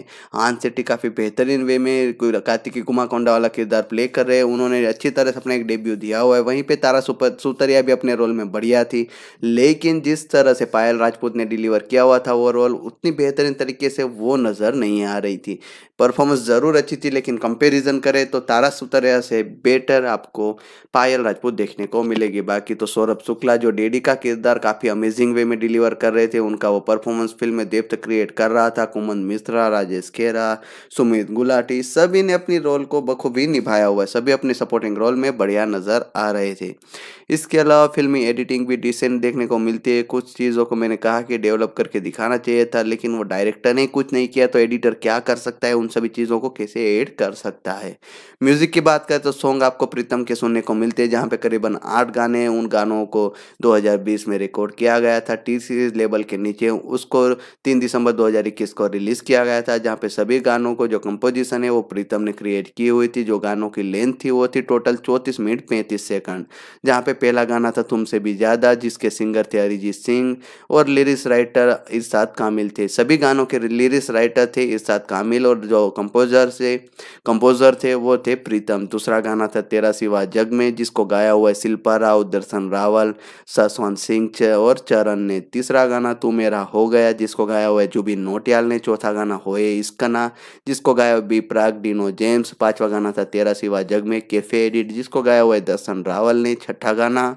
आन सेट्टी काफ़ी बेहतरीन वे में कार्तिकी कुमार कोंडा वाला किरदार प्ले कर रहे हैं उन्होंने अच्छी तरह से अपना एक डेब्यू दिया हुआ है वहीं पर तारा सुपर सुतरिया भी अपने रोल में बढ़िया थी लेकिन जिस तरह से पायल राजपूत ने डिलीवर किया हुआ था ओवरऑल उतनी बेहतरीन तरीके से वो नज़र नहीं आ रही थी परफॉर्मेंस ज़रूर अच्छी थी लेकिन कंपेरिजन करें तो तारा सुतरिया से बेटर आपको पायल राजपूत देखने को मिलेगी बाकी तो सौरभ शुक्ला जो डेडी का किरदार काफ़ी अमेजिंग वे में डिलीवर कर रहे थे उनका वो परफॉर्मेंस फिल्म में देप्त क्रिएट कर रहा था कुमन मिश्रा राजेश खेरा सुमित गुलाटी सभी ने अपनी रोल को बखूबी निभाया हुआ है सभी अपने सपोर्टिंग रोल में बढ़िया नज़र आ रहे थे इसके अलावा फिल्मी एडिटिंग भी डिसेंट देखने को मिलती है कुछ चीज़ों को मैंने कहा कि डेवलप करके दिखाना चाहिए था लेकिन वो डायरेक्टर ने कुछ नहीं किया तो एडिटर क्या कर सकता है उन सभी चीज़ों को कैसे एड कर सकता है म्यूज़िक की बात करें तो सॉन्ग आपको प्रीतम के सुनने को मिलते हैं जहाँ पे करीबन आठ गाने हैं उन गानों को 2019 में रिकॉर्ड किया गया था टी सीरीज लेबल के नीचे उसको 3 दिसंबर 2021 को रिलीज़ किया गया था जहाँ पे सभी गानों को जो कंपोजिशन है वो प्रीतम ने क्रिएट की हुई थी जो गानों की लेंथ थी वो थी टोटल चौंतीस मिनट पैंतीस सेकंड जहाँ पे पहला गाना था तुमसे भी ज़्यादा जिसके सिंगर थे अरिजीत सिंह और लिरिक्स राइटर इरशाद कामिल थे सभी गानों के लिरिक्स राइटर थे इरशाद कामिल और जो कंपोजर से कंपोजर थे वो थे प्रीतम दूसरा गाना था तेरा सिवा जग में जिसको गाया हुआ है शिल्पा राव दर्शन रावल ससवन सिंह च और चरण ने तीसरा गाना तू मेरा हो गया जिसको गाया हुआ है जुबिन नोटियाल ने चौथा गाना होए इसका ना जिसको गाया हुआ बी प्राग डिनो जेम्स पांचवा गाना था तेरा सिवा जग में कैफे एडिट जिसको गाया हुआ है दर्शन रावल ने छठा गाना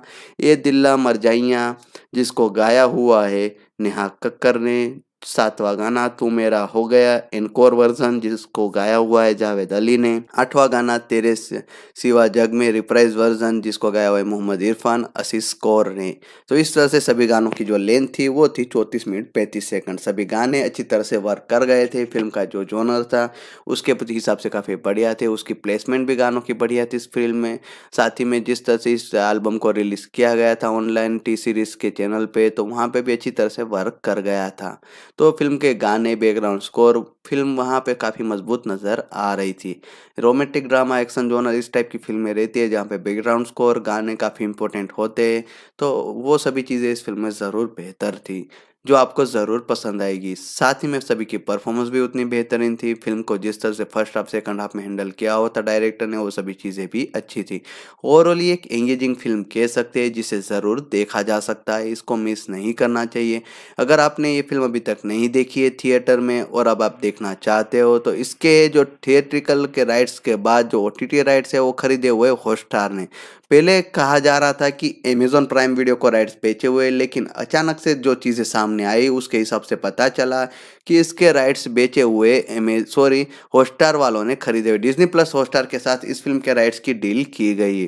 ये दिल्ला मर जाइया जिसको गाया हुआ है नेहा कक्कर ने सातवां गाना तू मेरा हो गया इनकोर वर्जन जिसको गाया हुआ है जावेद अली ने आठवां गाना तेरे सिवा जग में रिप्राइज वर्जन जिसको गाया हुआ है मोहम्मद इरफान असीस कौर ने तो इस तरह से सभी गानों की जो लेंथ थी वो थी चौंतीस मिनट पैंतीस सेकंड सभी गाने अच्छी तरह से वर्क कर गए थे फिल्म का जो जोनर था उसके हिसाब से काफ़ी बढ़िया थे उसकी प्लेसमेंट भी गानों की बढ़िया थी इस फिल्म में साथ ही में जिस तरह से इस एल्बम को रिलीज़ किया गया था ऑनलाइन टी सीरीज़ के चैनल पर तो वहाँ पर भी अच्छी तरह से वर्क कर गया था तो फिल्म के गाने बैकग्राउंड स्कोर फिल्म वहाँ पे काफ़ी मजबूत नज़र आ रही थी रोमांटिक ड्रामा एक्शन जोनर इस टाइप की फिल्में रहती है जहाँ पे बैकग्राउंड स्कोर गाने काफ़ी इंपॉर्टेंट होते हैं तो वो सभी चीज़ें इस फिल्म में ज़रूर बेहतर थी जो आपको ज़रूर पसंद आएगी साथ ही में सभी की परफॉर्मेंस भी उतनी बेहतरीन थी फिल्म को जिस तरह से फर्स्ट हाफ सेकंड हाफ में हैंडल किया हुआ था डायरेक्टर ने वो सभी चीज़ें भी अच्छी थी ओवरऑल ये एक एंगेजिंग फिल्म कह सकते हैं जिसे ज़रूर देखा जा सकता है इसको मिस नहीं करना चाहिए अगर आपने ये फिल्म अभी तक नहीं देखी है थिएटर में और अब आप देखना चाहते हो तो इसके जो थिएट्रिकल के राइट्स के बाद जो ओ राइट्स है वो खरीदे हुए हॉटस्टार ने पहले कहा जा रहा था कि अमेजोन प्राइम वीडियो को राइट्स बेचे हुए लेकिन अचानक से जो चीज़ें सामने आई उसके हिसाब से पता चला कि इसके राइट्स बेचे हुए एमेज सॉरी हॉटस्टार वालों ने खरीदे हुए डिजनी प्लस हॉटस्टार के साथ इस फिल्म के राइट्स की डील की गई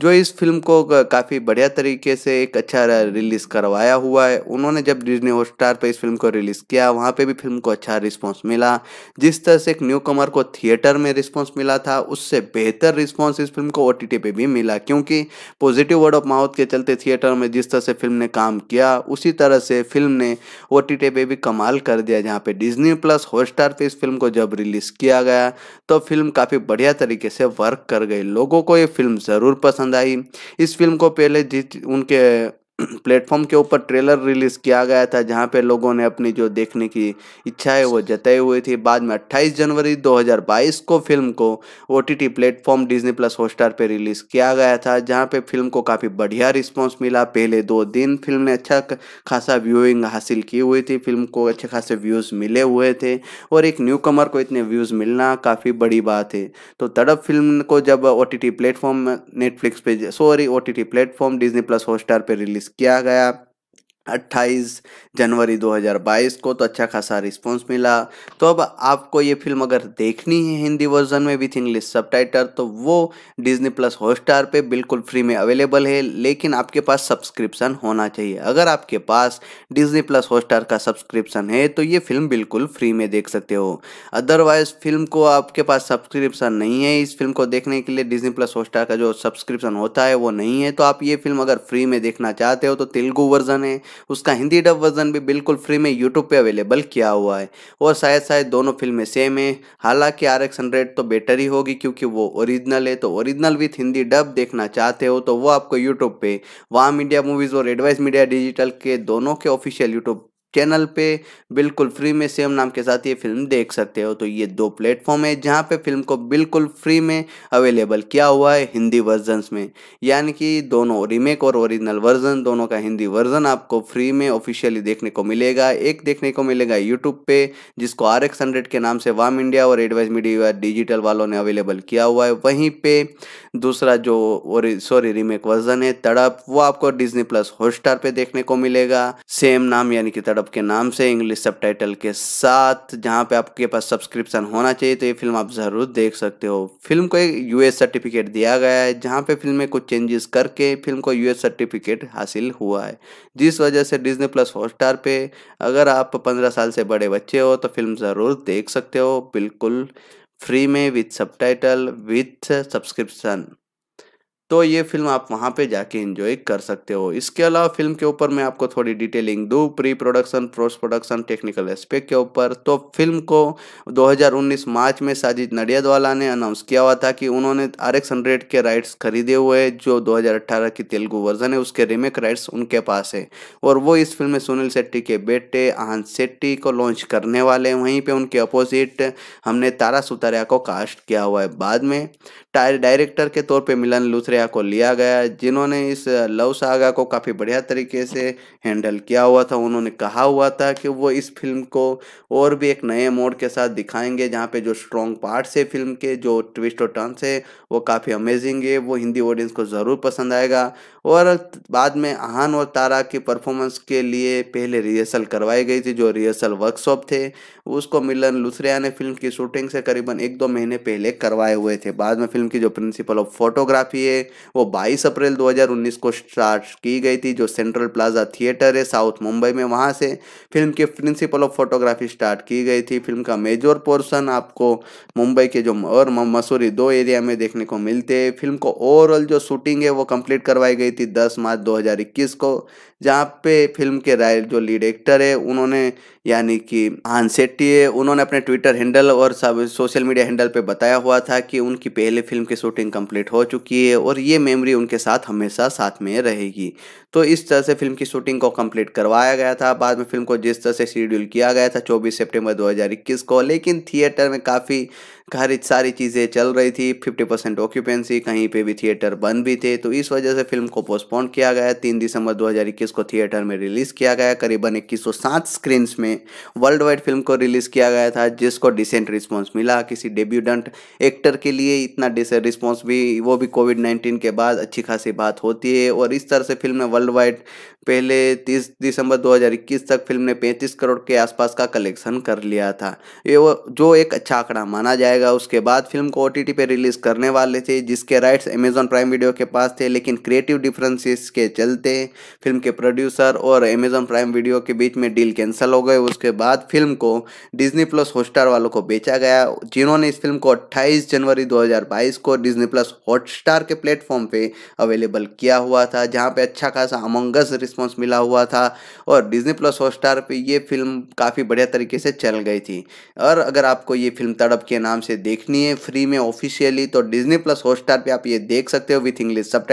जो इस फिल्म को काफ़ी बढ़िया तरीके से एक अच्छा रिलीज़ करवाया हुआ है उन्होंने जब डिजनी हॉटस्टार पर इस फिल्म को रिलीज़ किया वहाँ पर भी फिल्म को अच्छा रिस्पॉन्स मिला जिस तरह से एक न्यू कमर को थिएटर में रिस्पॉन्स मिला था उससे बेहतर रिस्पॉन्स इस फिल्म को ओ टी भी मिला क्योंकि पॉजिटिव वर्ड ऑफ माउथ के चलते थिएटर में जिस तरह से फिल्म ने काम किया उसी तरह से फिल्म ने ओ पे भी कमाल कर दिया यहाँ पे डिज्नी प्लस हॉटस्टार पे इस फिल्म को जब रिलीज किया गया तो फिल्म काफ़ी बढ़िया तरीके से वर्क कर गई लोगों को ये फिल्म ज़रूर पसंद आई इस फिल्म को पहले जिस उनके प्लेटफॉर्म के ऊपर ट्रेलर रिलीज़ किया गया था जहां पे लोगों ने अपनी जो देखने की इच्छा है वो जताई हुई थी बाद में 28 जनवरी 2022 को फिल्म को O T T platform Disney plus Hotstar पे रिलीज़ किया गया था जहां पे फिल्म को काफ़ी बढ़िया रिस्पॉन्स मिला पहले दो दिन फिल्म ने अच्छा खासा व्यूइंग हासिल की हुई थी फिल्म को अच्छे खासे व्यूज़ मिले हुए थे और एक न्यू कमर को इतने व्यूज़ मिलना काफ़ी बड़ी बात है तो तड़प फिल्म को जब O T T platform Netflix पे sorry O T platform Disney plus Hotstar पर रिलीज़ किया गया 28 जनवरी 2022 को तो अच्छा खासा रिस्पॉन्स मिला तो अब आपको ये फिल्म अगर देखनी है हिंदी वर्जन में विथ इंग्लिश सब तो वो डिज्नी प्लस हॉटस्टार पे बिल्कुल फ्री में अवेलेबल है लेकिन आपके पास सब्सक्रिप्शन होना चाहिए अगर आपके पास डिज्नी प्लस हॉटस्टार का सब्सक्रिप्शन है तो ये फिल्म बिल्कुल फ्री में देख सकते हो अदरवाइज फिल्म को आपके पास सब्सक्रिप्शन नहीं है इस फिल्म को देखने के लिए डिज्नी प्लस हॉटस्टार का जो सब्सक्रिप्शन होता है वो नहीं है तो आप ये फिल्म अगर फ्री में देखना चाहते हो तो तेलुगु वर्जन है उसका हिंदी डब वर्जन भी बिल्कुल फ्री में यूट्यूब पे अवेलेबल किया हुआ है और शायद शायद दोनों फिल्में सेम है हालांकि आर एक्स हंड्रेड तो बेटर ही होगी क्योंकि वो ओरिजिनल है तो ओरिजिनल विथ हिंदी डब देखना चाहते हो तो वो आपको यूट्यूब पे वाम मीडिया मूवीज़ और एडवाइस मीडिया डिजिटल के दोनों के ऑफिशियल यूट्यूब चैनल पे बिल्कुल फ्री में सेम नाम के साथ ये फिल्म देख सकते हो तो ये दो प्लेटफॉर्म है जहाँ पे फिल्म को बिल्कुल फ्री में अवेलेबल किया हुआ है हिंदी वर्जन्स में यानी कि दोनों रीमेक और ओरिजिनल वर्जन दोनों का हिंदी वर्जन आपको फ्री में ऑफिशियली देखने को मिलेगा एक देखने को मिलेगा यूट्यूब पे जिसको आर एक्स हंड्रेड के नाम से वाम इंडिया और एडवाइस मीडिया डिजिटल वालों ने अवेलेबल किया हुआ है वहीं पे दूसरा जो सॉरी रीमेक वर्जन है तड़प वो आपको डिजनी प्लस हॉटस्टार पे देखने को मिलेगा सेम नाम यानी कि तड़प क्लब के नाम से इंग्लिश सब के साथ जहाँ पे आपके पास सब्सक्रिप्शन होना चाहिए तो ये फिल्म आप ज़रूर देख सकते हो फिल्म को एक यू सर्टिफिकेट दिया गया है जहाँ पे फिल्म में कुछ चेंजेस करके फिल्म को यू सर्टिफिकेट हासिल हुआ है जिस वजह से डिजनी प्लस हॉटस्टार पे अगर आप पंद्रह साल से बड़े बच्चे हो तो फिल्म ज़रूर देख सकते हो बिल्कुल फ्री में विथ सब टाइटल विथ सब्सक्रिप्शन तो ये फिल्म आप वहाँ पे जाके इन्जॉय कर सकते हो इसके अलावा फिल्म के ऊपर मैं आपको थोड़ी डिटेलिंग दूँ pre production post production technical aspect के ऊपर तो फिल्म को 2019 मार्च में साजिद नडियादवाला ने अनाउंस किया हुआ था कि उन्होंने आर एक्स हंड्रेड के राइट्स खरीदे हुए जो दो की तेलुगु वर्जन है उसके रिमेक राइट्स उनके पास है और वो इस फिल्म में सुनील शेट्टी के बेटे आहन शेट्टी को लॉन्च करने वाले हैं वहीं पर उनके अपोजिट हमने तारा सुतारिया को कास्ट किया हुआ है बाद में डायरेक्टर के तौर पे मिलन लूथरेया को लिया गया जिन्होंने इस लव सागा को काफ़ी बढ़िया तरीके से हैंडल किया हुआ था उन्होंने कहा हुआ था कि वो इस फिल्म को और भी एक नए मोड के साथ दिखाएंगे जहाँ पे जो स्ट्रॉन्ग पार्ट्स है फिल्म के जो ट्विस्ट और टर्न्स है वो काफ़ी अमेजिंग है वो हिंदी ऑडियंस को ज़रूर पसंद आएगा और बाद में आहान और तारा की परफॉर्मेंस के लिए पहले रिहर्सल करवाई गई थी जो रिहर्सल वर्कशॉप थे उसको मिलन लुथरिया ने फिल्म की शूटिंग से करीबन एक दो महीने पहले करवाए हुए थे बाद में फिल्म की जो प्रिंसिपल ऑफ फोटोग्राफी है वो 22 अप्रैल 2019 को स्टार्ट की गई थी जो सेंट्रल प्लाजा थिएटर है साउथ मुंबई में वहाँ से फिल्म की प्रिंसिपल ऑफ फोटोग्राफी स्टार्ट की गई थी फिल्म का मेजर पोर्सन आपको मुंबई के जो और मसूरी दो एरिया में देखने को मिलते हैं फिल्म को ओवरऑल जो शूटिंग है वो कंप्लीट करवाई गई गई थी 10 मार्च 2021 को जहाँ पे फिल्म के राय जो लीड एक्टर है उन्होंने यानी कि हान सेट्टी है उन्होंने अपने ट्विटर हैंडल और सब सोशल मीडिया हैंडल पे बताया हुआ था कि उनकी पहले फिल्म की शूटिंग कंप्लीट हो चुकी है और ये मेमोरी उनके साथ हमेशा साथ में रहेगी तो इस तरह से फिल्म की शूटिंग को कंप्लीट करवाया गया था बाद में फिल्म को जिस तरह से शेड्यूल किया गया था चौबीस सेप्टेम्बर दो को लेकिन थिएटर में काफ़ी घर सारी चीज़ें चल रही थी फिफ्टी परसेंट ऑक्यूपेंसी कहीं पे भी थिएटर बंद भी थे तो इस वजह से फिल्म को पोस्टपोन किया गया तीन दिसंबर 2021 को थिएटर में रिलीज़ किया गया करीबन 2107 स्क्रीन्स में वर्ल्ड वाइड फिल्म को रिलीज़ किया गया था जिसको डिसेंट रिस्पॉन्स मिला किसी डेब्यूडेंट एक्टर के लिए इतना डिसेंट रिस्पॉन्स भी वो भी कोविड नाइन्टीन के बाद अच्छी खासी बात होती है और इस तरह से फिल्म ने वर्ल्ड वाइड पहले 30 दिसंबर 2021 तक फिल्म ने 35 करोड़ के आसपास का कलेक्शन कर लिया था ये वो जो एक अच्छा आंकड़ा माना जाएगा उसके बाद फिल्म को ओ टी पर रिलीज करने वाले थे जिसके राइट्स अमेजॉन प्राइम वीडियो के पास थे लेकिन क्रिएटिव डिफरेंसेस के चलते फिल्म के प्रोड्यूसर और अमेजॉन प्राइम वीडियो के बीच में डील कैंसिल हो गए उसके बाद फिल्म को डिजनी प्लस हॉटस्टार वालों को बेचा गया जिन्होंने इस फिल्म को अट्ठाईस जनवरी दो को डिजनी प्लस हॉटस्टार के प्लेटफॉर्म पर अवेलेबल किया हुआ था जहाँ पर अच्छा खासा अमंगस रिस्पॉन्स मिला हुआ था और डिज्नी प्लस हॉटस्टार पे ये फिल्म काफ़ी बढ़िया तरीके से चल गई थी और अगर आपको ये फिल्म तड़प के नाम से देखनी है फ्री में ऑफिशियली तो डिज्नी प्लस हॉटस्टार पर आप ये देख सकते हो विथ इंग्लिश सब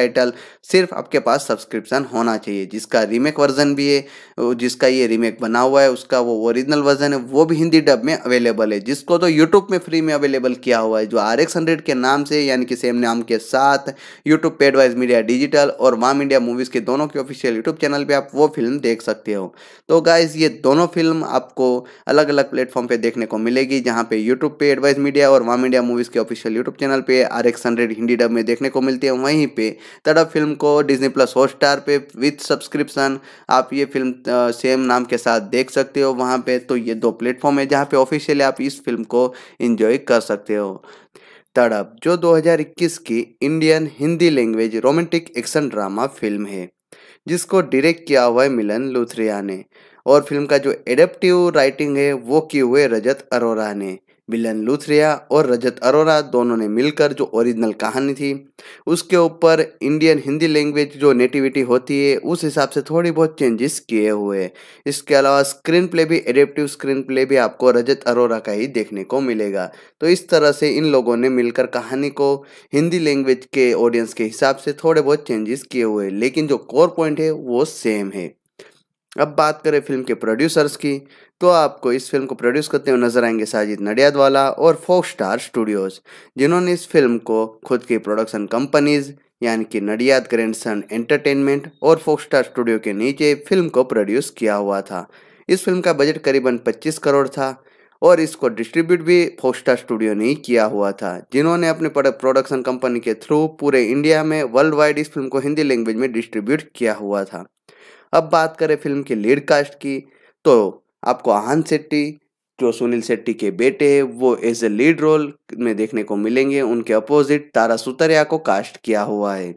सिर्फ आपके पास सब्सक्रिप्शन होना चाहिए जिसका रीमेक वर्जन भी है जिसका ये रीमेक बना हुआ है उसका वो ओरिजिनल वर्जन है वो भी हिंदी डब में अवेलेबल है जिसको तो यूट्यूब में फ्री में अवेलेबल किया हुआ है जो आर एक्स हंड्रेड के नाम से यानी कि सेम नाम के साथ यूट्यूब पेडवाइज मीडिया डिजिटल और माम इंडिया मूवीज़ के दोनों के ऑफिशियल यूट्यूब चैनल पे आप वो फिल्म देख सकते हो तो गाइज ये दोनों फिल्म आपको अलग अलग प्लेटफॉर्म पे देखने को मिलेगी जहाँ पे यूट्यूब पे एडवाइस मीडिया और वाम मीडिया मूवीज़ के ऑफिशियल यूट्यूब चैनल पे R X hundred Hindi dub में देखने को मिलती है वहीं पे तड़प फिल्म को डिजनी प्लस हॉट स्टार पे विथ सब्सक्रिप्शन आप ये फिल्म सेम नाम के साथ देख सकते हो वहाँ पे तो ये दो प्लेटफॉर्म है जहाँ पे ऑफिशियली आप इस फिल्म को इंजॉय कर सकते हो तड़प जो 2021 की Indian Hindi language romantic action drama film है जिसको डायरेक्ट किया हुआ है मिलन लूथरिया ने और फिल्म का जो एडेप्टिव राइटिंग है वो किए हुए रजत अरोरा ने विलन लूथरिया और रजत अरोरा दोनों ने मिलकर जो ओरिजिनल कहानी थी उसके ऊपर इंडियन हिंदी लैंग्वेज जो नेटिविटी होती है उस हिसाब से थोड़ी बहुत चेंजेस किए हुए हैं इसके अलावा स्क्रीन प्ले भी एडेप्टिव स्क्रीन प्ले भी आपको रजत अरोरा का ही देखने को मिलेगा तो इस तरह से इन लोगों ने मिलकर कहानी को हिंदी लैंग्वेज के ऑडियंस के हिसाब से थोड़े बहुत चेंजेस किए हुए लेकिन जो कोर पॉइंट है वो सेम है अब बात करें फिल्म के प्रोड्यूसर्स की तो आपको इस फिल्म को प्रोड्यूस करते हुए नजर आएंगे साजिद नडियादवाला और फोक स्टार स्टूडियोज़ जिन्होंने इस फिल्म को खुद की प्रोडक्शन कंपनीज़ यानी कि नडियाद ग्रैंड सन एंटरटेनमेंट और फोक स्टार स्टूडियो के नीचे फिल्म को प्रोड्यूस किया हुआ था इस फिल्म का बजट करीबन 25 करोड़ था और इसको डिस्ट्रीब्यूट भी फोस्टा स्टूडियो ने ही किया हुआ था जिन्होंने अपने प्रोडक्शन कंपनी के थ्रू पूरे इंडिया में वर्ल्ड वाइड इस फिल्म को हिंदी लैंग्वेज में डिस्ट्रीब्यूट किया हुआ था अब बात करें फिल्म की लीड कास्ट की तो आपको आहन शेट्टी जो सुनील शेट्टी के बेटे हैं वो एज ए लीड रोल में देखने को मिलेंगे उनके अपोजिट तारा सुतरिया को कास्ट किया हुआ है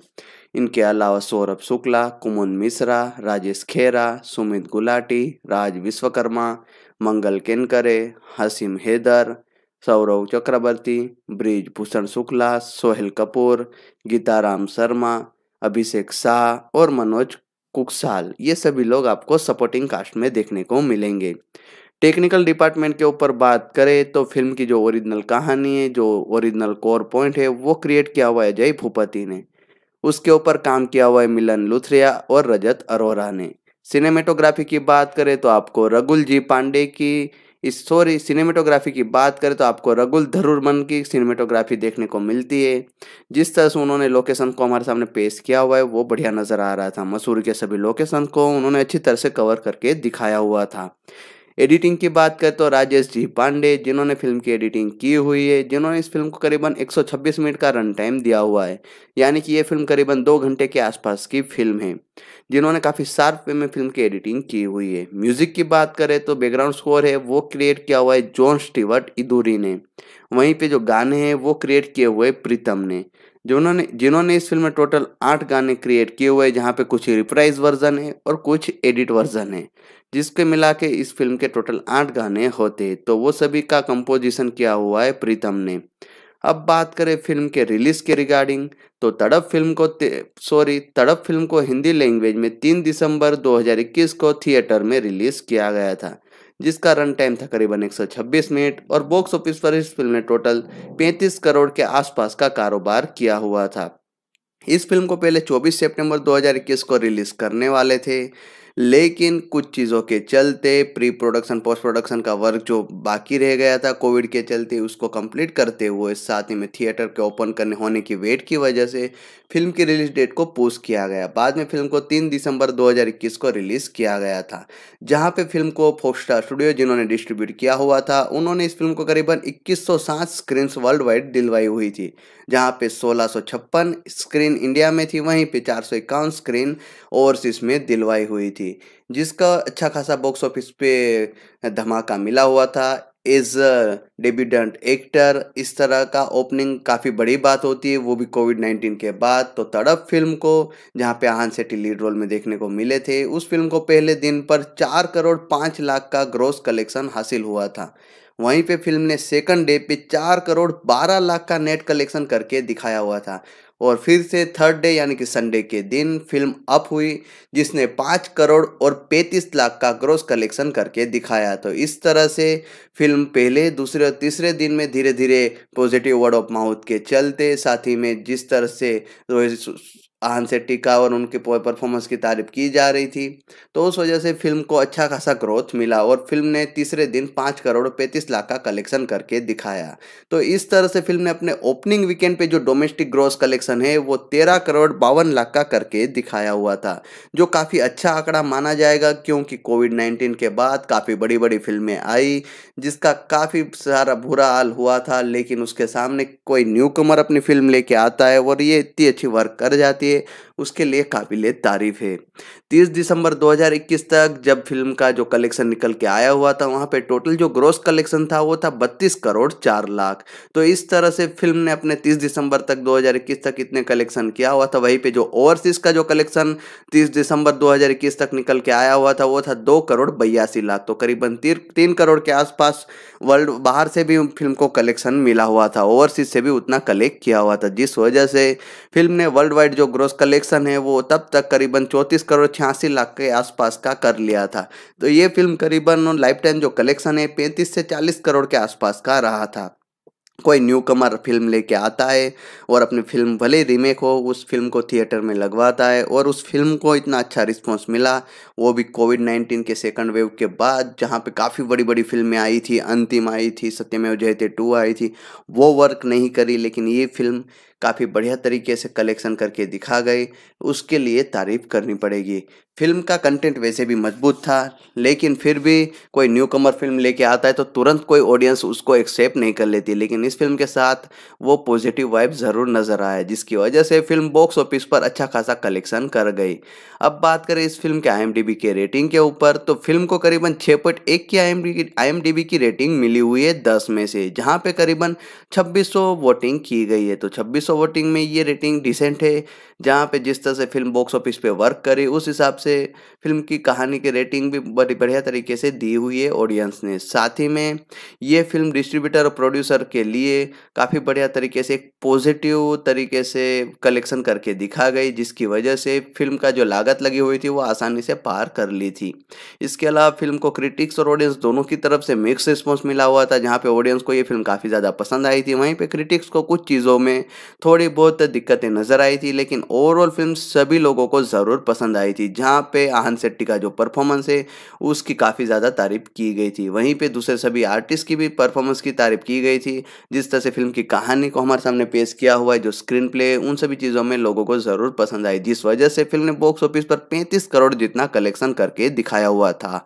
इनके अलावा सौरभ शुक्ला कुमन मिश्रा राजेश खेरा सुमित गुलाटी राज विश्वकर्मा मंगल केनकरे हसीम हैदर सौरव चक्रवर्ती ब्रिज भूषण शुक्ला सोहेल कपूर गीताराम शर्मा अभिषेक शाह और मनोज कुकसाल ये सभी लोग आपको सपोर्टिंग कास्ट में देखने को मिलेंगे टेक्निकल डिपार्टमेंट के ऊपर बात करें तो फिल्म की जो ओरिजिनल कहानी है जो ओरिजिनल कोर पॉइंट है वो क्रिएट किया हुआ है जय भूपति ने उसके ऊपर काम किया हुआ है मिलन लुथरिया और रजत अरोरा ने सिनेमेटोग्राफी की बात करें तो आपको रघुल जी पांडे की इस सॉरी सिनेमेटोग्राफी की बात करें तो आपको रगुल धरुरमन की सिनेमेटोग्राफी देखने को मिलती है जिस तरह से उन्होंने लोकेशन को हमारे सामने पेश किया हुआ है वो बढ़िया नज़र आ रहा था मसूर के सभी लोकेशन को उन्होंने अच्छी तरह से कवर करके दिखाया हुआ था एडिटिंग की बात करें तो राजेश जी पांडे जिन्होंने फिल्म की एडिटिंग की हुई है जिन्होंने इस फिल्म को करीबन 126 मिनट का रन टाइम दिया हुआ है यानी कि ये फिल्म करीबन दो घंटे के आसपास की फिल्म है जिन्होंने काफ़ी शार्प वे में फिल्म की एडिटिंग की हुई है म्यूजिक की बात करें तो बैकग्राउंड स्कोर है वो क्रिएट किया हुआ है जॉन स्टीवर्ट इदूरी ने वहीं पर जो गाने हैं वो क्रिएट किए हुए प्रीतम ने जिन्होंने जिन्होंने इस फिल्म में टोटल आठ गाने क्रिएट किए हुए हैं जहाँ पे कुछ रिप्राइज वर्जन है और कुछ एडिट वर्जन है जिसके मिला के इस फिल्म के टोटल आठ गाने होते तो वो सभी का कंपोजिशन किया हुआ है प्रीतम ने अब बात करें फिल्म के रिलीज के रिगार्डिंग तो तड़प फिल्म को सॉरी तड़प फिल्म को हिंदी लैंग्वेज में 3 दिसंबर 2021 को थिएटर में रिलीज किया गया था जिसका रन टाइम था करीबन 126 मिनट और बॉक्स ऑफिस पर इस फिल्म ने टोटल 35 करोड़ के आसपास का कारोबार किया हुआ था इस फिल्म को पहले 24 सितंबर 2021 को रिलीज करने वाले थे लेकिन कुछ चीज़ों के चलते प्री प्रोडक्शन पोस्ट प्रोडक्शन का वर्क जो बाकी रह गया था कोविड के चलते उसको कंप्लीट करते हुए साथ ही में थिएटर के ओपन करने होने की वेट की वजह से फिल्म की रिलीज डेट को पोस्ट किया गया बाद में फिल्म को 3 दिसंबर 2021 को रिलीज किया गया था जहां पे फिल्म को फोक्स्टार स्टूडियो जिन्होंने डिस्ट्रीब्यूट किया हुआ था उन्होंने इस फिल्म को करीबन 2107 स्क्रीन्स वर्ल्ड वाइड दिलवाई हुई थी जहां पे छप्पन स्क्रीन इंडिया में थी वहीं पे चार स्क्रीन ओवरसीज में दिलवाई हुई थी जिसका अच्छा खासा बॉक्स ऑफिस पे धमाका मिला हुआ था एज डेबिडेंट एक्टर इस तरह का ओपनिंग काफ़ी बड़ी बात होती है वो भी कोविड नाइन्टीन के बाद तो तड़प फिल्म को जहाँ पे आहान सेट्टी लीड रोल में देखने को मिले थे उस फिल्म को पहले दिन पर चार करोड़ पाँच लाख का ग्रोस कलेक्शन हासिल हुआ था वहीं पे फिल्म ने सेकंड डे पे चार करोड़ बारह लाख का नेट कलेक्शन करके दिखाया हुआ था और फिर से थर्ड डे यानी कि संडे के दिन फिल्म अप हुई जिसने पाँच करोड़ और पैंतीस लाख का ग्रोस कलेक्शन करके दिखाया तो इस तरह से फिल्म पहले दूसरे और तीसरे दिन में धीरे धीरे पॉजिटिव वर्ड ऑफ माउथ के चलते साथ ही में जिस तरह से रोहित आहन सेट्टी का और उनके परफॉर्मेंस की तारीफ की जा रही थी तो उस वजह से फिल्म को अच्छा खासा ग्रोथ मिला और फिल्म ने तीसरे दिन पाँच करोड़ पैंतीस लाख का कलेक्शन करके दिखाया तो इस तरह से फिल्म ने अपने ओपनिंग वीकेंड पे जो डोमेस्टिक ग्रोस कलेक्शन है वो तेरह करोड़ बावन लाख का करके दिखाया हुआ था जो काफ़ी अच्छा आंकड़ा माना जाएगा क्योंकि कोविड नाइन्टीन के बाद काफ़ी बड़ी बड़ी फिल्में आई जिसका काफ़ी सारा बुरा हाल हुआ था लेकिन उसके सामने कोई न्यू कमर अपनी फिल्म लेके आता है और ये इतनी अच्छी वर्क कर जाती है que उसके लिए काबिल तारीफ है तीस दिसंबर 2021 तक जब फिल्म का जो कलेक्शन निकल के आया हुआ था वहाँ पे टोटल जो ग्रोस कलेक्शन था वो था 32 करोड़ चार लाख तो इस तरह से फिल्म ने अपने 30 दिसंबर तक 2021 तक इतने कलेक्शन किया हुआ था वहीं पे जो ओवरसीज का जो कलेक्शन 30 दिसंबर 2021 तक निकल के आया हुआ था वो था दो करोड़ बयासी लाख तो करीबन तीन करोड़ के आसपास वर्ल्ड बाहर से भी फिल्म को कलेक्शन मिला हुआ था ओवरसीज से भी उतना कलेक्ट किया हुआ था जिस वजह से फिल्म ने वर्ल्ड वाइड जो ग्रोस कलेक्शन कलेक्शन है वो तब तक करीबन चौंतीस करोड़ छियासी लाख के आसपास का कर लिया था तो ये फिल्म करीबन लाइफ टाइम जो कलेक्शन है पैंतीस से चालीस करोड़ के आसपास का रहा था कोई न्यू कमर फिल्म लेके आता है और अपनी फिल्म भले रीमेक हो उस फिल्म को थिएटर में लगवाता है और उस फिल्म को इतना अच्छा रिस्पॉन्स मिला वो भी कोविड नाइन्टीन के सेकंड वेव के बाद जहाँ पे काफ़ी बड़ी बड़ी फिल्में आई थी अंतिम आई थी सत्यमेव जयते टू आई थी वो वर्क नहीं करी लेकिन ये फिल्म काफ़ी बढ़िया तरीके से कलेक्शन करके दिखा गई उसके लिए तारीफ करनी पड़ेगी फिल्म का कंटेंट वैसे भी मजबूत था लेकिन फिर भी कोई न्यू कमर फिल्म लेके आता है तो तुरंत कोई ऑडियंस उसको एक्सेप्ट नहीं कर लेती लेकिन इस फिल्म के साथ वो पॉजिटिव वाइब ज़रूर नज़र आया जिसकी वजह से फिल्म बॉक्स ऑफिस पर अच्छा खासा कलेक्शन कर गई अब बात करें इस फिल्म के आई आई के रेटिंग के ऊपर तो फिल्म को करीबन 6.1 पॉइंट एक की आई की रेटिंग मिली हुई है दस में से जहां पे करीबन 2600 वोटिंग की गई है तो 2600 वोटिंग में ये रेटिंग डिसेंट है जहां पे जिस तरह से फिल्म बॉक्स ऑफिस पे वर्क करे उस हिसाब से फिल्म की कहानी की रेटिंग भी बड़ी बढ़िया तरीके से दी हुई है ऑडियंस ने साथ ही में ये फिल्म डिस्ट्रीब्यूटर और प्रोड्यूसर के लिए काफ़ी बढ़िया तरीके से एक पॉजिटिव तरीके से कलेक्शन करके दिखा गई जिसकी वजह से फिल्म का जो लागत लगी हुई थी वो आसानी से पार पार कर ली थी इसके अलावा फिल्म को क्रिटिक्स और ऑडियंस दोनों की तरफ से मिक्स रिस्पॉन्स मिला हुआ था जहाँ पे ऑडियंस को ये फिल्म काफ़ी ज़्यादा पसंद आई थी वहीं पर क्रिटिक्स को कुछ चीज़ों में थोड़ी बहुत दिक्कतें नज़र आई थी लेकिन ओवरऑल फिल्म सभी लोगों को ज़रूर पसंद आई थी जहाँ पे आहन शेट्टी का जो परफॉर्मेंस है उसकी काफ़ी ज़्यादा तारीफ की गई थी वहीं पर दूसरे सभी आर्टिस्ट की भी परफॉर्मेंस की तारीफ की गई थी जिस तरह से फिल्म की कहानी को हमारे सामने पेश किया हुआ है जो स्क्रीन प्ले उन सभी चीज़ों में लोगों को ज़रूर पसंद आई जिस वजह से फिल्म ने बॉक्स ऑफिस पर पैंतीस करोड़ जितना कर कलेक्शन करके दिखाया हुआ था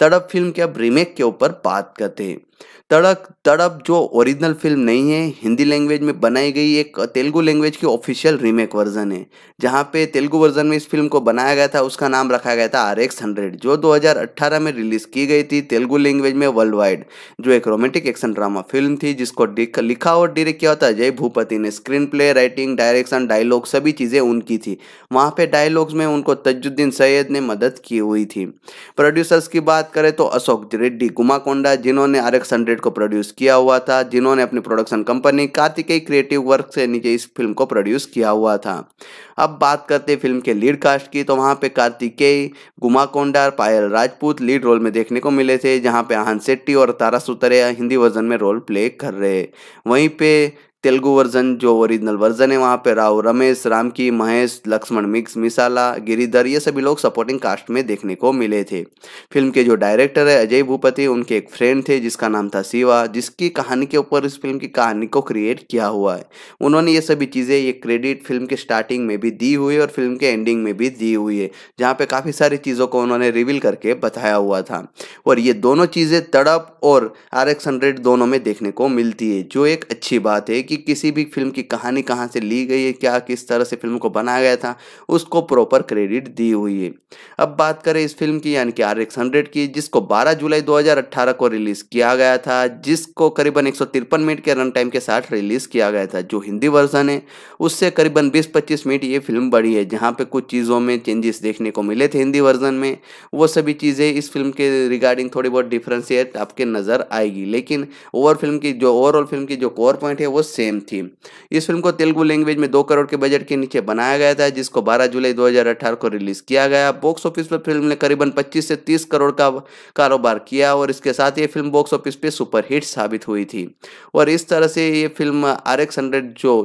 तड़प फिल्म के अब रीमेक के ऊपर बात करते हैं तड़क तड़प जो ओरिजिनल फिल्म नहीं है हिंदी लैंग्वेज में बनाई गई एक तेलुगु लैंग्वेज की ऑफिशियल रीमेक वर्जन है जहाँ पे तेलुगु वर्जन में इस फिल्म को बनाया गया था उसका नाम रखा गया था आर एक्स हंड्रेड जो 2018 में रिलीज की गई थी तेलुगु लैंग्वेज में वर्ल्ड वाइड जो एक रोमांटिक एक्शन ड्रामा फिल्म थी जिसको लिखा और डायरेक्ट किया था जय भूपति ने screen play writing direction dialogue सभी चीज़ें उनकी थी वहाँ पे डायलॉग्स में उनको तजुद्दीन सैयद ने मदद की हुई थी प्रोड्यूसर्स की बात करें तो अशोक रेड्डी गुमा कोंडा जिन्होंने आर एक्स हंड्रेड लिमिटेड को प्रोड्यूस किया हुआ था जिन्होंने अपनी production company Kartikeya creative work से नीचे इस फिल्म को प्रोड्यूस किया हुआ था अब बात करते हैं फिल्म के लीड कास्ट की तो वहाँ पे कार्तिकेय गुमा कोंडार पायल राजपूत लीड रोल में देखने को मिले थे जहाँ पे आहन शेट्टी और तारा सुतरे हिंदी वर्जन में रोल प्ले कर रहे वहीं पे तेलुगु वर्जन जो ओरिजिनल वर्जन है वहाँ पे राव रमेश राम की महेश लक्ष्मण मिक्स मिसाला गिरिधर ये सभी लोग सपोर्टिंग कास्ट में देखने को मिले थे फिल्म के जो डायरेक्टर है अजय भूपति उनके एक फ्रेंड थे जिसका नाम था शिवा जिसकी कहानी के ऊपर इस फिल्म की कहानी को क्रिएट किया हुआ है उन्होंने ये सभी चीज़ें ये क्रेडिट फिल्म के स्टार्टिंग में भी दी हुई और फिल्म के एंडिंग में भी दी हुई है जहाँ पर काफ़ी सारी चीज़ों को उन्होंने रिवील करके बताया हुआ था और ये दोनों चीज़ें तड़प और आर एक्स हंड्रेड दोनों में देखने को मिलती है जो एक अच्छी बात है कि किसी भी फिल्म की कहानी कहाँ से ली गई है क्या किस तरह से फिल्म को बनाया गया था उसको प्रॉपर क्रेडिट दी हुई है अब बात करें इस फिल्म की यानी कि आर एक्स हंड्रेड की जिसको 12 जुलाई 2018 को रिलीज़ किया गया था जिसको करीबन एक मिनट के रन टाइम के साथ रिलीज़ किया गया था जो हिंदी वर्जन है उससे करीबन बीस पच्चीस मिनट ये फिल्म बड़ी है जहाँ पे कुछ चीज़ों में चेंजेस देखने को मिले थे हिंदी वर्जन में वो सभी चीज़ें इस फिल्म के रिगार्डिंग थोड़ी बहुत डिफ्रेंसिएट आपके नज़र आएगी लेकिन ओवर फिल्म की जो ओवरऑल फिल्म की जो कोर पॉइंट है वो सेम थीम इस फिल्म को तेलुगु लैंग्वेज में दो करोड़ के बजट के नीचे बनाया गया था जिसको 12 जुलाई 2018 को रिलीज किया गया बॉक्स ऑफिस पर फिल्म ने करीबन 25 से 30 करोड़ का कारोबार किया और इसके साथ ये फिल्म बॉक्स ऑफिस पे सुपरहिट साबित हुई थी और इस तरह से ये फिल्म आर जो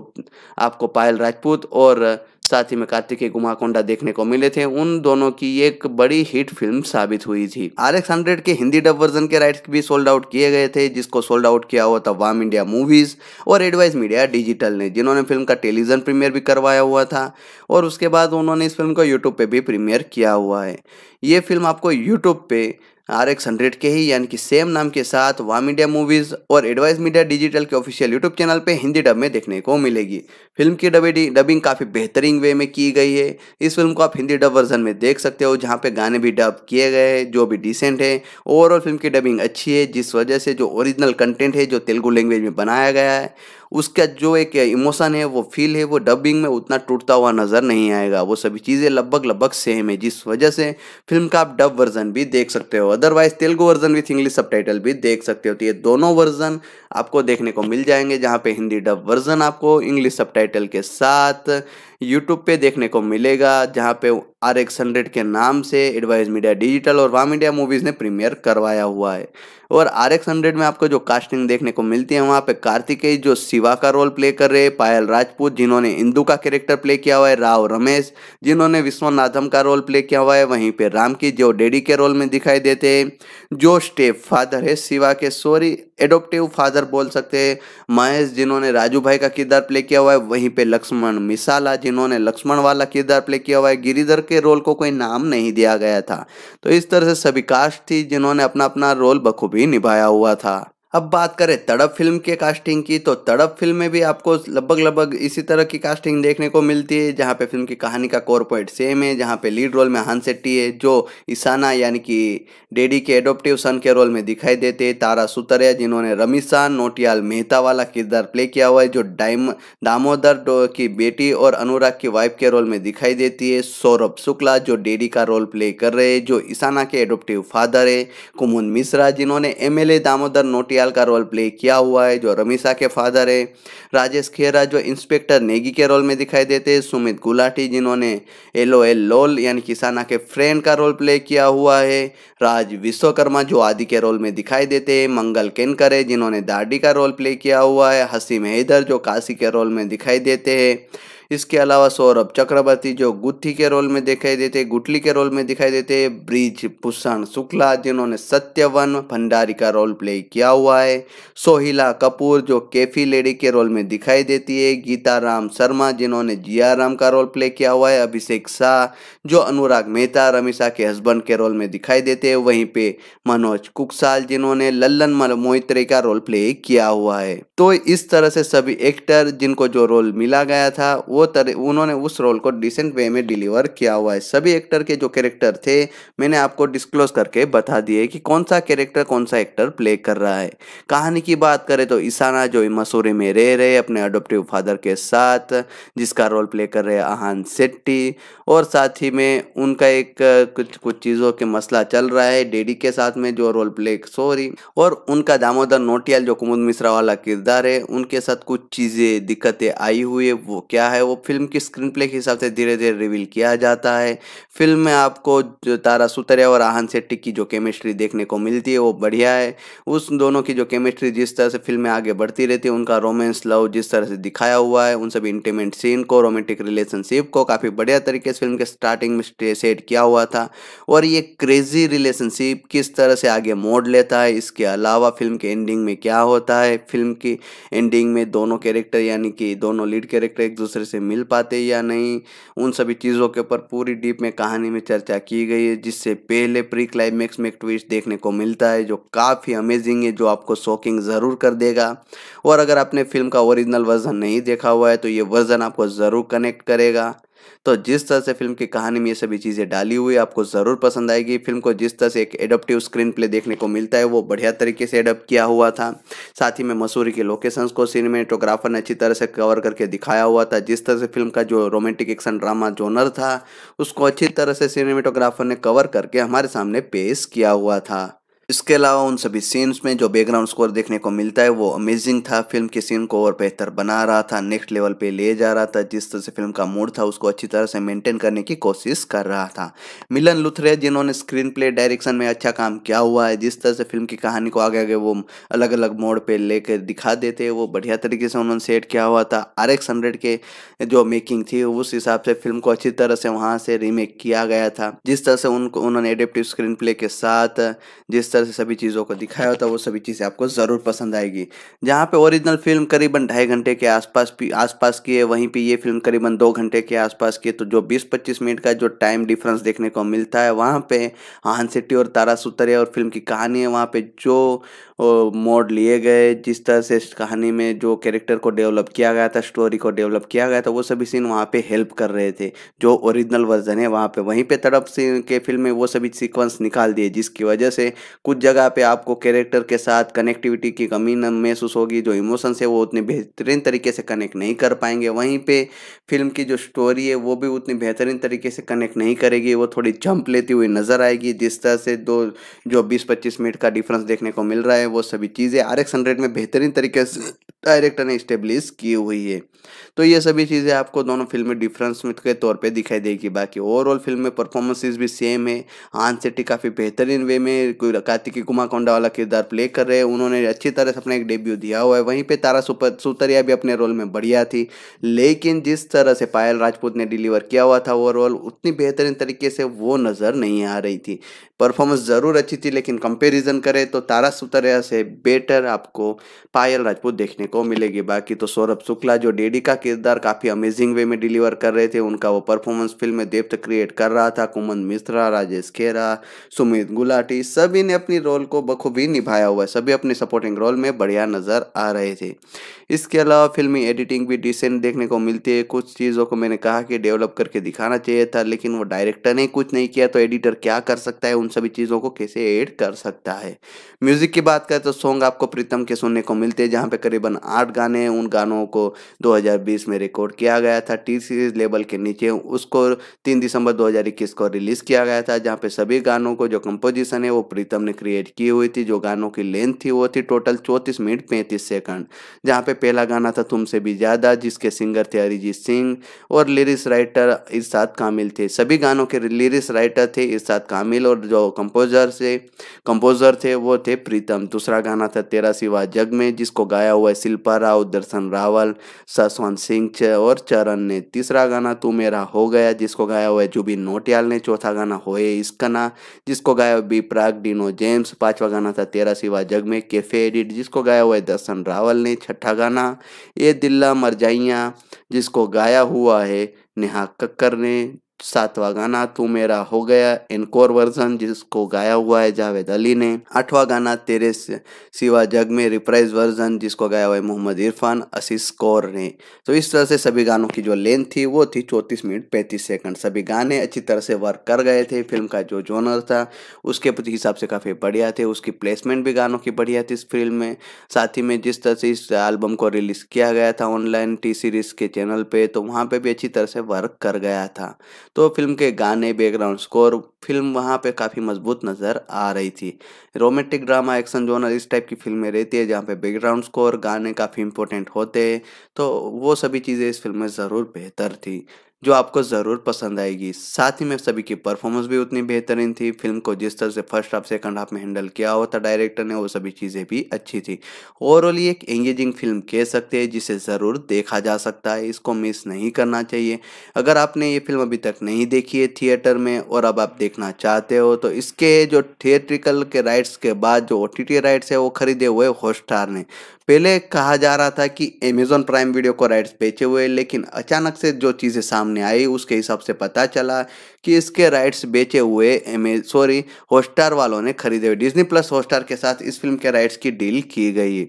आपको पायल राजपूत और साथ ही में कार्तिकेय गुमाकोंडा देखने को मिले थे उन दोनों की एक बड़ी हिट फिल्म साबित हुई थी आर एक्स हंड्रेड के हिंदी डब वर्जन के राइट्स भी सोल्ड आउट किए गए थे जिसको सोल्ड आउट किया हुआ था वाम इंडिया मूवीज और एडवाइस मीडिया डिजिटल ने जिन्होंने फिल्म का टेलीविजन प्रीमियर भी करवाया हुआ था और उसके बाद उन्होंने इस फिल्म को यूट्यूब पर भी प्रीमियर किया हुआ है ये फिल्म आपको यूट्यूब पे आर एक्स हंड्रेड के ही यानी कि सेम नाम के साथ वाम मीडिया मूवीज और एडवाइस मीडिया डिजिटल के ऑफिशियल यूट्यूब चैनल पे हिंदी डब में देखने को मिलेगी फिल्म की डबे डबिंग काफ़ी बेहतरीन वे में की गई है इस फिल्म को आप हिंदी डब वर्जन में देख सकते हो जहाँ पे गाने भी डब किए गए हैं जो भी डिसेंट है ओवरऑल फिल्म की डबिंग अच्छी है जिस वजह से जो ओरिजिनल कंटेंट है जो तेलुगु लैंग्वेज में बनाया गया है उसका जो एक इमोशन है वो फील है वो डबिंग में उतना टूटता हुआ नज़र नहीं आएगा वो सभी चीज़ें लगभग लगभग सेम है जिस वजह से फिल्म का आप डब वर्जन भी देख सकते हो otherwise Telugu version with English sub भी देख सकते हो तो ये दोनों वर्जन आपको देखने को मिल जाएंगे जहाँ पे हिंदी डब वर्जन आपको इंग्लिश सब के साथ यूट्यूब पे देखने को मिलेगा जहाँ पे आर एक्स हंड्रेड के नाम से एडवाइज मीडिया डिजिटल और वाम इंडिया मूवीज़ ने प्रीमियर करवाया हुआ है और आर एक्स हंड्रेड में आपको जो कास्टिंग देखने को मिलती है वहाँ पे कार्तिकेय जो शिवा का रोल प्ले कर रहे हैं पायल राजपूत जिन्होंने इंदू का कैरेक्टर प्ले किया हुआ है राव रमेश जिन्होंने विश्वनाथम का रोल प्ले किया हुआ है वहीं पे राम की जो डेडी के रोल में दिखाई देते हैं जो स्टेप फादर है शिवा के सॉरी एडोप्टिव फादर बोल सकते हैं महेश जिन्होंने राजू भाई का किरदार प्ले किया हुआ है वहीं पे लक्ष्मण मिसाला जिन्होंने लक्ष्मण वाला किरदार प्ले किया हुआ है गिरिधर के रोल को कोई नाम नहीं दिया गया था तो इस तरह से सभी कास्ट थी जिन्होंने अपना अपना रोल बखूबी निभाया हुआ था अब बात करें तड़प फिल्म के कास्टिंग की तो तड़प फिल्म में भी आपको लगभग लगभग इसी तरह की कास्टिंग देखने को मिलती है जहाँ पे फिल्म की कहानी का कोर पॉइंट सेम है जहाँ पे लीड रोल में हान सेट्टी है जो ईसाना यानी कि डेडी के एडोप्टिव सन के रोल में दिखाई देते हैं तारा सुतरिया जिन्होंने रमीसान नोटियाल मेहता वाला किरदार प्ले किया हुआ है जो डाइम दामोदर की बेटी और अनुराग की वाइफ के रोल में दिखाई देती है सौरभ शुक्ला जो डेडी का रोल प्ले कर रहे हैं जो ईसाना के एडोप्टिव फादर है कुमुद मिश्रा जिन्होंने एम दामोदर नोटियाल घड़ियाल का रोल प्ले किया हुआ है जो रमीशा के फादर है राजेश खेरा जो इंस्पेक्टर नेगी के रोल में दिखाई देते हैं सुमित गुलाटी जिन्होंने एलो एल लोल यानी किसाना के फ्रेंड का रोल प्ले किया हुआ है राज विश्वकर्मा जो आदि के रोल में दिखाई देते हैं मंगल केनकर है जिन्होंने दाडी का रोल प्ले किया हुआ है हसीम हैदर जो काशी के रोल में दिखाई देते हैं इसके अलावा सौरभ चक्रवर्ती जो गुत्थी के रोल में दिखाई देते गुटली के रोल में दिखाई देते ब्रिज भूषण शुक्ला जिन्होंने सत्यवन भंडारी का रोल प्ले किया हुआ है सोहिला कपूर जो केफी लेडी के रोल में दिखाई देती है गीता राम शर्मा जिन्होंने जिया राम का रोल प्ले किया हुआ है अभिषेक शाह जो अनुराग मेहता रमीशा के हस्बैंड के रोल में दिखाई देते है वहीं पे मनोज कुकसाल जिन्होंने लल्लन मोहित्रे का रोल प्ले किया हुआ है तो इस तरह से सभी एक्टर जिनको जो रोल मिला गया था वो तर, उन्होंने उस रोल को डिसेंट वे में डिलीवर किया हुआ है सभी एक्टर के जो कैरेक्टर थे मैंने आपको डिस्क्लोज करके बता दिए कि कौन सा कैरेक्टर कौन सा एक्टर प्ले कर रहा है कहानी की बात करें तो ईसाना जो मसूरी में रह रहे अपने अडोप्टिव फादर के साथ जिसका रोल प्ले कर रहे आहान सेट्टी और साथ ही में उनका एक कुछ कुछ चीज़ों के मसला चल रहा है डेडी के साथ में जो रोल प्ले सॉरी और उनका दामोदर नोटियाल जो कुमुद मिश्रा वाला किरदार है उनके साथ कुछ चीज़ें दिक्कतें आई हुई है वो क्या है है वो फिल्म की स्क्रीन प्ले के हिसाब से धीरे धीरे रिवील किया जाता है फिल्म में आपको तारा सुतरिया और आहन सेट्टी की जो केमिस्ट्री देखने को मिलती है वो बढ़िया है उस दोनों की जो केमिस्ट्री जिस तरह से फिल्म में आगे बढ़ती रहती है उनका रोमांस लव जिस तरह से दिखाया हुआ है उन सभी इंटीमेंट सीन को रोमांटिक रिलेशनशिप को काफ़ी बढ़िया तरीके से फिल्म के स्टार्टिंग में सेट किया हुआ था और ये क्रेजी रिलेशनशिप किस तरह से आगे मोड़ लेता है इसके अलावा फिल्म के एंडिंग में क्या होता है फिल्म की एंडिंग में दोनों कैरेक्टर यानी कि दोनों लीड कैरेक्टर एक दूसरे से से मिल पाते या नहीं उन सभी चीज़ों के ऊपर पूरी डीप में कहानी में चर्चा की गई है जिससे पहले प्री क्लाइमैक्स में एक ट्विस्ट देखने को मिलता है जो काफ़ी अमेजिंग है जो आपको शॉकिंग ज़रूर कर देगा और अगर आपने फिल्म का ओरिजिनल वर्जन नहीं देखा हुआ है तो ये वर्जन आपको ज़रूर कनेक्ट करेगा तो जिस तरह से फिल्म की कहानी में ये सभी चीज़ें डाली हुई आपको ज़रूर पसंद आएगी फिल्म को जिस तरह से एक एडप्टिव स्क्रीन प्ले देखने को मिलता है वो बढ़िया तरीके से एडप्ट किया हुआ था साथ ही में मसूरी के लोकेशंस को सिनेमेटोग्राफर ने अच्छी तरह से कवर करके दिखाया हुआ था जिस तरह से फिल्म का जो रोमांटिक एक्शन ड्रामा जोनर था उसको अच्छी तरह से सिनेमेटोग्राफर ने कवर करके हमारे सामने पेश किया हुआ था इसके अलावा उन सभी सीन्स में जो बैकग्राउंड स्कोर देखने को मिलता है वो अमेजिंग था फिल्म के सीन को और बेहतर बना रहा था नेक्स्ट लेवल पे ले जा रहा था जिस तरह से फिल्म का मूड था उसको अच्छी तरह से मेंटेन करने की कोशिश कर रहा था मिलन लुथरे जिन्होंने स्क्रीन प्ले डायरेक्शन में अच्छा काम किया हुआ है जिस तरह से फिल्म की कहानी को आगे आगे वो अलग अलग मोड़ पर लेकर दिखा देते वो बढ़िया तरीके से उन्होंने सेट किया हुआ था आर एक्स हंड्रेड के जो मेकिंग थी उस हिसाब से फिल्म को अच्छी तरह से वहाँ से रीमेक किया गया था जिस तरह से उनको उन्होंने एडेप्टिव स्क्रीन प्ले के साथ जिस तरह तरह से सभी चीज़ों को दिखाया होता है वो सभी चीज़ें आपको ज़रूर पसंद आएगी जहाँ पे ओरिजिनल फिल्म करीबन ढाई घंटे के आसपास आसपास की है वहीं पे ये फिल्म करीबन दो घंटे के आसपास की है तो जो 20-25 मिनट का जो टाइम डिफरेंस देखने को मिलता है वहाँ पे हान सेट्टी और तारा सुतरे और फिल्म की कहानी है वहाँ पर जो मोड लिए गए जिस तरह से कहानी में जो कैरेक्टर को डेवलप किया गया था स्टोरी को डेवलप किया गया था वो सभी सीन वहाँ पे हेल्प कर रहे थे जो ओरिजिनल वर्जन है वहाँ पे वहीं पे तड़प सीन के फिल्म में वो सभी सीक्वेंस निकाल दिए जिसकी वजह से कुछ जगह पे आपको कैरेक्टर के साथ कनेक्टिविटी की कमी महसूस होगी जो इमोशंस है वो उतने बेहतरीन तरीके से कनेक्ट नहीं कर पाएंगे वहीं पर फिल्म की जो स्टोरी है वो भी उतनी बेहतरीन तरीके से कनेक्ट नहीं करेगी वो थोड़ी जंप लेती हुई नज़र आएगी जिस तरह से दो जो बीस पच्चीस मिनट का डिफरेंस देखने को मिल रहा है वो सभी चीज़ें आर एक्स हंड्रेड में बेहतरीन तरीके से डायरेक्टर ने इस्टेब्लिश की हुई है तो ये सभी चीज़ें आपको दोनों फिल्म में डिफरेंस के तौर पे दिखाई देगी बाकी ओवरऑल फिल्म में परफॉर्मेंसेज भी सेम है आन सेट्टी काफ़ी बेहतरीन वे में कोई कार्तिकी कुमार कोंडा वाला किरदार प्ले कर रहे हैं उन्होंने अच्छी तरह से अपना एक डेब्यू दिया हुआ है वहीं पर तारा सुतरिया भी अपने रोल में बढ़िया थी लेकिन जिस तरह से पायल राजपूत ने डिलीवर किया हुआ था ओवरऑल उतनी बेहतरीन तरीके से वो नज़र नहीं आ रही थी परफॉर्मेंस ज़रूर अच्छी थी लेकिन कंपेरिजन करें तो तारा सुतरिया वजह से बेटर आपको पायल राजपूत देखने को मिलेगी बाकी तो सौरभ शुक्ला जो डेडी का किरदार काफ़ी अमेजिंग वे में डिलीवर कर रहे थे उनका वो परफॉर्मेंस फिल्म में डेप्थ क्रिएट कर रहा था कुमन मिश्रा राजेश खेरा सुमित गुलाटी सभी ने अपनी रोल को बखूबी निभाया हुआ है सभी अपने सपोर्टिंग रोल में बढ़िया नज़र आ रहे थे इसके अलावा फिल्मी एडिटिंग भी डिसेंट देखने को मिलती है कुछ चीज़ों को मैंने कहा कि डेवलप करके दिखाना चाहिए था लेकिन वो डायरेक्टर ने कुछ नहीं किया तो एडिटर क्या कर सकता है उन सभी चीज़ों को कैसे एड कर सकता है म्यूज़िक की बात बात करें तो सॉन्ग आपको प्रीतम के सुनने को मिलते हैं जहाँ पे करीबन आठ गाने हैं उन गानों को 2020 में रिकॉर्ड किया गया था टी सीरीज लेबल के नीचे उसको तीन दिसंबर 2021 को रिलीज़ किया गया था जहाँ पे सभी गानों को जो कंपोजिशन है वो प्रीतम ने क्रिएट की हुई थी जो गानों की लेंथ थी वो थी टोटल चौंतीस मिनट पैंतीस सेकंड जहाँ पे पहला गाना था तुमसे भी ज़्यादा जिसके सिंगर थे अरिजीत सिंह और लिरिक्स राइटर इरशाद कामिल थे सभी गानों के लिरिक्स राइटर थे इरशाद कामिल और जो कंपोजर से कंपोजर थे वो थे प्रीतम दूसरा गाना था तेरा सिवा जग में जिसको गाया हुआ है शिल्पा राव दर्शन रावल ससवंत सिंह च और चरण ने तीसरा गाना तू मेरा हो गया जिसको गाया हुआ है जुबिन नोटियाल ने चौथा गाना होए इसकना जिसको गाया हुआ बी प्राग डिनो जेम्स पांचवा गाना था तेरा सिवा जग में कैफे एडिट जिसको गाया हुआ है दर्शन रावल ने छठा गाना ये दिल्ला मरजाइयाँ जिसको गाया हुआ है नेहा कक्कर ने सातवां गाना तू मेरा हो गया इनकोर वर्जन जिसको गाया हुआ है जावेद अली ने आठवां गाना तेरे सिवा जग में रिप्राइज वर्जन जिसको गाया हुआ है मोहम्मद इरफान असीस कौर ने तो इस तरह से सभी गानों की जो लेंथ थी वो थी चौंतीस मिनट पैंतीस सेकंड सभी गाने अच्छी तरह से वर्क कर गए थे फिल्म का जो जोनर था उसके हिसाब से काफ़ी बढ़िया थे उसकी प्लेसमेंट भी गानों की बढ़िया थी इस फिल्म में साथ ही में जिस तरह से इस एल्बम को रिलीज़ किया गया था ऑनलाइन टी सीरीज़ के चैनल पर तो वहाँ पर भी अच्छी तरह से वर्क कर गया था तो फिल्म के गाने बैकग्राउंड स्कोर फिल्म वहाँ पे काफ़ी मजबूत नज़र आ रही थी रोमांटिक ड्रामा एक्शन जोनर इस टाइप की फिल्में रहती है जहाँ पे बैकग्राउंड स्कोर गाने काफ़ी इंपॉर्टेंट होते हैं तो वो सभी चीज़ें इस फिल्म में ज़रूर बेहतर थी जो आपको ज़रूर पसंद आएगी साथ ही में सभी की परफॉर्मेंस भी उतनी बेहतरीन थी फिल्म को जिस तरह से फर्स्ट हाफ सेकंड हाफ में हैंडल किया हुआ था डायरेक्टर ने वो सभी चीज़ें भी अच्छी थी ओवरऑल ये एक एंगेजिंग फिल्म कह सकते हैं जिसे ज़रूर देखा जा सकता है इसको मिस नहीं करना चाहिए अगर आपने ये फिल्म अभी तक नहीं देखी है थिएटर में और अब आप देखना चाहते हो तो इसके जो थिएट्रिकल के राइट्स के बाद जो ओ राइट्स है वो खरीदे हुए हॉटस्टार ने पहले कहा जा रहा था कि अमेजोन प्राइम वीडियो को राइट्स बेचे हुए लेकिन अचानक से जो चीज़ें सामने आई उसके हिसाब से पता चला कि इसके राइट्स बेचे हुए सॉरी हॉटस्टार वालों ने खरीदे हुए डिजनी प्लस हॉटस्टार के साथ इस फिल्म के राइट्स की डील की गई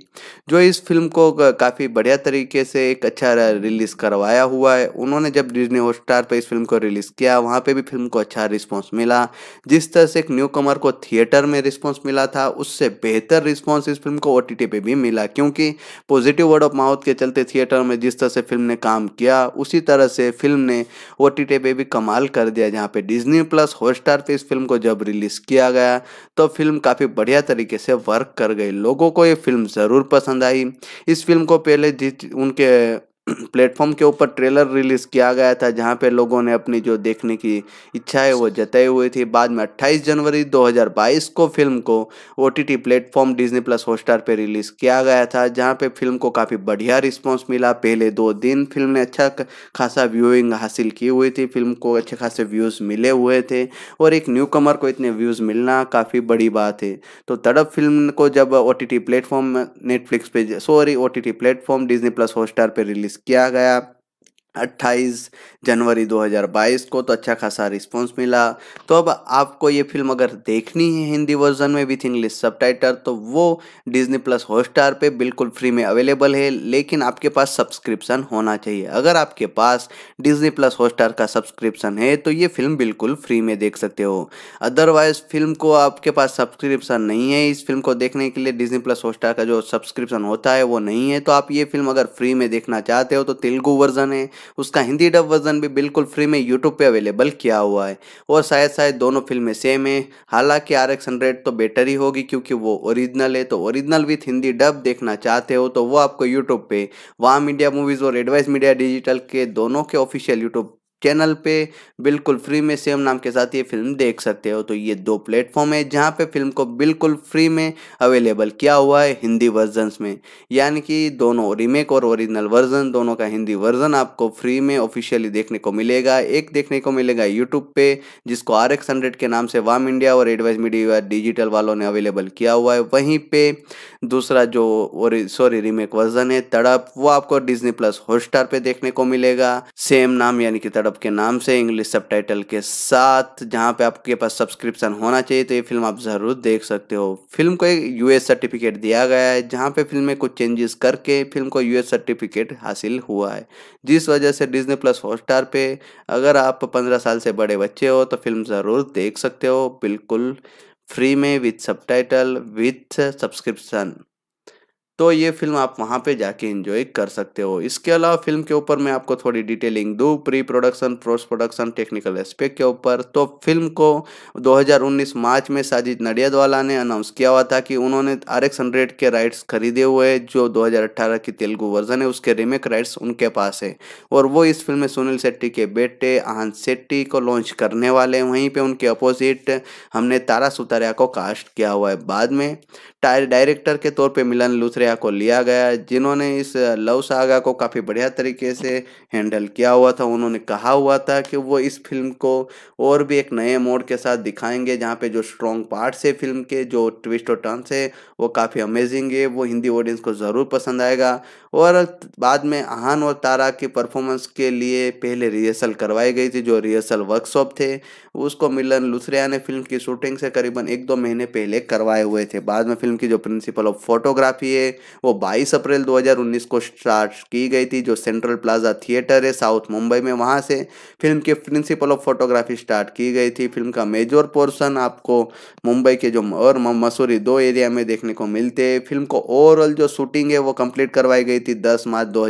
जो इस फिल्म को काफ़ी बढ़िया तरीके से एक अच्छा रिलीज़ करवाया हुआ है उन्होंने जब डिजनी हॉटस्टार पर इस फिल्म को रिलीज़ किया वहाँ पर भी फिल्म को अच्छा रिस्पॉन्स मिला जिस तरह से एक न्यू कमर को थिएटर में रिस्पॉन्स मिला था उससे बेहतर रिस्पॉन्स इस फिल्म को ओ टी भी मिला क्यों क्योंकि पॉजिटिव वर्ड ऑफ माउथ के चलते थिएटर में जिस तरह से फिल्म ने काम किया उसी तरह से फिल्म ने ओ टी पे भी कमाल कर दिया जहाँ पे डिज्नी प्लस हॉटस्टार पर इस फिल्म को जब रिलीज़ किया गया तो फिल्म काफ़ी बढ़िया तरीके से वर्क कर गई लोगों को ये फिल्म ज़रूर पसंद आई इस फिल्म को पहले जिस उनके प्लेटफॉर्म के ऊपर ट्रेलर रिलीज़ किया गया था जहां पे लोगों ने अपनी जो देखने की इच्छा है वो जताई हुई थी बाद में 28 जनवरी 2022 को फिल्म को O T T platform Disney plus Hotstar पे रिलीज़ किया गया था जहां पे फिल्म को काफ़ी बढ़िया रिस्पांस मिला पहले दो दिन फिल्म ने अच्छा खासा व्यूइंग हासिल की हुई थी फिल्म को अच्छे खासे व्यूज़ मिले हुए थे और एक न्यू कमर को इतने व्यूज़ मिलना काफ़ी बड़ी बात है तो तड़प फिल्म को जब O T T platform Netflix पे sorry O T platform Disney plus Hotstar पर रिलीज़ किया गया अट्ठाईस जनवरी 2022 को तो अच्छा खासा रिस्पांस मिला तो अब आपको ये फिल्म अगर देखनी है हिंदी वर्जन में विथ इंग्लिश सब तो वो डिज्नी प्लस हॉटस्टार पे बिल्कुल फ्री में अवेलेबल है लेकिन आपके पास सब्सक्रिप्शन होना चाहिए अगर आपके पास डिज्नी प्लस हॉटस्टार का सब्सक्रिप्शन है तो ये फिल्म बिल्कुल फ्री में देख सकते हो अदरवाइज फिल्म को आपके पास सब्सक्रिप्शन नहीं है इस फिल्म को देखने के लिए डिज्नी प्लस हॉटस्टार का जो सब्सक्रिप्शन होता है वो नहीं है तो आप ये फिल्म अगर फ्री में देखना चाहते हो तो तेलुगु वर्जन है उसका हिंदी डब वर्जन भी बिल्कुल फ्री में यूट्यूब पे अवेलेबल किया हुआ है और शायद शायद दोनों फिल्में सेम है हालांकि आर एक्स हंड्रेड तो बेटर ही होगी क्योंकि वो ओरिजिनल है तो ओरिजिनल विथ हिंदी डब देखना चाहते हो तो वो आपको यूट्यूब पे वाम इंडिया मूवीज़ और एडवाइस मीडिया डिजिटल के दोनों के ऑफिशियल यूट्यूब चैनल पे बिल्कुल फ्री में सेम नाम के साथ ये फिल्म देख सकते हो तो ये दो प्लेटफॉर्म है जहाँ पे फिल्म को बिल्कुल फ्री में अवेलेबल किया हुआ है हिंदी वर्जन्स में यानी कि दोनों रीमेक और ओरिजिनल वर्जन दोनों का हिंदी वर्जन आपको फ्री में ऑफिशियली देखने को मिलेगा एक देखने को मिलेगा यूट्यूब पे जिसको आर एक्स हंड्रेड के नाम से वाम इंडिया और एडवाइस मीडिया डिजिटल वालों ने अवेलेबल किया हुआ है वहीं पे दूसरा जो सॉरी रीमेक वर्जन है तड़प वो आपको डिजनी प्लस हॉटस्टार पे देखने को मिलेगा सेम नाम यानी कि तड़प क्लब के नाम से इंग्लिश सब के साथ जहाँ पे आपके पास सब्सक्रिप्शन होना चाहिए तो ये फिल्म आप ज़रूर देख सकते हो फिल्म को एक यूएस सर्टिफिकेट दिया गया है जहाँ पे फिल्म में कुछ चेंजेस करके फिल्म को यूएस सर्टिफिकेट हासिल हुआ है जिस वजह से डिजनी प्लस हॉटस्टार पे अगर आप पंद्रह साल से बड़े बच्चे हो तो फिल्म ज़रूर देख सकते हो बिल्कुल फ्री में विथ सब टाइटल विथ सब्सक्रिप्शन तो ये फिल्म आप वहाँ पे जाके एंजॉय कर सकते हो इसके अलावा फिल्म के ऊपर मैं आपको थोड़ी डिटेलिंग दूँ pre production post production technical aspect के ऊपर तो फिल्म को 2019 मार्च में साजिद नडियादवाला ने अनाउंस किया हुआ था कि उन्होंने आर एक्स हंड्रेड के राइट्स खरीदे हुए जो दो की तेलुगु वर्जन है उसके रीमेक राइट्स उनके पास है और वो इस फिल्म में सुनील शेट्टी के बेटे आहन शेट्टी को लॉन्च करने वाले वहीं पर उनके अपोजिट हमने तारा सुतारिया को कास्ट किया हुआ है बाद में डायरेक्टर के तौर पर मिलन लूथरे आर्या को लिया गया जिन्होंने इस लव सागा को काफ़ी बढ़िया तरीके से हैंडल किया हुआ था उन्होंने कहा हुआ था कि वो इस फिल्म को और भी एक नए मोड़ के साथ दिखाएंगे जहाँ पे जो स्ट्रॉन्ग पार्ट्स है फिल्म के जो ट्विस्ट और टर्न्स है वो काफ़ी अमेजिंग है वो हिंदी ऑडियंस को ज़रूर पसंद आएगा और बाद में आहान और तारा की परफॉर्मेंस के लिए पहले रिहर्सल करवाई गई थी जो रिहर्सल वर्कशॉप थे उसको मिलन लुसरिया ने फिल्म की शूटिंग से करीबन एक दो महीने पहले करवाए हुए थे बाद में फिल्म की जो प्रिंसिपल ऑफ फोटोग्राफी है वो 22 अप्रैल 2019 को स्टार्ट की गई थी जो सेंट्रल प्लाजा थिएटर है साउथ मुंबई में वहाँ से फिल्म के प्रिंसिपल ऑफ फोटोग्राफी स्टार्ट की गई थी फिल्म का मेजर पोर्शन आपको मुंबई के जो और मसूरी दो एरिया में देखने को मिलते हैं फिल्म को ओवरऑल जो शूटिंग है वो कंप्लीट करवाई गई थी दस मार्च दो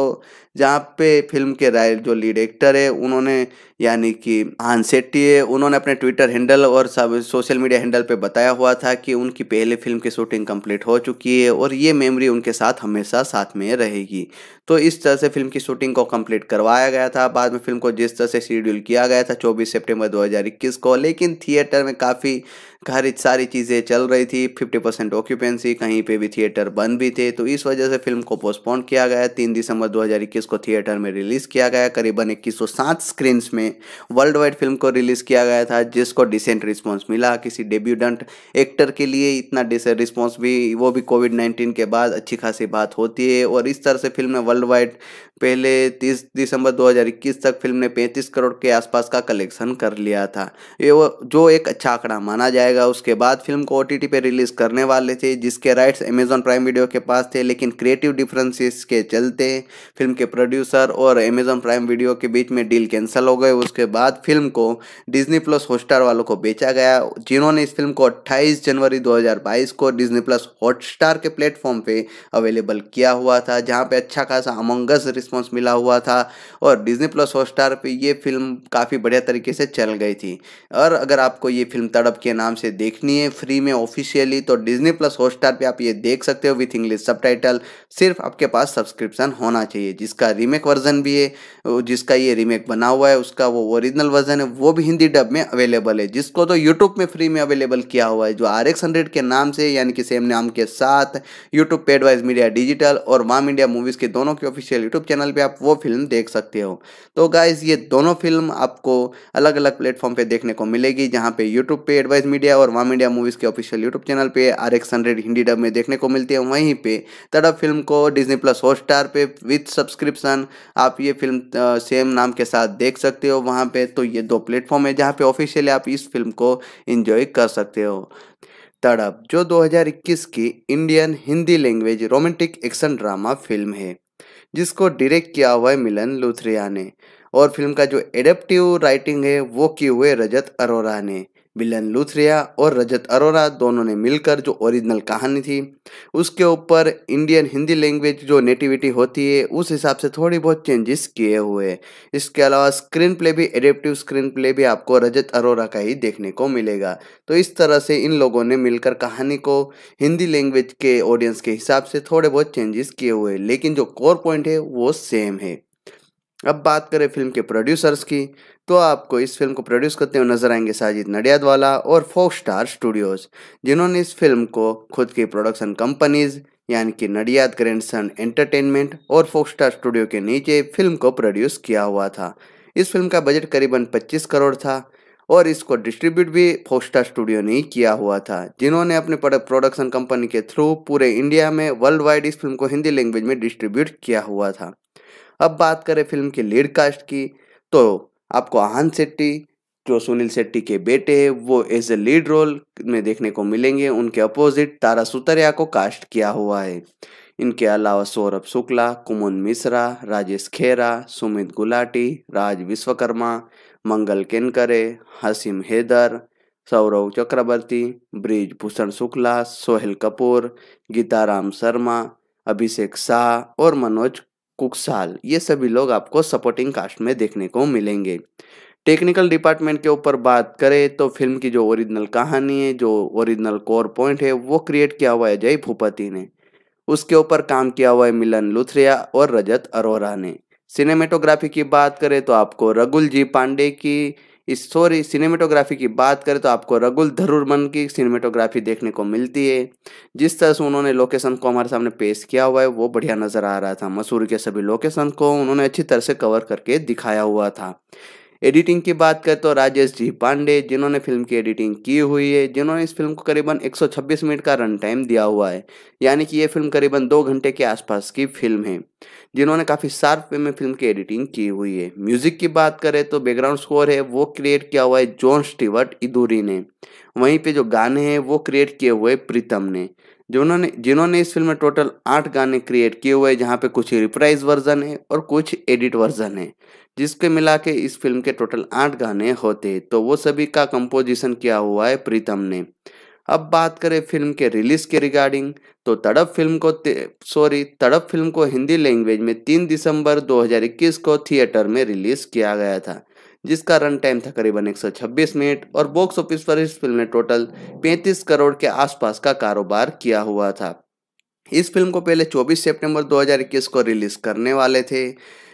को जहाँ पे फिल्म के राय जो लीड एक्टर है उन्होंने यानी कि हान सेट्टी है उन्होंने अपने ट्विटर हैंडल और सब सोशल मीडिया हैंडल पे बताया हुआ था कि उनकी पहले फिल्म की शूटिंग कंप्लीट हो चुकी है और ये मेमोरी उनके साथ हमेशा साथ में रहेगी तो इस तरह से फिल्म की शूटिंग को कंप्लीट करवाया गया था बाद में फिल्म को जिस तरह से शेड्यूल किया गया था चौबीस सेप्टेम्बर दो को लेकिन थिएटर में काफ़ी घर सारी चीज़ें चल रही थी फिफ्टी परसेंट ऑक्यूपेंसी कहीं पे भी थिएटर बंद भी थे तो इस वजह से फिल्म को पोस्टपोन किया गया तीन दिसंबर 2021 को थिएटर में रिलीज़ किया गया करीबन इक्कीस सौ सात स्क्रीन्स में वर्ल्ड वाइड फिल्म को रिलीज़ किया गया था जिसको डिसेंट रिस्पॉन्स मिला किसी डेब्यूडेंट एक्टर के लिए इतना डिसेंट रिस्पॉन्स भी वो भी कोविड नाइन्टीन के बाद अच्छी खासी बात होती है और इस तरह से फिल्म ने वर्ल्ड वाइड पहले तीस दिसंबर 2021 तक फिल्म ने 35 करोड़ के आसपास का कलेक्शन कर लिया था ये वो जो एक अच्छा आंकड़ा माना जाए जाएगा उसके बाद फिल्म को ओ टी टी पर रिलीज़ करने वाले थे जिसके राइट्स अमेजॉन प्राइम वीडियो के पास थे लेकिन क्रिएटिव डिफरेंसेस के चलते फिल्म के प्रोड्यूसर और अमेजॉन प्राइम वीडियो के बीच में डील कैंसिल हो गए उसके बाद फिल्म को डिजनी प्लस हॉटस्टार वालों को बेचा गया जिन्होंने इस फिल्म को अट्ठाईस जनवरी 2022 को डिजनी प्लस हॉटस्टार के प्लेटफॉर्म पर अवेलेबल किया हुआ था जहाँ पर अच्छा खासा अमंगस रिस्पॉन्स मिला हुआ था और डिजनी प्लस हॉटस्टार पर यह फिल्म काफ़ी बढ़िया तरीके से चल गई थी और अगर आपको ये फिल्म तड़प के नाम से देखनी है फ्री में ऑफिशियली तो डिजनी प्लस हॉटस्टार पे आप ये देख सकते हो विथ इंग्लिश सब सिर्फ आपके पास सब्सक्रिप्शन होना चाहिए जिसका रीमेक वर्जन भी है जिसका ये रीमेक बना हुआ है उसका वो ओरिजिनल वर्जन है वो भी हिंदी डब में अवेलेबल है जिसको तो यूट्यूब में फ्री में अवेलेबल किया हुआ है जो आर एक्स हंड्रेड के नाम से यानी कि सेम नाम के साथ यूट्यूब पे एडवाइज मीडिया डिजिटल और वाम इंडिया मूवीज़ के दोनों के ऑफिशियल यूट्यूब चैनल पर आप वो फिल्म देख सकते हो तो गाइज ये दोनों फिल्म आपको अलग अलग प्लेटफॉर्म पर देखने को मिलेगी जहाँ पे यूट्यूब पे एडवाइज मीडिया इंडिया और वाम इंडिया मूवीज़ के ऑफिशियल यूट्यूब चैनल पे R X hundred Hindi dub में देखने को मिलती है वहीं पे तड़प फिल्म को डिजनी प्लस हॉट स्टार पे विथ सब्सक्रिप्शन आप ये फिल्म सेम नाम के साथ देख सकते हो वहाँ पे तो ये दो प्लेटफॉर्म है जहाँ पे ऑफिशियली आप इस फिल्म को इंजॉय कर सकते हो तड़प जो 2021 की Indian Hindi language romantic action drama film है जिसको डायरेक्ट किया हुआ है मिलन लुथरिया ने और फिल्म का जो एडेप्टिव राइटिंग है वो किए हुए रजत अरोरा ने विलन लूथरिया और रजत अरोरा दोनों ने मिलकर जो ओरिजिनल कहानी थी उसके ऊपर इंडियन हिंदी लैंग्वेज जो नेटिविटी होती है उस हिसाब से थोड़ी बहुत चेंजेस किए हुए हैं इसके अलावा स्क्रीन प्ले भी एडेप्टिव स्क्रीन प्ले भी आपको रजत अरोरा का ही देखने को मिलेगा तो इस तरह से इन लोगों ने मिलकर कहानी को हिंदी लैंग्वेज के ऑडियंस के हिसाब से थोड़े बहुत चेंजेस किए हुए लेकिन जो कोर पॉइंट है वो सेम है अब बात करें फिल्म के प्रोड्यूसर्स की तो आपको इस फिल्म को प्रोड्यूस करते हुए नजर आएंगे साजिद नडियादवाला और फोक स्टार स्टूडियोज जिन्होंने इस फिल्म को खुद की प्रोडक्शन कंपनीज यानी कि नडियाद ग्रैंडसन एंटरटेनमेंट और फोक स्टार स्टूडियो के नीचे फिल्म को प्रोड्यूस किया हुआ था इस फिल्म का बजट करीबन 25 करोड़ था और इसको डिस्ट्रीब्यूट भी फोस्टा स्टूडियो ने किया हुआ था जिन्होंने अपने प्रोडक्शन कंपनी के थ्रू पूरे इंडिया में वर्ल्ड वाइड इस फिल्म को हिंदी लैंग्वेज में डिस्ट्रीब्यूट किया हुआ था अब बात करें फिल्म की लीड कास्ट की तो आपको आहन शेट्टी जो सुनील शेट्टी के बेटे हैं वो एज ए लीड रोल में देखने को मिलेंगे उनके अपोजिट तारा सुतरिया को कास्ट किया हुआ है इनके अलावा सौरभ शुक्ला कुमुन मिश्रा राजेश खेरा सुमित गुलाटी राज विश्वकर्मा मंगल केनकरे हसीम हैदर सौरव चक्रवर्ती ब्रिज भूषण शुक्ला सोहेल कपूर गीताराम शर्मा अभिषेक शाह और मनोज कुकसाल ये सभी लोग आपको सपोर्टिंग कास्ट में देखने को मिलेंगे टेक्निकल डिपार्टमेंट के ऊपर बात करें तो फिल्म की जो ओरिजिनल कहानी है जो ओरिजिनल कोर पॉइंट है वो क्रिएट किया हुआ है अजय भूपति ने उसके ऊपर काम किया हुआ है मिलन लुथरिया और रजत अरोरा ने सिनेमेटोग्राफी की बात करें तो आपको रघुल जी पांडे की इस सॉरी सिनेमेटोग्राफी की बात करें तो आपको रगुल धरूरमन की सिनेमेटोग्राफी देखने को मिलती है जिस तरह से उन्होंने लोकेशन को हमारे सामने पेश किया हुआ है वो बढ़िया नज़र आ रहा था मसूर के सभी लोकेशन को उन्होंने अच्छी तरह से कवर करके दिखाया हुआ था एडिटिंग की बात करें तो राजेश जी पांडे जिन्होंने फिल्म की एडिटिंग की हुई है जिन्होंने इस फिल्म को करीबन 126 मिनट का रन टाइम दिया हुआ है यानी कि ये फिल्म करीबन दो घंटे के आसपास की फिल्म है जिन्होंने काफ़ी शार्प वे में फिल्म की एडिटिंग की हुई है म्यूजिक की बात करें तो बैकग्राउंड स्कोर है वो क्रिएट किया हुआ है जॉन स्टीवर्ट इदूरी ने वहीं पे जो गाने हैं वो क्रिएट किए हुए प्रीतम ने जिन्होंने जिन्होंने इस फिल्म में टोटल आठ गाने क्रिएट किए हुए हैं जहाँ पे कुछ रिप्राइज वर्जन है और कुछ एडिट वर्जन है जिसके मिला के इस फिल्म के टोटल आठ गाने होते हैं तो वो सभी का कंपोजिशन किया हुआ है प्रीतम ने अब बात करें फिल्म के रिलीज के रिगार्डिंग तो तड़प फिल्म को सॉरी तड़प फिल्म को हिंदी लैंग्वेज में 3 दिसंबर 2021 को थिएटर में रिलीज किया गया था जिसका रन टाइम था करीबन 126 मिनट और बॉक्स ऑफिस पर इस फिल्म ने टोटल 35 करोड़ के आसपास का कारोबार किया हुआ था इस फिल्म को पहले 24 सितंबर 2021 को रिलीज करने वाले थे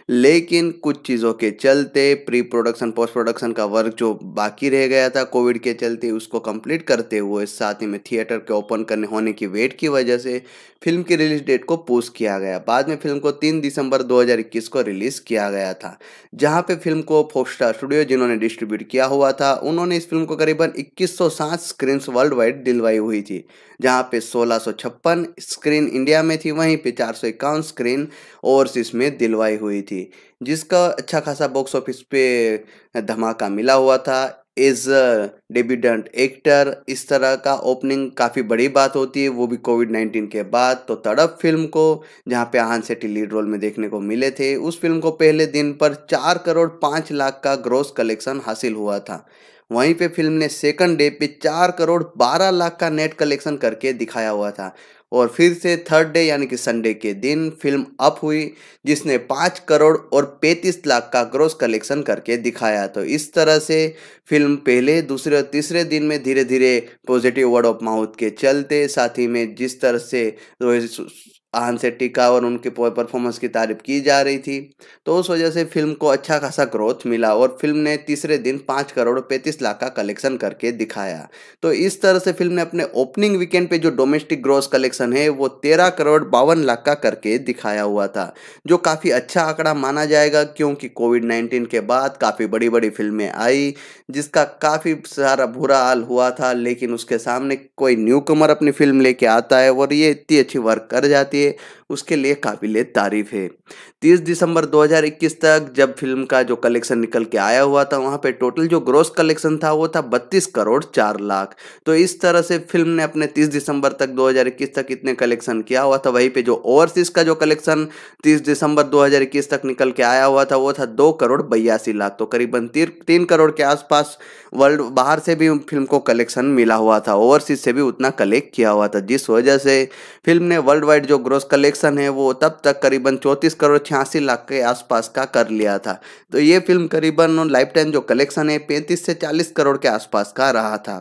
लेकिन कुछ चीज़ों के चलते प्री प्रोडक्शन पोस्ट प्रोडक्शन का वर्क जो बाकी रह गया था कोविड के चलते उसको कंप्लीट करते हुए साथ ही में थिएटर के ओपन करने होने की वेट की वजह से फिल्म की रिलीज डेट को पोस्ट किया गया बाद में फिल्म को तीन दिसंबर 2021 को रिलीज़ किया गया था जहाँ पे फिल्म को फोक्स्टार स्टूडियो जिन्होंने डिस्ट्रीब्यूट किया हुआ था उन्होंने इस फिल्म को करीबन इक्कीस स्क्रीन्स वर्ल्ड वाइड दिलवाई हुई थी जहां पे सोलह स्क्रीन इंडिया में थी वहीं पे चार स्क्रीन ओवरसीज में दिलवाई हुई थी जिसका अच्छा खासा बॉक्स ऑफिस पे धमाका मिला हुआ था एज डेब्यूटेंट एक्टर इस तरह का ओपनिंग काफ़ी बड़ी बात होती है वो भी कोविड नाइन्टीन के बाद तो तड़प फिल्म को जहाँ पे आहान सेट्टी लीड रोल में देखने को मिले थे उस फिल्म को पहले दिन पर चार करोड़ पाँच लाख का ग्रोस कलेक्शन हासिल हुआ था वहीं पे फिल्म ने सेकंड डे पे चार करोड़ बारह लाख का नेट कलेक्शन करके दिखाया हुआ था और फिर से थर्ड डे यानी कि संडे के दिन फिल्म अप हुई जिसने पाँच करोड़ और पैंतीस लाख का ग्रोस कलेक्शन करके दिखाया तो इस तरह से फिल्म पहले दूसरे और तीसरे दिन में धीरे धीरे पॉजिटिव वर्ड ऑफ माउथ के चलते साथ ही में जिस तरह से आहन से टिका और उनके परफॉर्मेंस की तारीफ की जा रही थी तो उस वजह से फिल्म को अच्छा खासा ग्रोथ मिला और फिल्म ने तीसरे दिन पाँच करोड़ पैंतीस लाख का कलेक्शन करके दिखाया तो इस तरह से फिल्म ने अपने ओपनिंग वीकेंड पे जो डोमेस्टिक ग्रोस कलेक्शन है वो तेरह करोड़ बावन लाख का करके दिखाया हुआ था जो काफ़ी अच्छा आंकड़ा माना जाएगा क्योंकि कोविड नाइन्टीन के बाद काफ़ी बड़ी बड़ी फिल्में आई जिसका काफ़ी सारा बुरा हाल हुआ था लेकिन उसके सामने कोई न्यू कमर अपनी फिल्म लेके आता है और ये इतनी अच्छी वर्क कर जाती है लिए उसके लिए काबिल तारीफ है तीस दिसंबर 2021 तक जब फिल्म का जो कलेक्शन निकल के आया हुआ था वहाँ पे टोटल जो ग्रोस कलेक्शन था वो था 32 करोड़ चार लाख तो इस तरह से फिल्म ने अपने 30 दिसंबर तक 2021 तक इतने कलेक्शन किया हुआ था वहीं पे जो ओवरसीज का जो कलेक्शन 30 दिसंबर 2021 तक निकल के आया हुआ था वो था दो करोड़ बयासी लाख तो करीबन तीन करोड़ के आसपास वर्ल्ड बाहर से भी फिल्म को कलेक्शन मिला हुआ था ओवरसीज से भी उतना कलेक्ट किया हुआ था जिस वजह से फिल्म ने वर्ल्ड वाइड जो ग्रोस कलेक्शन है वो तब तक करीबन चौंतीस करोड़ छियासी लाख के आसपास का कर लिया था तो ये फिल्म करीबन लाइफ टाइम जो कलेक्शन है पैंतीस से चालीस करोड़ के आसपास का रहा था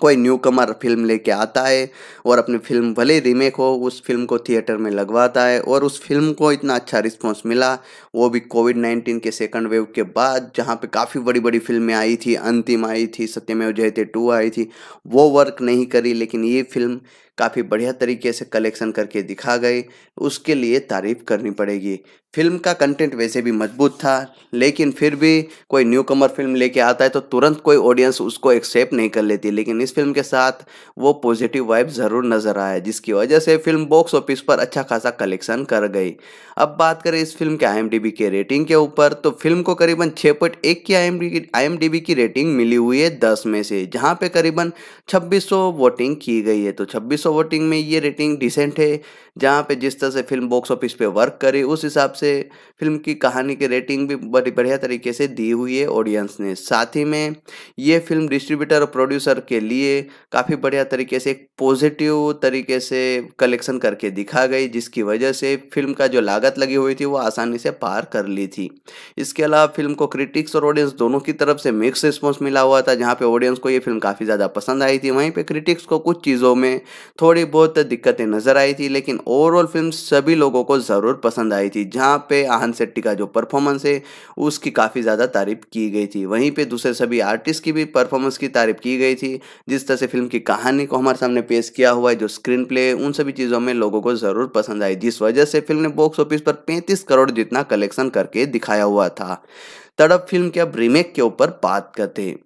कोई न्यू कमर फिल्म लेके आता है और अपनी फिल्म भले रीमेक हो उस फिल्म को थिएटर में लगवाता है और उस फिल्म को इतना अच्छा रिस्पांस मिला वो भी कोविड नाइन्टीन के सेकंड वेव के बाद जहाँ पे काफ़ी बड़ी बड़ी फिल्में आई थी अंतिम आई थी सत्यमेव जयते टू आई थी वो वर्क नहीं करी लेकिन ये फिल्म काफ़ी बढ़िया तरीके से कलेक्शन करके दिखा गए उसके लिए तारीफ करनी पड़ेगी फिल्म का कंटेंट वैसे भी मजबूत था लेकिन फिर भी कोई न्यू कमर फिल्म लेके आता है तो तुरंत कोई ऑडियंस उसको एक्सेप्ट नहीं कर लेती लेकिन इस फिल्म के साथ वो पॉजिटिव वाइब ज़रूर नज़र आया जिसकी वजह से फिल्म बॉक्स ऑफिस पर अच्छा खासा कलेक्शन कर गई अब बात करें इस फिल्म के आई के रेटिंग के ऊपर तो फिल्म को करीबन छः पॉइंट एक की आई की, की रेटिंग मिली हुई है दस में से जहाँ पर करीबन छब्बीस वोटिंग की गई है तो छब्बीस वोटिंग में ये रेटिंग डिसेंट है जहाँ पर जिस तरह से फिल्म बॉक्स ऑफिस पर वर्क करी उस हिसाब से से फिल्म की कहानी की रेटिंग भी बड़ी बढ़िया तरीके से दी हुई है ऑडियंस ने साथ ही में ये फिल्म डिस्ट्रीब्यूटर और प्रोड्यूसर के लिए काफ़ी बढ़िया तरीके से एक पॉजिटिव तरीके से कलेक्शन करके दिखा गई जिसकी वजह से फिल्म का जो लागत लगी हुई थी वो आसानी से पार कर ली थी इसके अलावा फिल्म को क्रिटिक्स और ऑडियंस दोनों की तरफ से मिक्स रिस्पॉन्स मिला हुआ था जहाँ पर ऑडियंस को ये फिल्म काफ़ी ज़्यादा पसंद आई थी वहीं पर क्रिटिक्स को कुछ चीज़ों में थोड़ी बहुत दिक्कतें नज़र आई थी लेकिन ओवरऑल फिल्म सभी लोगों को ज़रूर पसंद आई थी जहाँ यहाँ पे आहन शेट्टी का जो परफॉर्मेंस है उसकी काफ़ी ज़्यादा तारीफ की गई थी वहीं पे दूसरे सभी आर्टिस्ट की भी परफॉर्मेंस की तारीफ की गई थी जिस तरह से फिल्म की कहानी को हमारे सामने पेश किया हुआ है जो स्क्रीन प्ले उन सभी चीज़ों में लोगों को ज़रूर पसंद आई जिस वजह से फिल्म ने बॉक्स ऑफिस पर पैंतीस करोड़ जितना कलेक्शन करके दिखाया हुआ था तड़प फिल्म के अब रीमेक के ऊपर बात करते हैं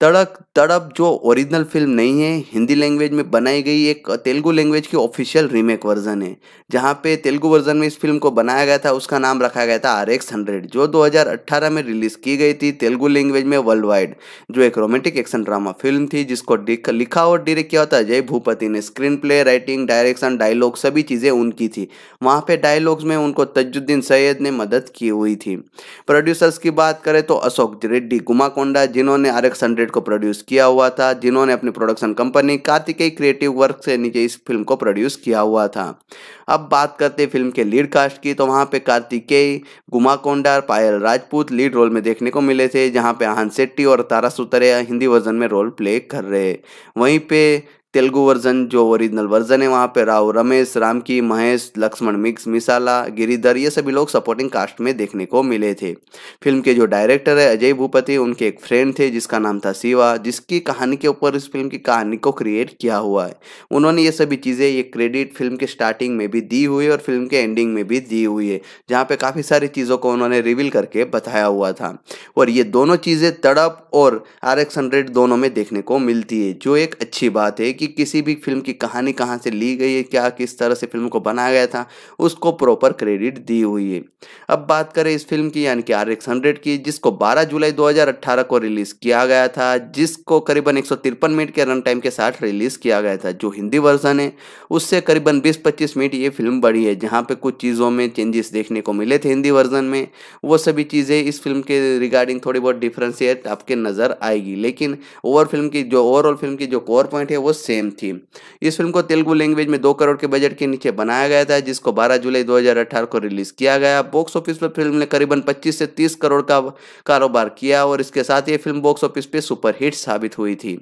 तड़क तड़प जो ओरिजिनल फिल्म नहीं है हिंदी लैंग्वेज में बनाई गई एक तेलुगु लैंग्वेज की ऑफिशियल रीमेक वर्जन है जहाँ पे तेलुगु वर्जन में इस फिल्म को बनाया गया था उसका नाम रखा गया था आर एक्स हंड्रेड जो 2018 में रिलीज की गई थी तेलुगु लैंग्वेज में वर्ल्ड वाइड जो एक रोमांटिक एक्शन ड्रामा फिल्म थी जिसको लिखा और डायरेक्ट किया था जय भूपति ने screen play writing direction dialogue सभी चीज़ें उनकी थी वहाँ पे डायलॉग्स में उनको तजुद्दीन सैयद ने मदद की हुई थी प्रोड्यूसर्स की बात करें तो अशोक रेड्डी गुमा कोंडा जिन्होंने आर एक्स हंड्रेड कार्पोरेट को प्रोड्यूस किया हुआ था जिन्होंने अपनी production company Kartikeya creative work से नीचे इस फिल्म को प्रोड्यूस किया हुआ था अब बात करते फिल्म के लीड कास्ट की तो वहाँ पे कार्तिकेय गुमा कोंडार पायल राजपूत लीड रोल में देखने को मिले थे जहाँ पे आहन शेट्टी और तारा सुतरे हिंदी वर्जन में रोल प्ले कर रहे वहीं पे तेलुगु वर्जन जो ओरिजिनल वर्जन है वहाँ पे राव रमेश राम की महेश लक्ष्मण मिक्स मिसाला गिरिधर ये सभी लोग सपोर्टिंग कास्ट में देखने को मिले थे फिल्म के जो डायरेक्टर है अजय भूपति उनके एक फ्रेंड थे जिसका नाम था शिवा जिसकी कहानी के ऊपर इस फिल्म की कहानी को क्रिएट किया हुआ है उन्होंने ये सभी चीज़ें ये क्रेडिट फिल्म के स्टार्टिंग में भी दी हुई है और फिल्म के एंडिंग में भी दी हुई है जहाँ पर काफ़ी सारी चीज़ों को उन्होंने रिवील करके बताया हुआ था और ये दोनों चीज़ें तड़प और आर एक्स हंड्रेड दोनों में देखने को मिलती है जो एक अच्छी बात है कि कि किसी भी फिल्म की कहानी कहाँ से ली गई है क्या किस तरह से फिल्म को बनाया गया था उसको प्रॉपर क्रेडिट दी हुई है अब बात करें इस फिल्म की यानी कि आर एक्स हंड्रेड की जिसको 12 जुलाई 2018 को रिलीज़ किया गया था जिसको करीबन एक मिनट के रन टाइम के साथ रिलीज़ किया गया था जो हिंदी वर्जन है उससे करीबन बीस पच्चीस मिनट ये फिल्म बड़ी है जहाँ पर कुछ चीज़ों में चेंजेस देखने को मिले थे हिंदी वर्जन में वो सभी चीज़ें इस फिल्म के रिगार्डिंग थोड़ी बहुत डिफ्रेंशिएट आपके नज़र आएगी लेकिन ओवर फिल्म की जो ओवरऑल फिल्म की जो कोर पॉइंट है वो सेम सेम थीम इस फिल्म को तेलुगु लैंग्वेज में दो करोड़ के बजट के नीचे बनाया गया था जिसको 12 जुलाई 2018 को रिलीज किया गया बॉक्स ऑफिस पर फिल्म ने करीबन 25 से 30 करोड़ का कारोबार किया और इसके साथ ये फिल्म बॉक्स ऑफिस पे सुपरहिट साबित हुई थी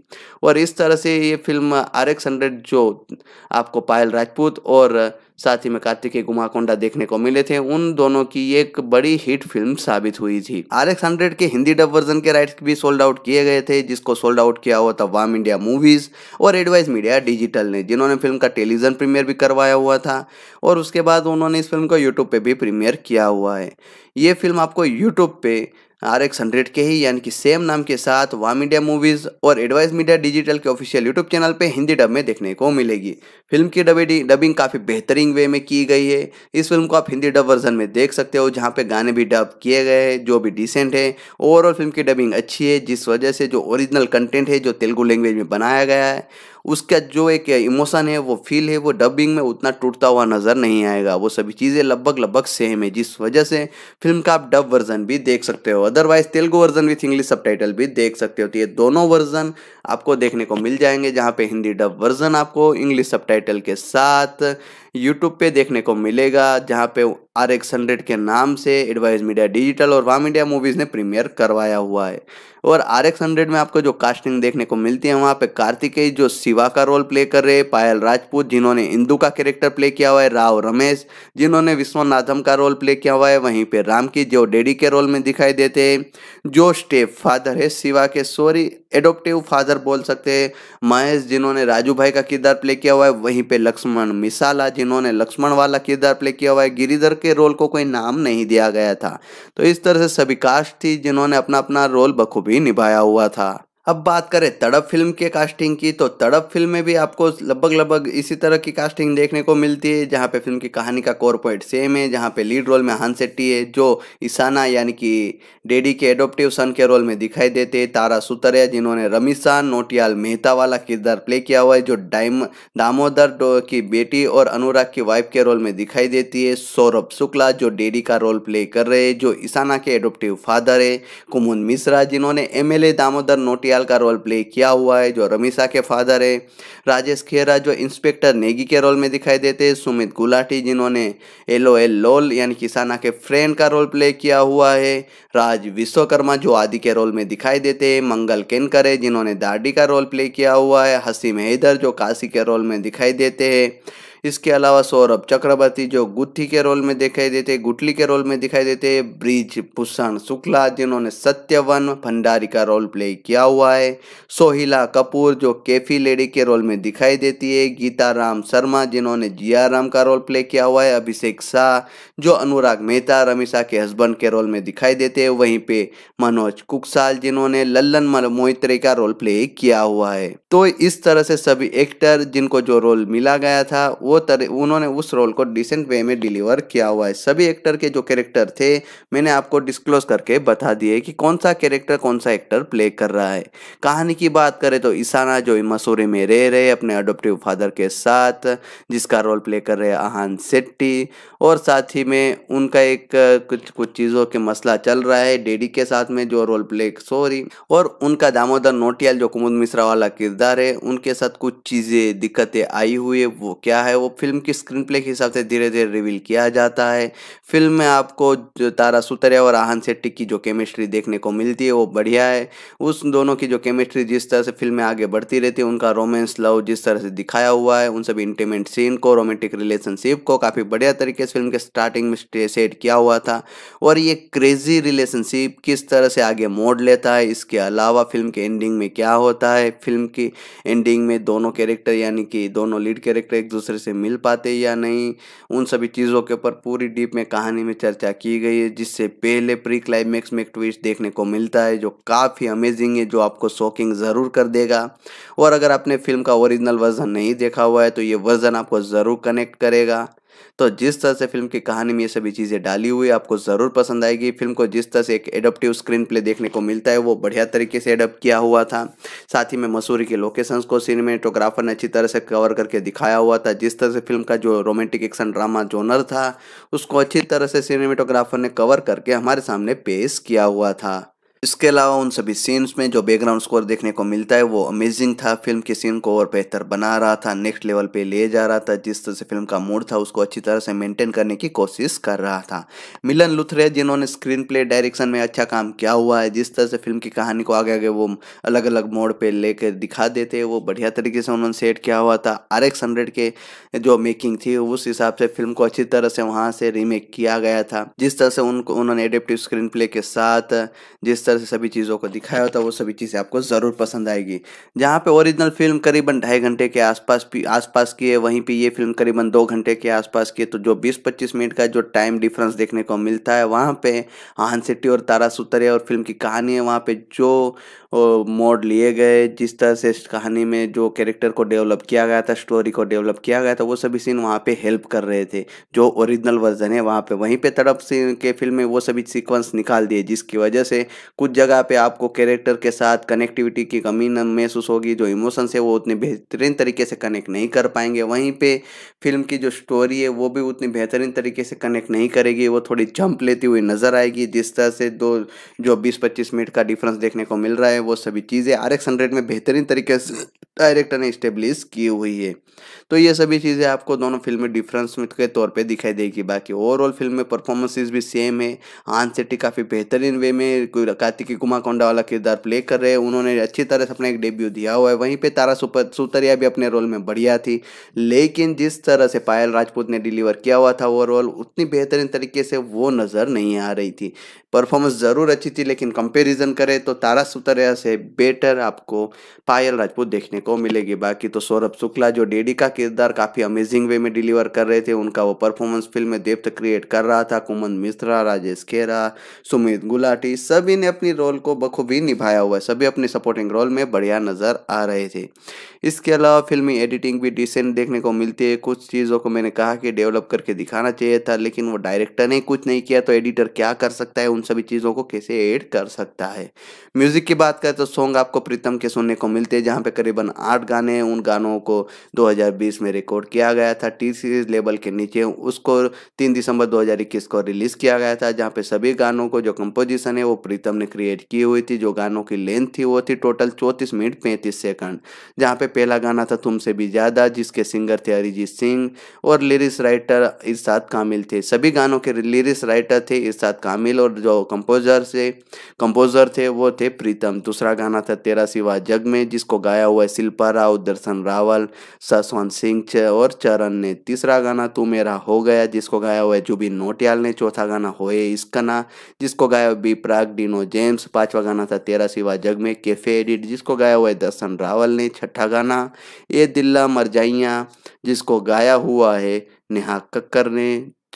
और इस तरह से ये फिल्म आर एक्स जो आपको पायल राजपूत और साथ ही में कार्तिक गुमाकोंडा देखने को मिले थे उन दोनों की एक बड़ी हिट फिल्म साबित हुई थी आर एक्स हंड्रेड के हिंदी डब वर्जन के राइट्स भी सोल्ड आउट किए गए थे जिसको सोल्ड आउट किया हुआ था वाम इंडिया मूवीज और एडवाइस मीडिया डिजिटल ने जिन्होंने फिल्म का टेलीविजन प्रीमियर भी करवाया हुआ था और उसके बाद उन्होंने इस फिल्म को यूट्यूब पर भी प्रीमियर किया हुआ है ये फिल्म आपको यूट्यूब पे आर एक्स हंड्रेड के ही यानी कि सेम नाम के साथ वा मीडिया मूवीज और एडवाइस मीडिया डिजिटल के ऑफिशियल यूट्यूब चैनल पे हिंदी डब में देखने को मिलेगी फिल्म की डबेडी डबिंग काफ़ी बेहतरीन वे में की गई है इस फिल्म को आप हिंदी डब वर्जन में देख सकते हो जहाँ पे गाने भी डब किए गए हैं जो भी डिसेंट है ओवरऑल फिल्म की डबिंग अच्छी है जिस वजह से जो ओरिजिनल कंटेंट है जो तेलुगु लैंग्वेज में बनाया गया है उसका जो एक इमोशन है वो फील है वो डबिंग में उतना टूटता हुआ नज़र नहीं आएगा वो सभी चीज़ें लगभग लगभग सेम है जिस वजह से फिल्म का आप डब वर्जन भी देख सकते हो otherwise Telugu version with English sub भी देख सकते हो तो ये दोनों वर्जन आपको देखने को मिल जाएंगे जहाँ पे हिंदी डब वर्जन आपको इंग्लिश सब के साथ यूट्यूब पे देखने को मिलेगा जहाँ पे आर एक्स हंड्रेड के नाम से एडवाइज मीडिया डिजिटल और वाम इंडिया मूवीज़ ने प्रीमियर करवाया हुआ है और आर एक्स हंड्रेड में आपको जो कास्टिंग देखने को मिलती है वहाँ पे कार्तिकेय जो शिवा का रोल प्ले कर रहे हैं पायल राजपूत जिन्होंने इंदू का कैरेक्टर प्ले किया हुआ है राव रमेश जिन्होंने विश्वनाथम का रोल प्ले किया हुआ है वहीं पर राम की जो डेडी के रोल में दिखाई देते हैं जो स्टेप फादर है शिवा के सॉरी एडोप्टिव फादर बोल सकते हैं महेश जिन्होंने राजू भाई का किरदार प्ले किया हुआ है वहीं पर लक्ष्मण मिसाला इन्होंने लक्ष्मण वाला किरदार प्ले किया हुआ है गिरिधर के रोल को कोई नाम नहीं दिया गया था तो इस तरह से सभी कास्ट थी जिन्होंने अपना अपना रोल बखूबी निभाया हुआ था अब बात करें तड़प फिल्म के कास्टिंग की तो तड़प फिल्म में भी आपको लगभग लगभग इसी तरह की कास्टिंग देखने को मिलती है जहाँ पे फिल्म की कहानी का कोर पॉइंट सेम है जहाँ पे लीड रोल में हान सेट्टी है जो ईसाना यानी कि डेडी के एडोप्टिव सन के रोल में दिखाई देते हैं तारा सुतरिया जिन्होंने रमीशान नोटियाल मेहता वाला किरदार प्ले किया हुआ है जो डाइम दामोदर की बेटी और अनुराग की वाइफ के रोल में दिखाई देती है सौरभ शुक्ला जो डेडी का रोल प्ले कर रहे हैं जो ईसाना के एडोप्टिव फादर है कुमुन मिश्रा जिन्होंने एम दामोदर नोटियाल कालियाल का रोल प्ले किया हुआ है जो रमीसा के फादर है राजेश खेरा जो इंस्पेक्टर नेगी के रोल में दिखाई देते हैं सुमित गुलाटी जिन्होंने एलो एल लोल यानी किसाना के फ्रेंड का रोल प्ले किया हुआ है राज विश्वकर्मा जो आदि के रोल में दिखाई देते हैं मंगल केनकर है जिन्होंने दाडी का रोल प्ले किया हुआ है हसीम हैदर जो काशी के रोल में दिखाई देते हैं इसके अलावा सौरभ चक्रवर्ती जो गुत्थी के रोल में दिखाई देते गुटली के रोल में दिखाई देते ब्रिज भूषण शुक्ला जिन्होंने सत्यवन भंडारी का रोल प्ले किया हुआ है सोहिला कपूर जो केफी लेडी के रोल में दिखाई देती है गीता राम शर्मा जिन्होंने जिया राम का रोल प्ले किया हुआ है अभिषेक शाह जो अनुराग मेहता रमीशा के हस्बैंड के रोल में दिखाई देते हैं वहीं पे मनोज कुकसाल जिन्होंने लल्लन मोहित्रे का रोल प्ले किया हुआ है तो इस तरह से सभी एक्टर जिनको जो रोल मिला गया था वो वो तर उन्होंने उस रोल को डिसेंट वे में डिलीवर किया हुआ है सभी एक्टर के जो कैरेक्टर थे मैंने आपको डिस्क्लोज करके बता दिए कि कौन सा कैरेक्टर कौन सा एक्टर प्ले कर रहा है कहानी की बात करें तो ईसाना जो मसूरी में रह रहे अपने अडोप्टिव फादर के साथ जिसका रोल प्ले कर रहे आहान सेट्टी और साथ ही में उनका एक कुछ कुछ चीज़ों के मसला चल रहा है डेडी के साथ में जो रोल प्ले सॉरी और उनका दामोदर नोटियाल जो कुमुद मिश्रा वाला किरदार है उनके साथ कुछ चीज़ें दिक्कतें आई हुई है वो क्या है वो फिल्म की स्क्रीन प्ले के हिसाब से धीरे धीरे रिवील किया जाता है फिल्म में आपको तारा सुतरिया और आहन सेट्टी की जो केमिस्ट्री देखने को मिलती है वो बढ़िया है उस दोनों की जो केमिस्ट्री जिस तरह से फिल्म में आगे बढ़ती रहती है उनका रोमांस लव जिस तरह से दिखाया हुआ है उन सभी इंटीमेंट सीन को रोमांटिक रिलेशनशिप को काफ़ी बढ़िया तरीके से फिल्म के स्टार्टिंग में सेट किया हुआ था और ये क्रेजी रिलेशनशिप किस तरह से आगे मोड़ लेता है इसके अलावा फिल्म के एंडिंग में क्या होता है फिल्म की एंडिंग में दोनों कैरेक्टर यानी कि दोनों लीड कैरेक्टर एक दूसरे से मिल पाते या नहीं उन सभी चीज़ों के ऊपर पूरी डीप में कहानी में चर्चा की गई है जिससे पहले प्री क्लाइमैक्स में एक ट्विस्ट देखने को मिलता है जो काफ़ी अमेजिंग है जो आपको शॉकिंग ज़रूर कर देगा और अगर आपने फिल्म का ओरिजिनल वर्जन नहीं देखा हुआ है तो ये वर्जन आपको ज़रूर कनेक्ट करेगा तो जिस तरह से फिल्म की कहानी में ये सभी चीज़ें डाली हुई आपको ज़रूर पसंद आएगी फिल्म को जिस तरह से एक एडप्टिव स्क्रीन प्ले देखने को मिलता है वो बढ़िया तरीके से एडप्ट किया हुआ था साथ ही में मसूरी के लोकेशंस को सिनेमेटोग्राफर ने अच्छी तरह से कवर करके दिखाया हुआ था जिस तरह से फिल्म का जो रोमांटिक एक्शन ड्रामा जोनर था उसको अच्छी तरह से सिनेमेटोग्राफर ने कवर करके हमारे सामने पेश किया हुआ था इसके अलावा उन सभी सीन्स में जो बैकग्राउंड स्कोर देखने को मिलता है वो अमेजिंग था फिल्म के सीन को और बेहतर बना रहा था नेक्स्ट लेवल पे ले जा रहा था जिस तरह से फिल्म का मूड था उसको अच्छी तरह से मेंटेन करने की कोशिश कर रहा था मिलन लुथरे जिन्होंने स्क्रीन प्ले डायरेक्शन में अच्छा काम किया हुआ है जिस तरह से फिल्म की कहानी को आगे आगे वो अलग अलग मोड़ पर लेकर दिखा देते वो बढ़िया तरीके से उन्होंने सेट किया हुआ था आर एक्स हंड्रेड के जो मेकिंग थी उस हिसाब से फिल्म को अच्छी तरह से वहाँ से रीमेक किया गया था जिस तरह से उनको उन्होंने एडेप्टिव स्क्रीन प्ले के साथ जिस तरह तरह से सभी चीज़ों को दिखाया होता है वो सभी चीज़ें आपको ज़रूर पसंद आएगी जहाँ पे ओरिजिनल फिल्म करीबन ढाई घंटे के आसपास भी आसपास की है वहीं पे ये फिल्म करीबन दो घंटे के आसपास की है तो जो 20-25 मिनट का जो टाइम डिफरेंस देखने को मिलता है वहाँ पर आहन सिटी और तारा सुतरे और फिल्म की कहानी है वहाँ पर जो मोड लिए गए जिस तरह से कहानी में जो कैरेक्टर को डेवलप किया गया था स्टोरी को डेवलप किया गया था वो सभी सीन वहाँ पे हेल्प कर रहे थे जो ओरिजिनल वर्जन है वहाँ पे वहीं पे तड़प से के फिल्म में वो सभी सीक्वेंस निकाल दिए जिसकी वजह से कुछ जगह पे आपको कैरेक्टर के साथ कनेक्टिविटी की कमी न महसूस होगी जो इमोशंस है वो उतने बेहतरीन तरीके से कनेक्ट नहीं कर पाएंगे वहीं पर फिल्म की जो स्टोरी है वो भी उतनी बेहतरीन तरीके से कनेक्ट नहीं करेगी वो थोड़ी जंप लेती हुई नज़र आएगी जिस तरह से दो जो बीस पच्चीस मिनट का डिफरेंस देखने को मिल रहा है वो सभी चीज़ें आर एक्स हंड्रेड में बेहतरीन तरीके से डायरेक्टर ने स्टेब्लिश की हुई है तो ये सभी चीज़ें आपको दोनों फिल्म में डिफरेंस के तौर पे दिखाई देगी बाकी ओवरऑल फिल्म में परफॉर्मेंसेज भी सेम है आन सेट्टी काफ़ी बेहतरीन वे में कार्तिकी कोंडा वाला किरदार प्ले कर रहे हैं उन्होंने अच्छी तरह से अपना एक डेब्यू दिया हुआ है वहीं पर तारा सुपर सुतरिया भी अपने रोल में बढ़िया थी लेकिन जिस तरह से पायल राजपूत ने डिलीवर किया हुआ था ओवरऑल उतनी बेहतरीन तरीके से वो नज़र नहीं आ रही थी परफॉर्मेंस ज़रूर अच्छी थी लेकिन कंपेरिजन करें तो तारा सुतरिया से बेटर आपको पायल राजपूत देखने को मिलेगी बाकी तो सौरभ शुक्ला जो डेडी का किरदार काफ़ी अमेजिंग वे में डिलीवर कर रहे थे उनका वो परफॉर्मेंस फिल्म में डेप्थ क्रिएट कर रहा था कुमन मिश्रा राजेश खेरा सुमित गुलाटी सभी ने अपनी रोल को बखूबी निभाया हुआ है सभी अपने सपोर्टिंग रोल में बढ़िया नज़र आ रहे थे इसके अलावा फिल्मी एडिटिंग भी डिसेंट देखने को मिलती है कुछ चीज़ों को मैंने कहा कि डेवलप करके दिखाना चाहिए था लेकिन वो डायरेक्टर ने कुछ नहीं किया तो एडिटर क्या कर सकता है उन सभी चीज़ों को कैसे ऐड कर सकता है म्यूज़िक की बात करें तो सॉन्ग आपको प्रीतम के सुनने को मिलते हैं जहाँ पे करीबन आठ गाने हैं उन गानों को 2020 में रिकॉर्ड किया गया था टी सीरीज लेबल के नीचे उसको 3 दिसंबर 2021 को रिलीज़ किया गया था जहाँ पे सभी गानों को जो कंपोजिशन है वो प्रीतम ने क्रिएट की हुई थी जो गानों की लेंथ थी वो थी टोटल चौंतीस मिनट पैंतीस सेकंड जहाँ पे पहला गाना था तुमसे भी ज़्यादा जिसके सिंगर थे अरिजीत सिंह और लिरिक्स राइटर इरशाद कामिल थे सभी गानों के लिरिक्स राइटर थे इरशाद कामिल और जो कंपोजर से कंपोजर थे वो थे प्रीतम दूसरा गाना था तेरा सिवा जग में जिसको गाया हुआ है शिल्पा राव दर्शन रावल ससवन सिंह च और चरण ने तीसरा गाना तू मेरा हो गया जिसको गाया हुआ है जुबिन नोटियाल ने चौथा गाना होए इसका जिसको गाया हुआ बी प्राग डिनो जेम्स पांचवा गाना था तेरा सिवा जग में कैफे एडिट जिसको गाया हुआ है दर्शन रावल ने छठा गाना ये दिल्ला मर जाइया जिसको गाया हुआ है नेहा कक्कर ने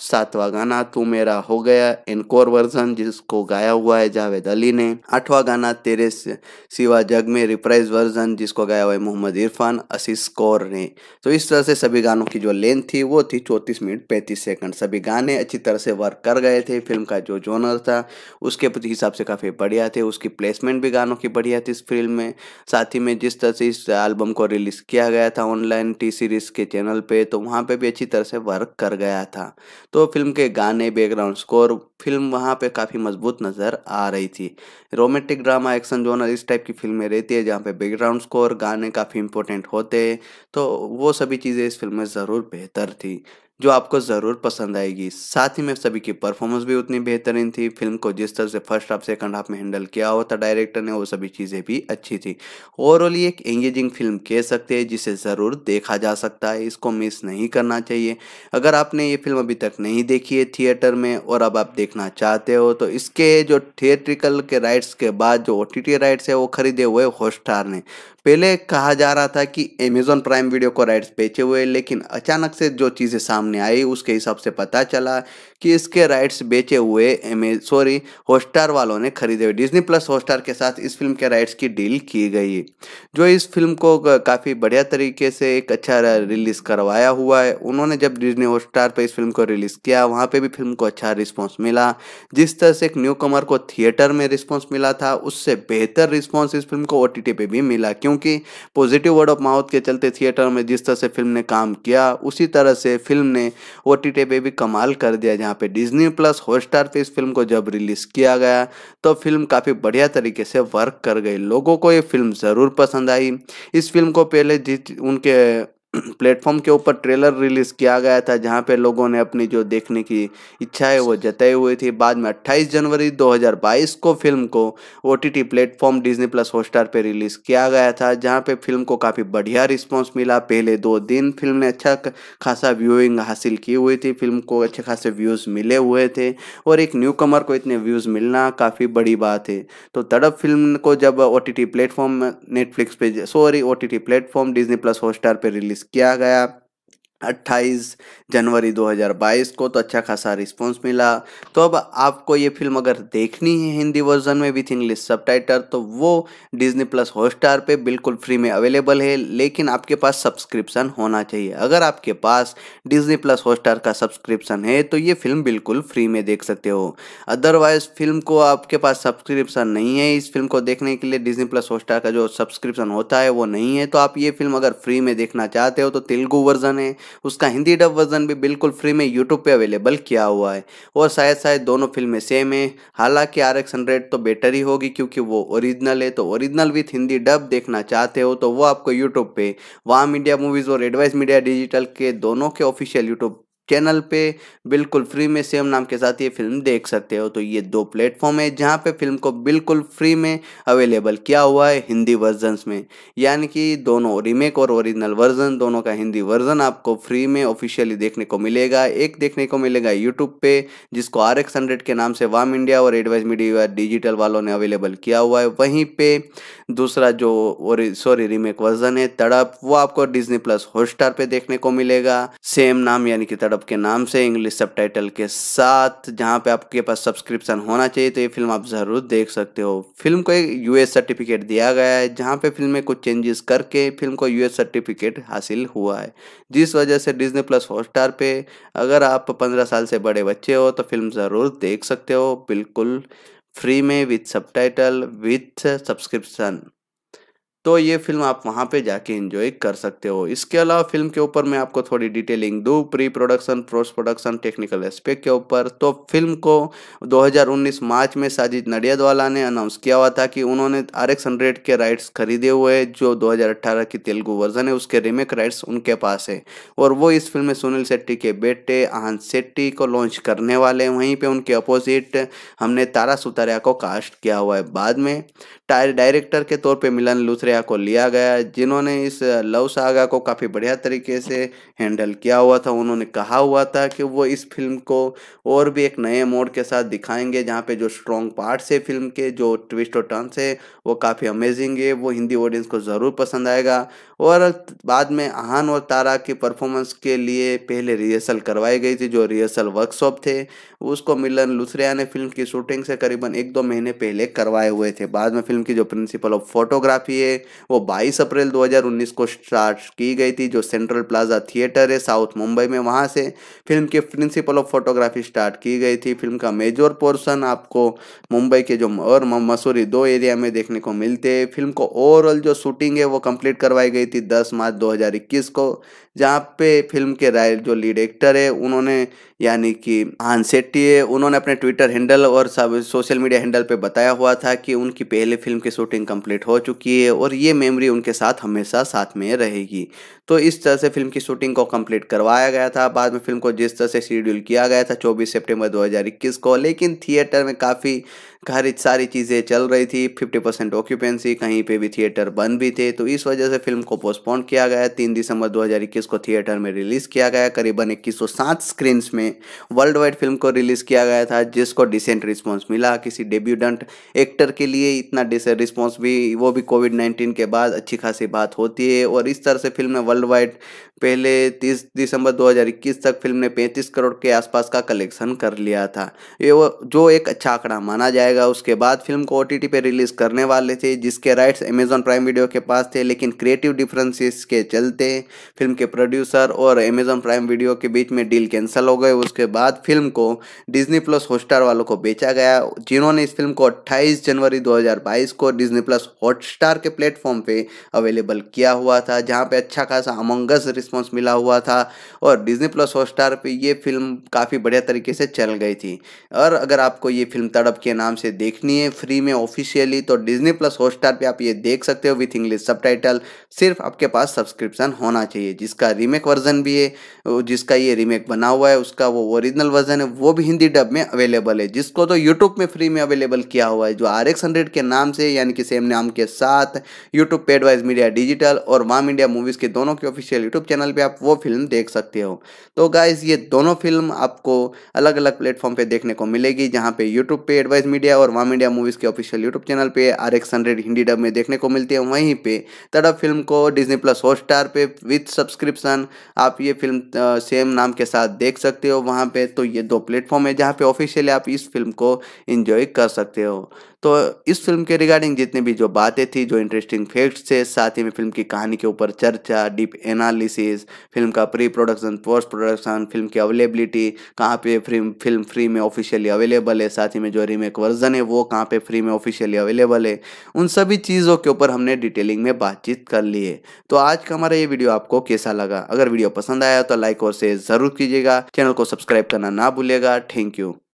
सातवां गाना तू मेरा हो गया इनकोर वर्जन जिसको गाया हुआ है जावेद अली ने आठवां गाना तेरे सिवा जग में रिप्राइज वर्जन जिसको गाया हुआ है मोहम्मद इरफान असीस कौर ने तो इस तरह से सभी गानों की जो लेंथ थी वो थी चौंतीस मिनट पैंतीस सेकंड सभी गाने अच्छी तरह से वर्क कर गए थे फिल्म का जो जोनर था उसके हिसाब से काफ़ी बढ़िया थे उसकी प्लेसमेंट भी गानों की बढ़िया थी इस फिल्म में साथ ही में जिस तरह से इस एल्बम को रिलीज़ किया गया था ऑनलाइन टी सीरीज़ के चैनल पर तो वहाँ पर भी अच्छी तरह से वर्क कर गया था तो फिल्म के गाने बैकग्राउंड स्कोर फिल्म वहाँ पे काफ़ी मजबूत नज़र आ रही थी रोमांटिक ड्रामा एक्शन जोनर इस टाइप की फिल्में रहती है जहाँ पे बैकग्राउंड स्कोर गाने काफ़ी इंपॉर्टेंट होते हैं तो वो सभी चीज़ें इस फिल्म में ज़रूर बेहतर थी जो आपको ज़रूर पसंद आएगी साथ ही में सभी की परफॉर्मेंस भी उतनी बेहतरीन थी फिल्म को जिस तरह से फर्स्ट हाफ सेकंड हाफ में हैंडल किया हुआ था डायरेक्टर ने वो सभी चीज़ें भी अच्छी थी ओवरऑल ये एक एंगेजिंग फिल्म कह सकते हैं जिसे ज़रूर देखा जा सकता है इसको मिस नहीं करना चाहिए अगर आपने ये फिल्म अभी तक नहीं देखी है थिएटर में और अब आप देखना चाहते हो तो इसके जो थिएट्रिकल के राइट्स के बाद जो ओ राइट्स है वो खरीदे हुए हॉटस्टार ने पहले कहा जा रहा था कि अमेजोन प्राइम वीडियो को राइट्स बेचे हुए लेकिन अचानक से जो चीज़ें सामने आई उसके हिसाब से पता चला कि इसके राइट्स बेचे हुए एमे सॉरी हॉटस्टार वालों ने खरीदे हुए डिजनी प्लस हॉटस्टार के साथ इस फिल्म के राइट्स की डील की गई जो इस फिल्म को काफ़ी बढ़िया तरीके से एक अच्छा रिलीज़ करवाया हुआ है उन्होंने जब डिजनी हॉटस्टार पर इस फिल्म को रिलीज़ किया वहाँ पर भी फिल्म को अच्छा रिस्पॉन्स मिला जिस तरह से एक न्यू कमर को थिएटर में रिस्पॉन्स मिला था उससे बेहतर रिस्पॉन्स इस फिल्म को ओ टी भी मिला क्यों क्योंकि पॉजिटिव वर्ड ऑफ माउथ के चलते थिएटर में जिस तरह से फिल्म ने काम किया उसी तरह से फिल्म ने ओ टी पे भी कमाल कर दिया जहाँ पे डिज्नी प्लस हॉटस्टार पे इस फिल्म को जब रिलीज़ किया गया तो फिल्म काफ़ी बढ़िया तरीके से वर्क कर गई लोगों को ये फिल्म ज़रूर पसंद आई इस फिल्म को पहले जिस उनके प्लेटफॉर्म के ऊपर ट्रेलर रिलीज़ किया गया था जहां पे लोगों ने अपनी जो देखने की इच्छा है वो जताई हुई थी बाद में 28 जनवरी 2022 को फिल्म को O T T platform Disney plus Hotstar पे रिलीज़ किया गया था जहां पे फिल्म को काफ़ी बढ़िया रिस्पॉन्स मिला पहले दो दिन फिल्म ने अच्छा खासा व्यूइंग हासिल की हुई थी फिल्म को अच्छे खासे व्यूज़ मिले हुए थे और एक न्यू कमर को इतने व्यूज़ मिलना काफ़ी बड़ी बात है तो तड़प फिल्म को जब O T T platform Netflix पे sorry O T platform Disney plus Hotstar पर रिलीज़ किया गया अट्ठाईस जनवरी 2022 को तो अच्छा खासा रिस्पॉन्स मिला तो अब आपको ये फिल्म अगर देखनी है हिंदी वर्जन में विथ इंग्लिश सब तो वो डिजनी प्लस हॉटस्टार पे बिल्कुल फ्री में अवेलेबल है लेकिन आपके पास सब्सक्रिप्शन होना चाहिए अगर आपके पास डिजनी प्लस हॉटस्टार का सब्सक्रिप्शन है तो ये फिल्म बिल्कुल फ्री में देख सकते हो अदरवाइज फिल्म को आपके पास सब्सक्रिप्शन नहीं है इस फिल्म को देखने के लिए डिजनी प्लस हॉटस्टार का जो सब्सक्रिप्शन होता है वो नहीं है तो आप ये फिल्म अगर फ्री में देखना चाहते हो तो तेलुगु वर्जन है उसका हिंदी डब वर्जन भी बिल्कुल फ्री में यूट्यूब पे अवेलेबल किया हुआ है और शायद शायद दोनों फिल्में सेम है हालांकि आर एक्स हंड्रेड तो बेटर ही होगी क्योंकि वो ओरिजिनल है तो ओरिजिनल विथ हिंदी डब देखना चाहते हो तो वो आपको यूट्यूब पे वाम मीडिया मूवीज़ और एडवाइस मीडिया डिजिटल के दोनों के ऑफिशियल यूट्यूब चैनल पे बिल्कुल फ्री में सेम नाम के साथ ये फिल्म देख सकते हो तो ये दो प्लेटफॉर्म है जहाँ पे फिल्म को बिल्कुल फ्री में अवेलेबल किया हुआ है हिंदी वर्जन्स में यानी कि दोनों रीमेक और ओरिजिनल वर्जन दोनों का हिंदी वर्जन आपको फ्री में ऑफिशियली देखने को मिलेगा एक देखने को मिलेगा यूट्यूब पे जिसको आर एक्स हंड्रेड के नाम से वाम इंडिया और एडवाइस मीडिया डिजिटल वालों ने अवेलेबल किया हुआ है वहीं पे दूसरा जो सॉरी रीमेक वर्जन है तड़प वो आपको डिजनी प्लस हॉटस्टार पे देखने को मिलेगा सेम नाम यानी कि तड़प डॉट के नाम से इंग्लिश सब के साथ जहाँ पे आपके पास सब्सक्रिप्शन होना चाहिए तो ये फिल्म आप ज़रूर देख सकते हो फिल्म को एक यू सर्टिफिकेट दिया गया है जहाँ पे फिल्म में कुछ चेंजेस करके फिल्म को यू सर्टिफिकेट हासिल हुआ है जिस वजह से डिजनी प्लस हॉटस्टार पे अगर आप पंद्रह साल से बड़े बच्चे हो तो फिल्म ज़रूर देख सकते हो बिल्कुल फ्री में विथ सब टाइटल विथ सब्सक्रिप्शन तो ये फिल्म आप वहाँ पे जाके इन्जॉय कर सकते हो इसके अलावा फिल्म के ऊपर मैं आपको थोड़ी डिटेलिंग दूँ pre production post production technical aspect के ऊपर तो फिल्म को 2019 मार्च में साजिद नडियादवाला ने अनाउंस किया हुआ था कि उन्होंने आर एक्स हंड्रेड के राइट्स खरीदे हुए जो दो की तेलुगु वर्जन है उसके रीमेक राइट्स उनके पास है और वो इस फिल्म में सुनील शेट्टी के बेटे आहन शेट्टी को लॉन्च करने वाले हैं वहीं पर उनके अपोजिट हमने तारा सुतारिया को कास्ट किया हुआ है बाद में डायरेक्टर के तौर पे मिलन लूथरेया को लिया गया जिन्होंने इस लव सागा को काफ़ी बढ़िया तरीके से हैंडल किया हुआ था उन्होंने कहा हुआ था कि वो इस फिल्म को और भी एक नए मोड के साथ दिखाएंगे जहाँ पे जो स्ट्रॉन्ग पार्ट्स है फिल्म के जो ट्विस्ट और टर्न्स है वो काफ़ी अमेजिंग है वो हिंदी ऑडियंस को ज़रूर पसंद आएगा और बाद में आहान और तारा की परफॉर्मेंस के लिए पहले रिहर्सल करवाई गई थी जो रिहर्सल वर्कशॉप थे उसको मिलन लुथरिया ने फिल्म की शूटिंग से करीबन एक दो महीने पहले करवाए हुए थे बाद में फिल्म की जो प्रिंसिपल ऑफ फोटोग्राफी है वो बाईस अप्रैल 2019 को स्टार्ट की गई थी जो सेंट्रल प्लाजा थिएटर है साउथ मुंबई में वहाँ से फिल्म की प्रिंसिपल ऑफ फोटोग्राफी स्टार्ट की गई थी फिल्म का मेजर पोर्सन आपको मुंबई के जो और मसूरी दो एरिया में देखने को मिलते हैं फिल्म को ओवरऑल जो शूटिंग है वो कंप्लीट करवाई गई गई थी 10 मार्च 2021 को जहाँ पे फिल्म के राय जो लीड एक्टर है उन्होंने यानी कि हान सेट्टी है उन्होंने अपने ट्विटर हैंडल और सब सोशल मीडिया हैंडल पे बताया हुआ था कि उनकी पहले फिल्म की शूटिंग कंप्लीट हो चुकी है और ये मेमोरी उनके साथ हमेशा साथ में रहेगी तो इस तरह से फिल्म की शूटिंग को कंप्लीट करवाया गया था बाद में फिल्म को जिस तरह से शेड्यूल किया गया था चौबीस सेप्टेम्बर दो को लेकिन थिएटर में काफ़ी घर सारी चीज़ें चल रही थी 50 परसेंट ऑक्यूपेंसी कहीं पे भी थिएटर बंद भी थे तो इस वजह से फिल्म को पोस्टपोन किया गया तीन दिसंबर 2021 को थिएटर में रिलीज़ किया गया करीबन सात स्क्रीन्स में वर्ल्ड वाइड फिल्म को रिलीज़ किया गया था जिसको डिसेंट रिस्पॉन्स मिला किसी डेब्यूडेंट एक्टर के लिए इतना डिसेंट रिस्पॉन्स भी वो भी कोविड नाइन्टीन के बाद अच्छी खासी बात होती है और इस तरह से फिल्म ने वर्ल्ड वाइड पहले 30 दिसंबर 2021 तक फिल्म ने 35 करोड़ के आसपास का कलेक्शन कर लिया था ये वो जो एक अच्छा आंकड़ा माना जाएगा उसके बाद फिल्म को ओ टी पर रिलीज करने वाले थे जिसके राइट्स अमेजॉन प्राइम वीडियो के पास थे लेकिन क्रिएटिव डिफरेंसेस के चलते फिल्म के प्रोड्यूसर और अमेजॉन प्राइम वीडियो के बीच में डील कैंसिल हो गए उसके बाद फिल्म को डिजनी प्लस हॉटस्टार वालों को बेचा गया जिन्होंने इस फिल्म को अट्ठाईस जनवरी दो को डिजनी प्लस हॉटस्टार के प्लेटफॉर्म पर अवेलेबल किया हुआ था जहाँ पर अच्छा खासा अमंगस रिस्पॉन्स मिला हुआ था और डिज्नी प्लस हॉटस्टार पर यह फिल्म काफ़ी बढ़िया तरीके से चल गई थी और अगर आपको ये फिल्म तड़प के नाम से देखनी है फ्री में ऑफिशियली तो डिज्नी प्लस हॉटस्टार पर आप ये देख सकते हो विथ इंग्लिश सब सिर्फ आपके पास सब्सक्रिप्शन होना चाहिए जिसका रीमेक वर्जन भी है जिसका ये रीमेक बना हुआ है उसका वो ओरिजिनल वर्जन है वो भी हिंदी डब में अवेलेबल है जिसको तो यूट्यूब में फ्री में अवेलेबल किया हुआ है जो आर एक्स हंड्रेड के नाम से यानी कि सेम नाम के साथ यूट्यूब पेडवाइज मीडिया डिजिटल और वाम इंडिया मूवीज़ के दोनों के ऑफिशियल यूट्यूब चैनल चैनल पे आप वो फिल्म देख सकते हो तो गाइज ये दोनों फिल्म आपको अलग अलग प्लेटफॉर्म पे देखने को मिलेगी जहाँ पे यूट्यूब पे एडवाइस मीडिया और वाम इंडिया मूवीज़ के ऑफिशियल यूट्यूब चैनल पे R X hundred Hindi dub में देखने को मिलती है वहीं पे तड़प फिल्म को डिजनी प्लस हॉट स्टार पे विथ सब्सक्रिप्शन आप ये फिल्म सेम नाम के साथ देख सकते हो वहाँ पे तो ये दो प्लेटफॉर्म है जहाँ पे ऑफिशियली आप इस फिल्म को इंजॉय कर सकते हो तो इस फिल्म के रिगार्डिंग जितनी भी जो बातें थी जो इंटरेस्टिंग फैक्ट्स थे साथ ही में फिल्म की कहानी के ऊपर चर्चा डीप एनालिसिस फिल्म का pre production post production film की अवेलेबिलिटी कहाँ पे फिल्म फिल्म फ्री में ऑफिशियली अवेलेबल है साथ ही में जो रीमेक वर्जन है वो कहाँ पे फ्री में ऑफिशियली अवेलेबल है उन सभी चीज़ों के ऊपर हमने डिटेलिंग में बातचीत कर ली है तो आज का हमारा ये वीडियो आपको कैसा लगा अगर वीडियो पसंद आया तो लाइक और शेयर जरूर कीजिएगा चैनल को सब्सक्राइब करना ना भूलेगा थैंक यू